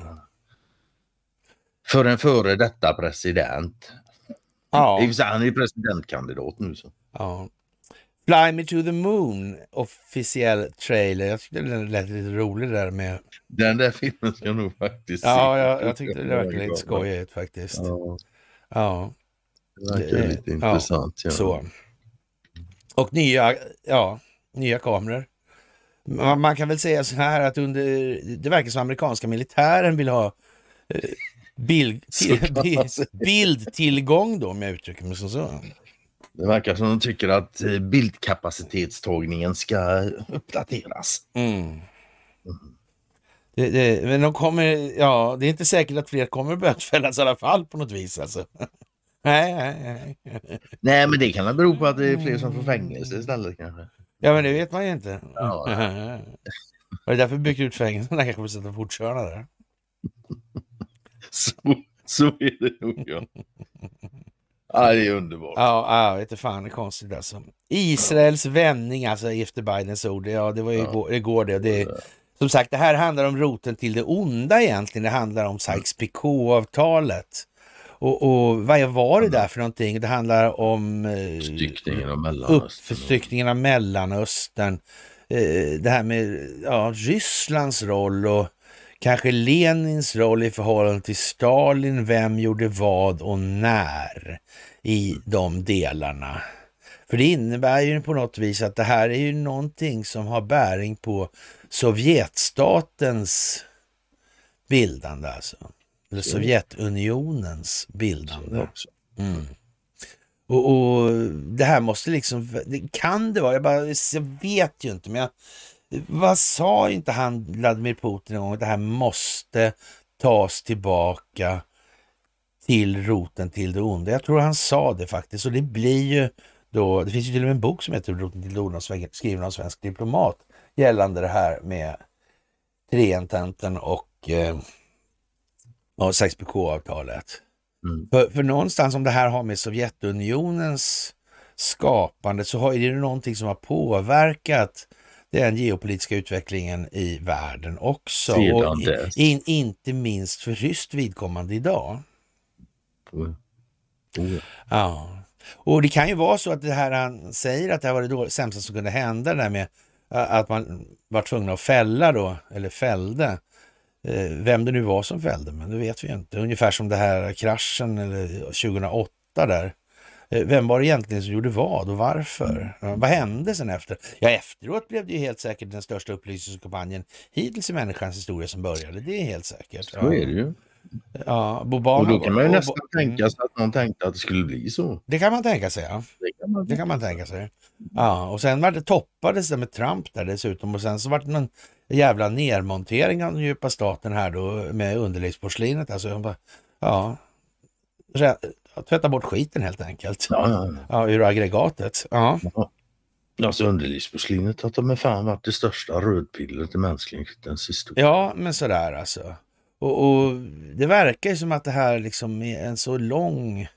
För en före detta president. Ja. Han är presidentkandidat nu. Så. Ja. Fly Me To The Moon, officiell trailer. Jag tyckte den lät lite rolig där med. Den där filmen ska jag nog faktiskt se. Ja, jag, jag tyckte det lät lite skojigt faktiskt. Ja. ja. Det verkar lite ja, intressant. Ja. Så. Och nya, ja, nya kameror. Man, man, kan väl säga så här att under, det verkar som amerikanska militären vill ha eh, bild, till, bildtillgång då om jag uttrycker mig så. så. Det verkar som de tycker att eh, bildkapacitetstagningen ska uppdateras. Mm. Mm. Det, det, men de kommer, ja, det är inte säkert att fler kommer bötfällas i alla fall på något vis alltså. Nej, nej, nej. nej, men det kan bero på att det är fler som får mm. fängelse istället kanske. Ja, men det vet man ju inte. Ja, det därför vi byggde ut fängelserna kanske för att sätta fortkörna där. så, så är det nog ja. Ja, det är underbart. Ja, ja vet du fan, det är konstigt alltså. Israels vändning alltså efter Bidens ord, ja det var ju ja. igår, det. det som sagt, det här handlar om roten till det onda egentligen. Det handlar om Sykes-Picot-avtalet. Och, och vad var det där mm. för någonting? Det handlar om Uppstyckningen eh, av Mellanöstern. Eh, det här med ja, Rysslands roll och kanske Lenins roll i förhållande till Stalin. Vem gjorde vad och när i de delarna? För det innebär ju på något vis att det här är ju någonting som har bäring på Sovjetstatens bildande alltså eller mm. Sovjetunionens bildande. Mm. Och, och, det här måste liksom, kan det vara, jag, bara, jag vet ju inte, men jag, vad sa inte han Vladimir Putin en gång, att det här måste tas tillbaka till roten till det onda. Jag tror han sa det faktiskt och det blir ju då, det finns ju till och med en bok som heter Roten till det onda skriven av en svensk diplomat gällande det här med treententen och eh, 6 pk avtalet mm. för, för, någonstans om det här har med Sovjetunionens skapande så har, är det någonting som har påverkat den geopolitiska utvecklingen i världen också. Och in, inte minst för ryskt vidkommande idag. Mm. Mm. Ja. Och det kan ju vara så att det här han säger att det här var det då, sämsta som kunde hända, det där med att man var tvungen att fälla då, eller fällde Eh, vem det nu var som fällde, men det vet vi inte. Ungefär som det här kraschen eller 2008 där. Eh, vem var det egentligen som gjorde vad och varför? Mm. Vad hände sen efter? Ja, efteråt blev det ju helt säkert den största upplysningskampanjen hittills i människans historia som började. Det är helt säkert. Så är det ju. Ja, Bobana, och då kan man ju nästan mm. tänka sig att någon tänkte att det skulle bli så. Det kan man tänka sig, ja. Det kan man, det kan man tänka sig. Ja, och sen var det toppades det med Trump där dessutom och sen så var det någon jävla nedmontering av den djupa staten här då med underlivsporslinet. Alltså, ja, tvätta bort skiten helt enkelt. Ja, ja, ja. ja ur aggregatet. Ja. ja. Alltså underlivsporslinet har ta med fan varit det största rödpillret i mänsklighetens historia. Ja, men sådär alltså. Och, och det verkar ju som att det här liksom är en så lång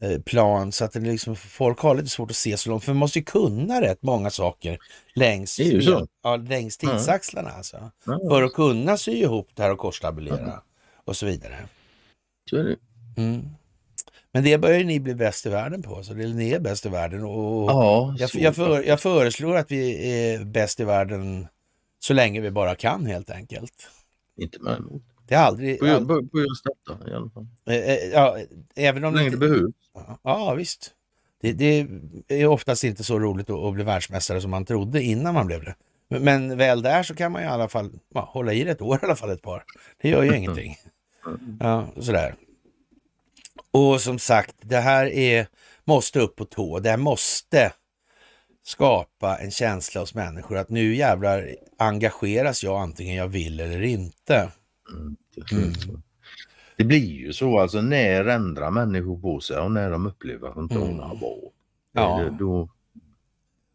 Eh, plan så att det liksom, folk har lite svårt att se så långt. För man måste ju kunna rätt många saker längs, ja, längs tidsaxlarna. Mm. Alltså, mm. För att kunna sy ihop det här och korstabulera mm. och så vidare. Så är det. Mm. Men det börjar ni bli bäst i världen på, så det, ni är bäst i världen. Och ja, jag, jag, för, jag föreslår att vi är bäst i världen så länge vi bara kan helt enkelt. Inte med emot. Det har aldrig... På, all... på, på just detta i alla fall. Eh, eh, ja, även om... Länge det behövs. Ja, visst. Det, det, är oftast inte så roligt att, bli världsmästare som man trodde innan man blev det. Men väl där så kan man ju i alla fall ja, hålla i det ett år i alla fall ett par. Det gör ju mm. ingenting. Mm. Ja, sådär. Och som sagt, det här är, måste upp på tå. Det här måste skapa en känsla hos människor att nu jävlar engageras jag antingen jag vill eller inte. Mm. mm. Det blir ju så alltså när ändrar människor på sig och när de upplever att de inte mm. har ja. då...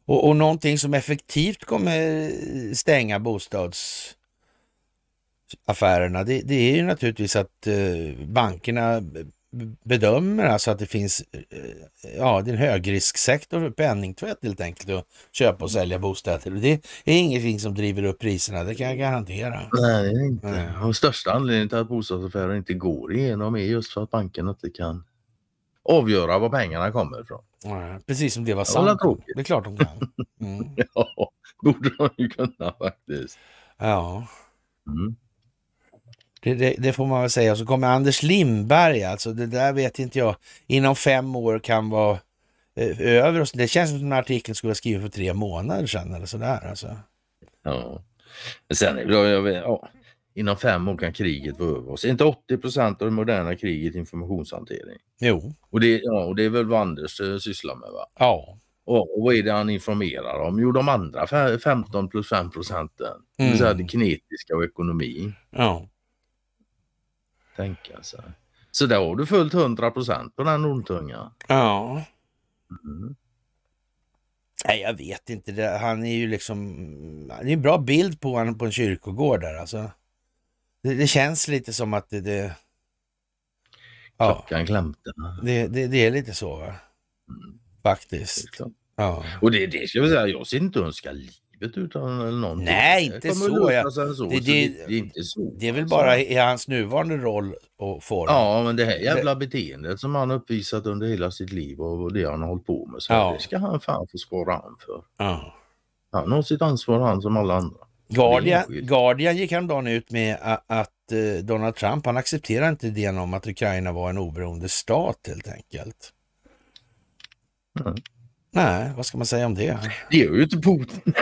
och, och någonting som effektivt kommer stänga bostads affärerna, det, det, är ju naturligtvis att eh, bankerna bedömer alltså att det finns eh, ja, det är en högrisksektor för penningtvätt helt enkelt att köpa och sälja bostäder. Det är ingenting som driver upp priserna, det kan jag garantera. Nej, inte. Nej. Och största anledningen till att bostadsaffärer inte går igenom är just för att banken inte kan avgöra var pengarna kommer ifrån. Ja, precis som det var sant. Det är klart de kan. Mm. ja, borde de ju kunna faktiskt. Ja. Mm. Det, det, det, får man väl säga. Och så kommer Anders Lindberg, alltså det där vet inte jag, inom fem år kan vara eh, över. det känns som den artikeln skulle ha skrivit för tre månader sedan eller sådär. Alltså. Ja, men sen jag vet, ja, inom fem år kan kriget vara över oss. Inte 80 procent av det moderna kriget informationshantering. Jo. Och det, ja, och det är väl vad Anders eh, sysslar med va? Ja. Och, och vad är det han informerar om? Jo, de andra 15 plus 5 procenten, mm. det vill säga mm. det kinetiska och ekonomi. Ja tänka sig. Så där har du följt 100 på den ormtungan. Ja. Mm. Nej, jag vet inte. Det, han är ju liksom... Det är en bra bild på honom på en kyrkogård där alltså. Det, det känns lite som att det... det ja. Klockan klämte. Det, det, det, är lite så va? Mm. Faktiskt. Ja. Och det är det ska vi säga, jag ser inte hur hon livet utan någonting. Nej, inte så. Jag, så, det, så det, det, det, är inte så. Det är väl bara i hans nuvarande roll och form. Ja, men det här jävla beteendet som han uppvisat under hela sitt liv och det han har hållit på med, så ja. det ska han fan få svara an för. Ja. Han har sitt ansvar han som alla andra. Guardian, Guardian gick häromdagen ut med att eh, Donald Trump, han accepterar inte idén om att Ukraina var en oberoende stat helt enkelt. Mm. Nej, vad ska man säga om det? Det gör ju inte Putin.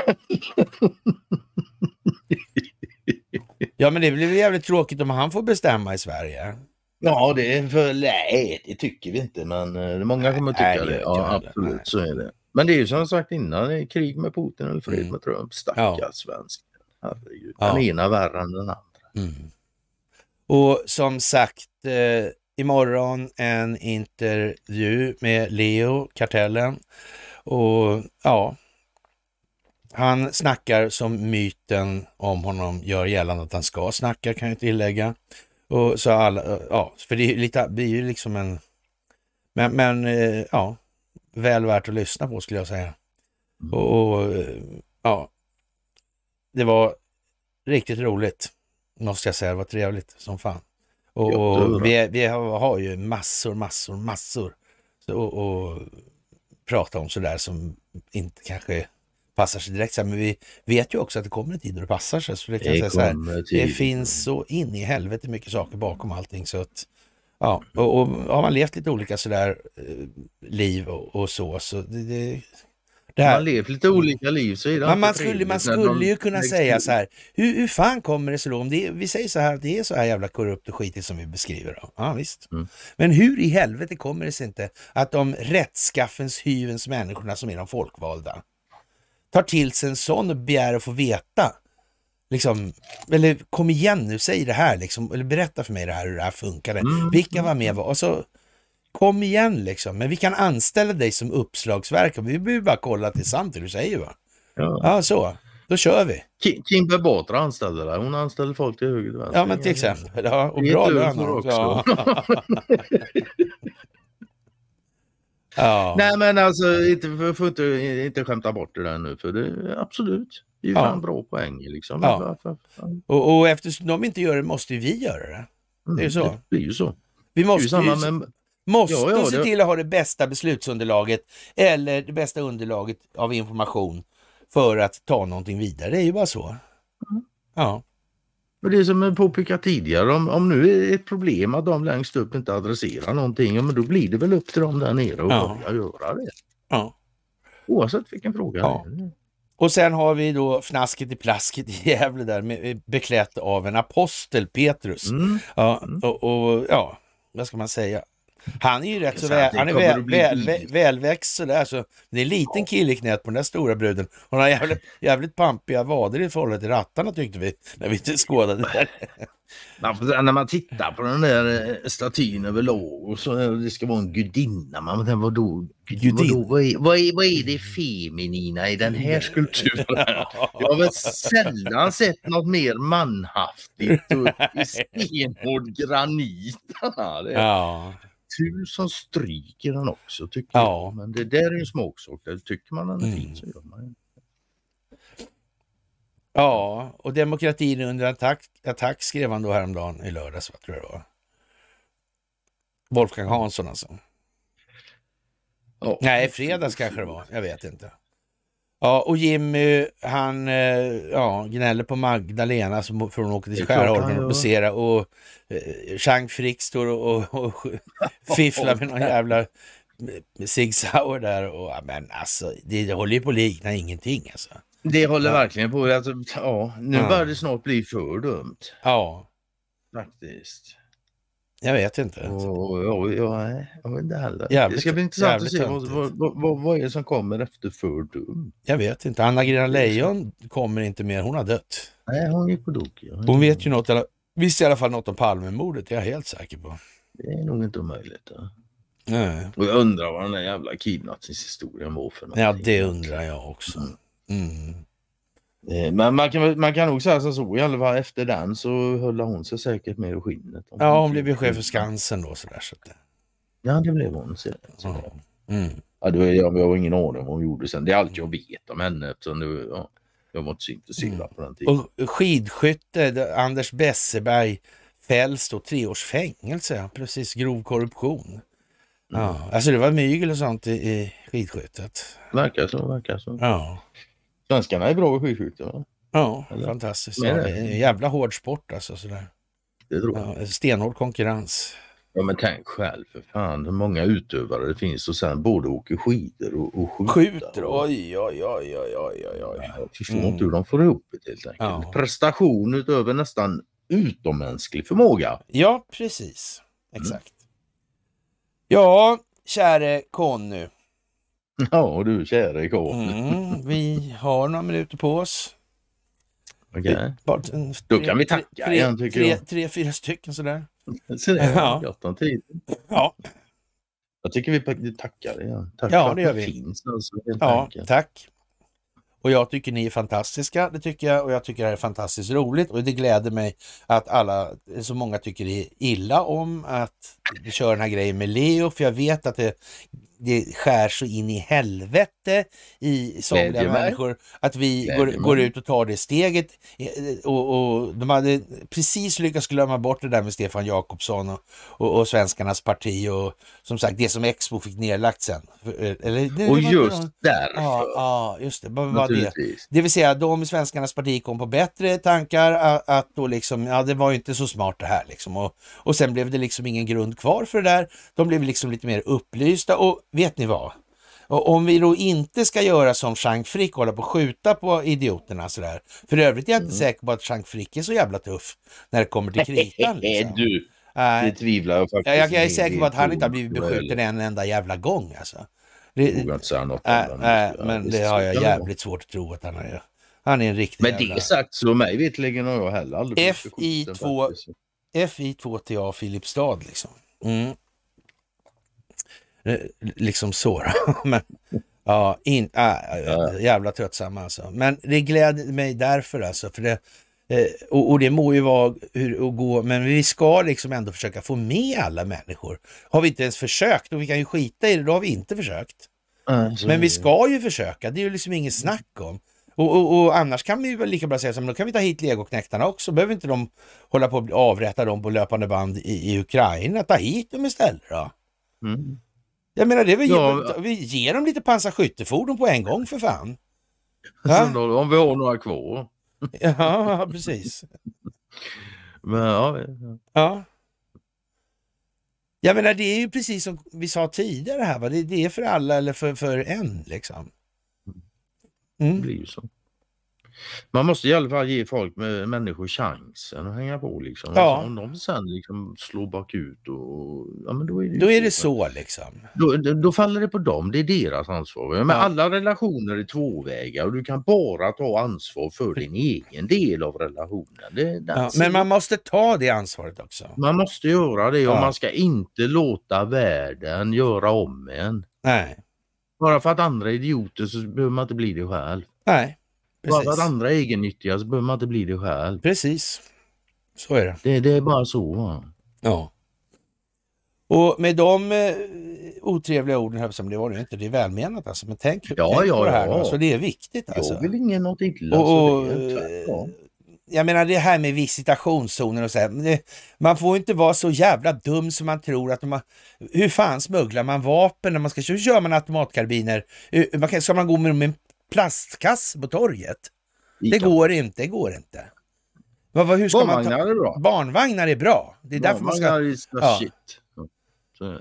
ja, men det blir jävligt tråkigt om han får bestämma i Sverige. Ja, det är för, nej, det tycker vi inte, men eh, många kommer tycka nej, det. det. Ja, absolut, nej. så är det. Men det är ju som sagt innan, krig med Putin eller fred mm. med Trump. Stackars ja. svensk. Herregud. Den ena värre än den andra. Mm. Och som sagt, eh, imorgon en intervju med Leo, Kartellen. Och ja, han snackar som myten om honom gör gällande att han ska snacka, kan jag tillägga. Och så alla, ja, för det är lite, blir ju liksom en... Men, men eh, ja, väl värt att lyssna på skulle jag säga. Och, och eh, ja, det var riktigt roligt, måste jag säga. Det var trevligt som fan. Och, och vi, vi har, ju massor, massor, massor att prata om sådär som inte kanske passar sig direkt. Men vi vet ju också att det kommer en tid då det passar sig. Så det, kan det, säga här, det finns så in i helvete mycket saker bakom allting. Så att, ja, och, och har man levt lite olika sådär eh, liv och, och så, så det, det det här. Man lever lite mm. olika liv. Så är det man, man skulle, man skulle ju kunna säga så här, hur, hur fan kommer det sig då? Om det, vi säger så här att det är så här jävla korrupt och skitigt som vi beskriver. Då. Ja, visst. Mm. Men hur i helvete kommer det sig inte att de rättskaffens, hyvens människorna som är de folkvalda tar till sig en sån och begär att få veta liksom, eller kom igen nu, säg det här liksom, eller berätta för mig det här hur det här funkade. Mm. Vilka var med? Och så kom igen liksom, men vi kan anställa dig som uppslagsverk. Vi behöver bara kolla att det är sant det du säger va? Ja, ja så. Då kör vi. Kimber Batra anställde där. Hon anställde folk till höger och vänster. Ja, men till exempel. Ja, och bra lön. också. Ja. ja. Nej, men alltså inte, får inte, inte skämta bort det där nu, för det absolut. Det är ju ja. fan bra poäng liksom. Ja. Och, och eftersom de inte gör det måste vi göra det. Det är ju mm, så. Det blir ju så. Vi måste, det är ju samma med Måste ja, ja, se till att ha det bästa beslutsunderlaget eller det bästa underlaget av information för att ta någonting vidare. Det är ju bara så. Mm. Ja. Och det som jag påpekade tidigare, om, om nu är ett problem att de längst upp inte adresserar någonting, ja, men då blir det väl upp till dem där nere att ja. börja göra det. Ja. Oavsett vilken fråga ja. det är. Och sen har vi då fnasket i plasket i Gävle där, med, beklätt av en apostel, Petrus. Mm. Ja, mm. och, och, ja, vad ska man säga? Han är ju rätt så väl, han är väl, väl, väl, välväxt sådär. Så det är en liten kille i knät på den där stora bruden. Hon har jävligt, jävligt pampiga vader i förhållande till rattarna tyckte vi när vi skådade där. Man, när man tittar på den där eh, statyn över låg så eh, det ska vara en gudinna. Man tänker vadå? Gudin. vadå vad, är, vad, är, vad är det feminina i den här skulpturen? Jag har väl sällan sett något mer manhaftigt och i stenhård granit. Ja tur som stryker den också tycker ja. jag. Men det där är ju småksak. Tycker man den är mm. fin så gör man ju. Ja, och demokratin under attack, attack skrev han då häromdagen i lördags, tror jag det var. Wolfgang Hansson alltså. Oh. Nej, fredags kanske det var. Jag vet inte. Ja, och Jimmy han eh, ja, gnäller på Magdalena som från åker till Skärholmen och posera och Chang eh, Frick står och, och, och fifflar med någon jävla eh, Sig Sauer där och men alltså det, det håller ju på att likna ingenting alltså. Det håller ja. verkligen på att, alltså, ja, nu ja. börjar det snart bli för dumt. Ja. Faktiskt. Jag vet inte. Oh, oh, jag, jag vet inte heller. Jävligt, det ska bli intressant att se vad, vad, vad, vad, är det som kommer efter för Jag vet inte. Anna-Grena Leijon kommer inte mer. Hon har dött. Nej, hon är på dok. Hon vet ju något. Eller, visst i alla fall något om Palmemordet. Det är jag helt säker på. Det är nog inte omöjligt. Ja. Nej. Och jag undrar vad den där jävla kidnappningshistorien var för någonting. Ja, det undrar jag också. Mm. mm. Eh, men man kan, man kan nog säga som så i alla fall efter den så höll hon sig säkert med i skinnet. Ja, hon blev ju chef för Skansen då sådär. Så att... Ja, det blev hon. Sådär. sådär. Mm. Ja, jag, jag har ingen aning om vad hon gjorde sen. Det är allt jag vet om henne eftersom det, ja, jag var inte så intresserad mm. på den tiden. Och skidskytte, Anders Besseberg fälls då tre års fängelse, precis grov korruption. Ja, mm. alltså det var mygel och sånt i, i skidskyttet. Verkar så, verkar så. Ja. Svenskarna är bra i skidskytte. va? Ja, Eller? fantastiskt. Ja, det är en jävla hård sport alltså. Sådär. Det tror jag. Ja, stenhård konkurrens. Ja men tänk själv för fan hur många utövare det finns och sen både åker skidor och, och skjuter. Skjuter, oj oj oj oj oj oj. oj. Jag förstår Mm. inte hur de får ihop det helt enkelt. Ja. Prestation utöver nästan utommänsklig förmåga. Ja, precis. Exakt. Mm. Ja, käre Conny. Ja du käre karl. Mm, vi har några minuter på oss. Okay. Då kan vi tacka tre, igen tycker tre, jag. Tre, fyra stycken sådär. Så det ja. gott om tid. Ja. Jag tycker vi tackar igen. Tack ja, för att det gör vi. finns. Alltså, ja, enkelt. tack. Och jag tycker ni är fantastiska, det tycker jag. Och jag tycker det här är fantastiskt roligt och det gläder mig att alla, så många tycker det är illa om att vi kör den här grejen med Leo. För jag vet att det det skär så in i helvete i somliga människor att vi går, går, ut och tar det steget. Eh, och, och, De hade precis lyckats glömma bort det där med Stefan Jakobsson och, och, och svenskarnas parti och som sagt det som Expo fick nedlagt sen. Eh, eller, det, och det just någon... därför. Ja, ja, just det. Bara det. det vill säga de i svenskarnas parti kom på bättre tankar att, att då liksom, ja det var ju inte så smart det här liksom. Och, och sen blev det liksom ingen grund kvar för det där. De blev liksom lite mer upplysta och vet ni vad? Och om vi då inte ska göra som Chang Frick, hålla på att skjuta på idioterna sådär. För övrigt är jag inte mm. säker på att Chang Frick är så jävla tuff när det kommer till kritan. Liksom. du, det tvivlar jag faktiskt. Jag, jag är säker på att han inte har blivit beskjuten en enda jävla gång alltså. Det, jag inte säga något äh, äh, men det har jag jävligt svårt att tro att han har Han är en riktig Men det jävla... sagt så mig veterligen har jag heller aldrig FI2 FI2TA Filipstad liksom. Mm. Eh, liksom så Men, ja, in, äh, jävla tröttsamma alltså. Men det gläder mig därför alltså. För det, eh, och, och, det må ju vara hur att gå, men vi ska liksom ändå försöka få med alla människor. Har vi inte ens försökt, och vi kan ju skita i det, då har vi inte försökt. Mm. Men vi ska ju försöka, det är ju liksom inget snack om. Och, och, och, annars kan vi väl lika bra säga som då kan vi ta hit legoknäktarna också. Behöver inte de hålla på att avrätta dem på löpande band i, i Ukraina. Ta hit dem istället då. Mm. Jag menar, det är väl, ja, vi ger dem lite pansarskyttefordon på en gång för fan. Ja? om vi har några kvar. ja, precis. Men, ja. ja. Jag menar, det är ju precis som vi sa tidigare här, va? Det, det är för alla eller för, för en liksom. Mm. Det blir ju så. Man måste i alla fall ge folk, människor chansen att hänga på. Liksom. Ja. Alltså, om de sen liksom slår bakut, och, ja, men då är det, då är det så. liksom. Då, då, faller det på dem, det är deras ansvar. Men ja. alla relationer är tvåvägar och du kan bara ta ansvar för din egen del av relationen. Det, ja, men man måste ta det ansvaret också. Man måste göra det och man ska inte låta världen göra om en. Nej. Bara för att andra är idioter så behöver man inte bli det själv. Nej. Precis. Bara andra egennyttiga så behöver man inte bli det själv. Precis. Så är det. Det, det är bara så. Va? Ja. Och med de eh, otrevliga orden, här, det var det inte, det är välmenat alltså, men tänk, ja, tänk ja, på det här. Ja. Alltså, det är viktigt alltså. Jag vill ingen något illa. Och, och, eh, jag menar det här med visitationszoner och så här, det, man får inte vara så jävla dum som man tror att man... Hur fan smugglar man vapen när man ska köra Hur gör man automatkarbiner? Eh, ska man gå med, dem med plastkass på torget. Ica. Det går inte, det går inte. Vad, vad, hur ska barnvagnar man ta... är bra. Barnvagnar är bra. Det är därför man ska... Barnvagnar ja. shit. Så,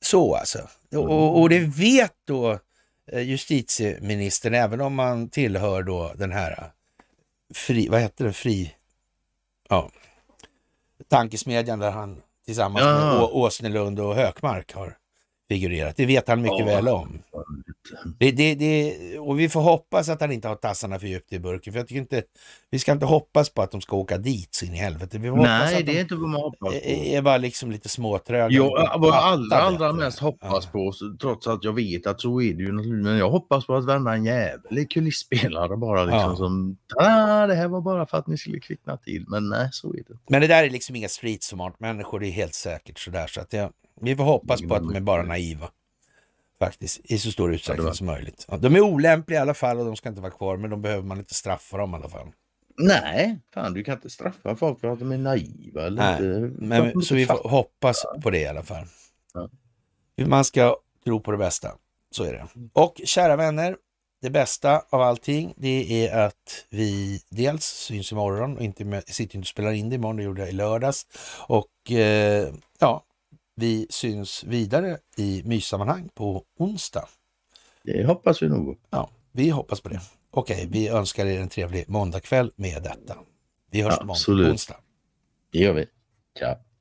Så alltså. Mm. Och, och det vet då eh, justitieministern, även om man tillhör då den här eh, fri, vad heter det, fri, ja, tankesmedjan där han tillsammans ja. med Å, Åsnelund och Hökmark har figurerat. Det vet han mycket ja. väl om. Det, det, det, och vi får hoppas att han inte har tassarna för djupt i burken. För jag tycker inte, vi ska inte hoppas på att de ska åka dit så in i helvete. Vi Nej, det är inte vad man hoppas på. är bara liksom lite småtröga. Jag, vad allra, allra mest hoppas på, trots att jag vet att så är det ju naturligtvis. Men jag hoppas på att varenda jävel är kulisspelare bara liksom ja. som ah, det här var bara för att ni skulle kvickna till. Men nej, så är det Men det där är liksom inga street smart människor, det är helt säkert sådär. Så att jag, vi får hoppas på att de är bara naiva. Faktiskt, i så stor utsträckning ja, som möjligt. De är olämpliga i alla fall och de ska inte vara kvar, men de behöver man inte straffa dem i alla fall. Nej, fan du kan inte straffa folk för att de är naiva. Eller Nej, inte. Men, så vi får hoppas på det i alla fall. Ja. Man ska tro på det bästa, så är det. Och kära vänner, det bästa av allting det är att vi dels syns imorgon och inte med, sitter och spelar in det imorgon, det gjorde jag i lördags. Och eh, ja, vi syns vidare i myssammanhang på onsdag. Det hoppas vi nog. Ja, vi hoppas på det. Okej, vi önskar er en trevlig måndagkväll med detta. Vi hörs på onsdag. Det gör vi. Ciao.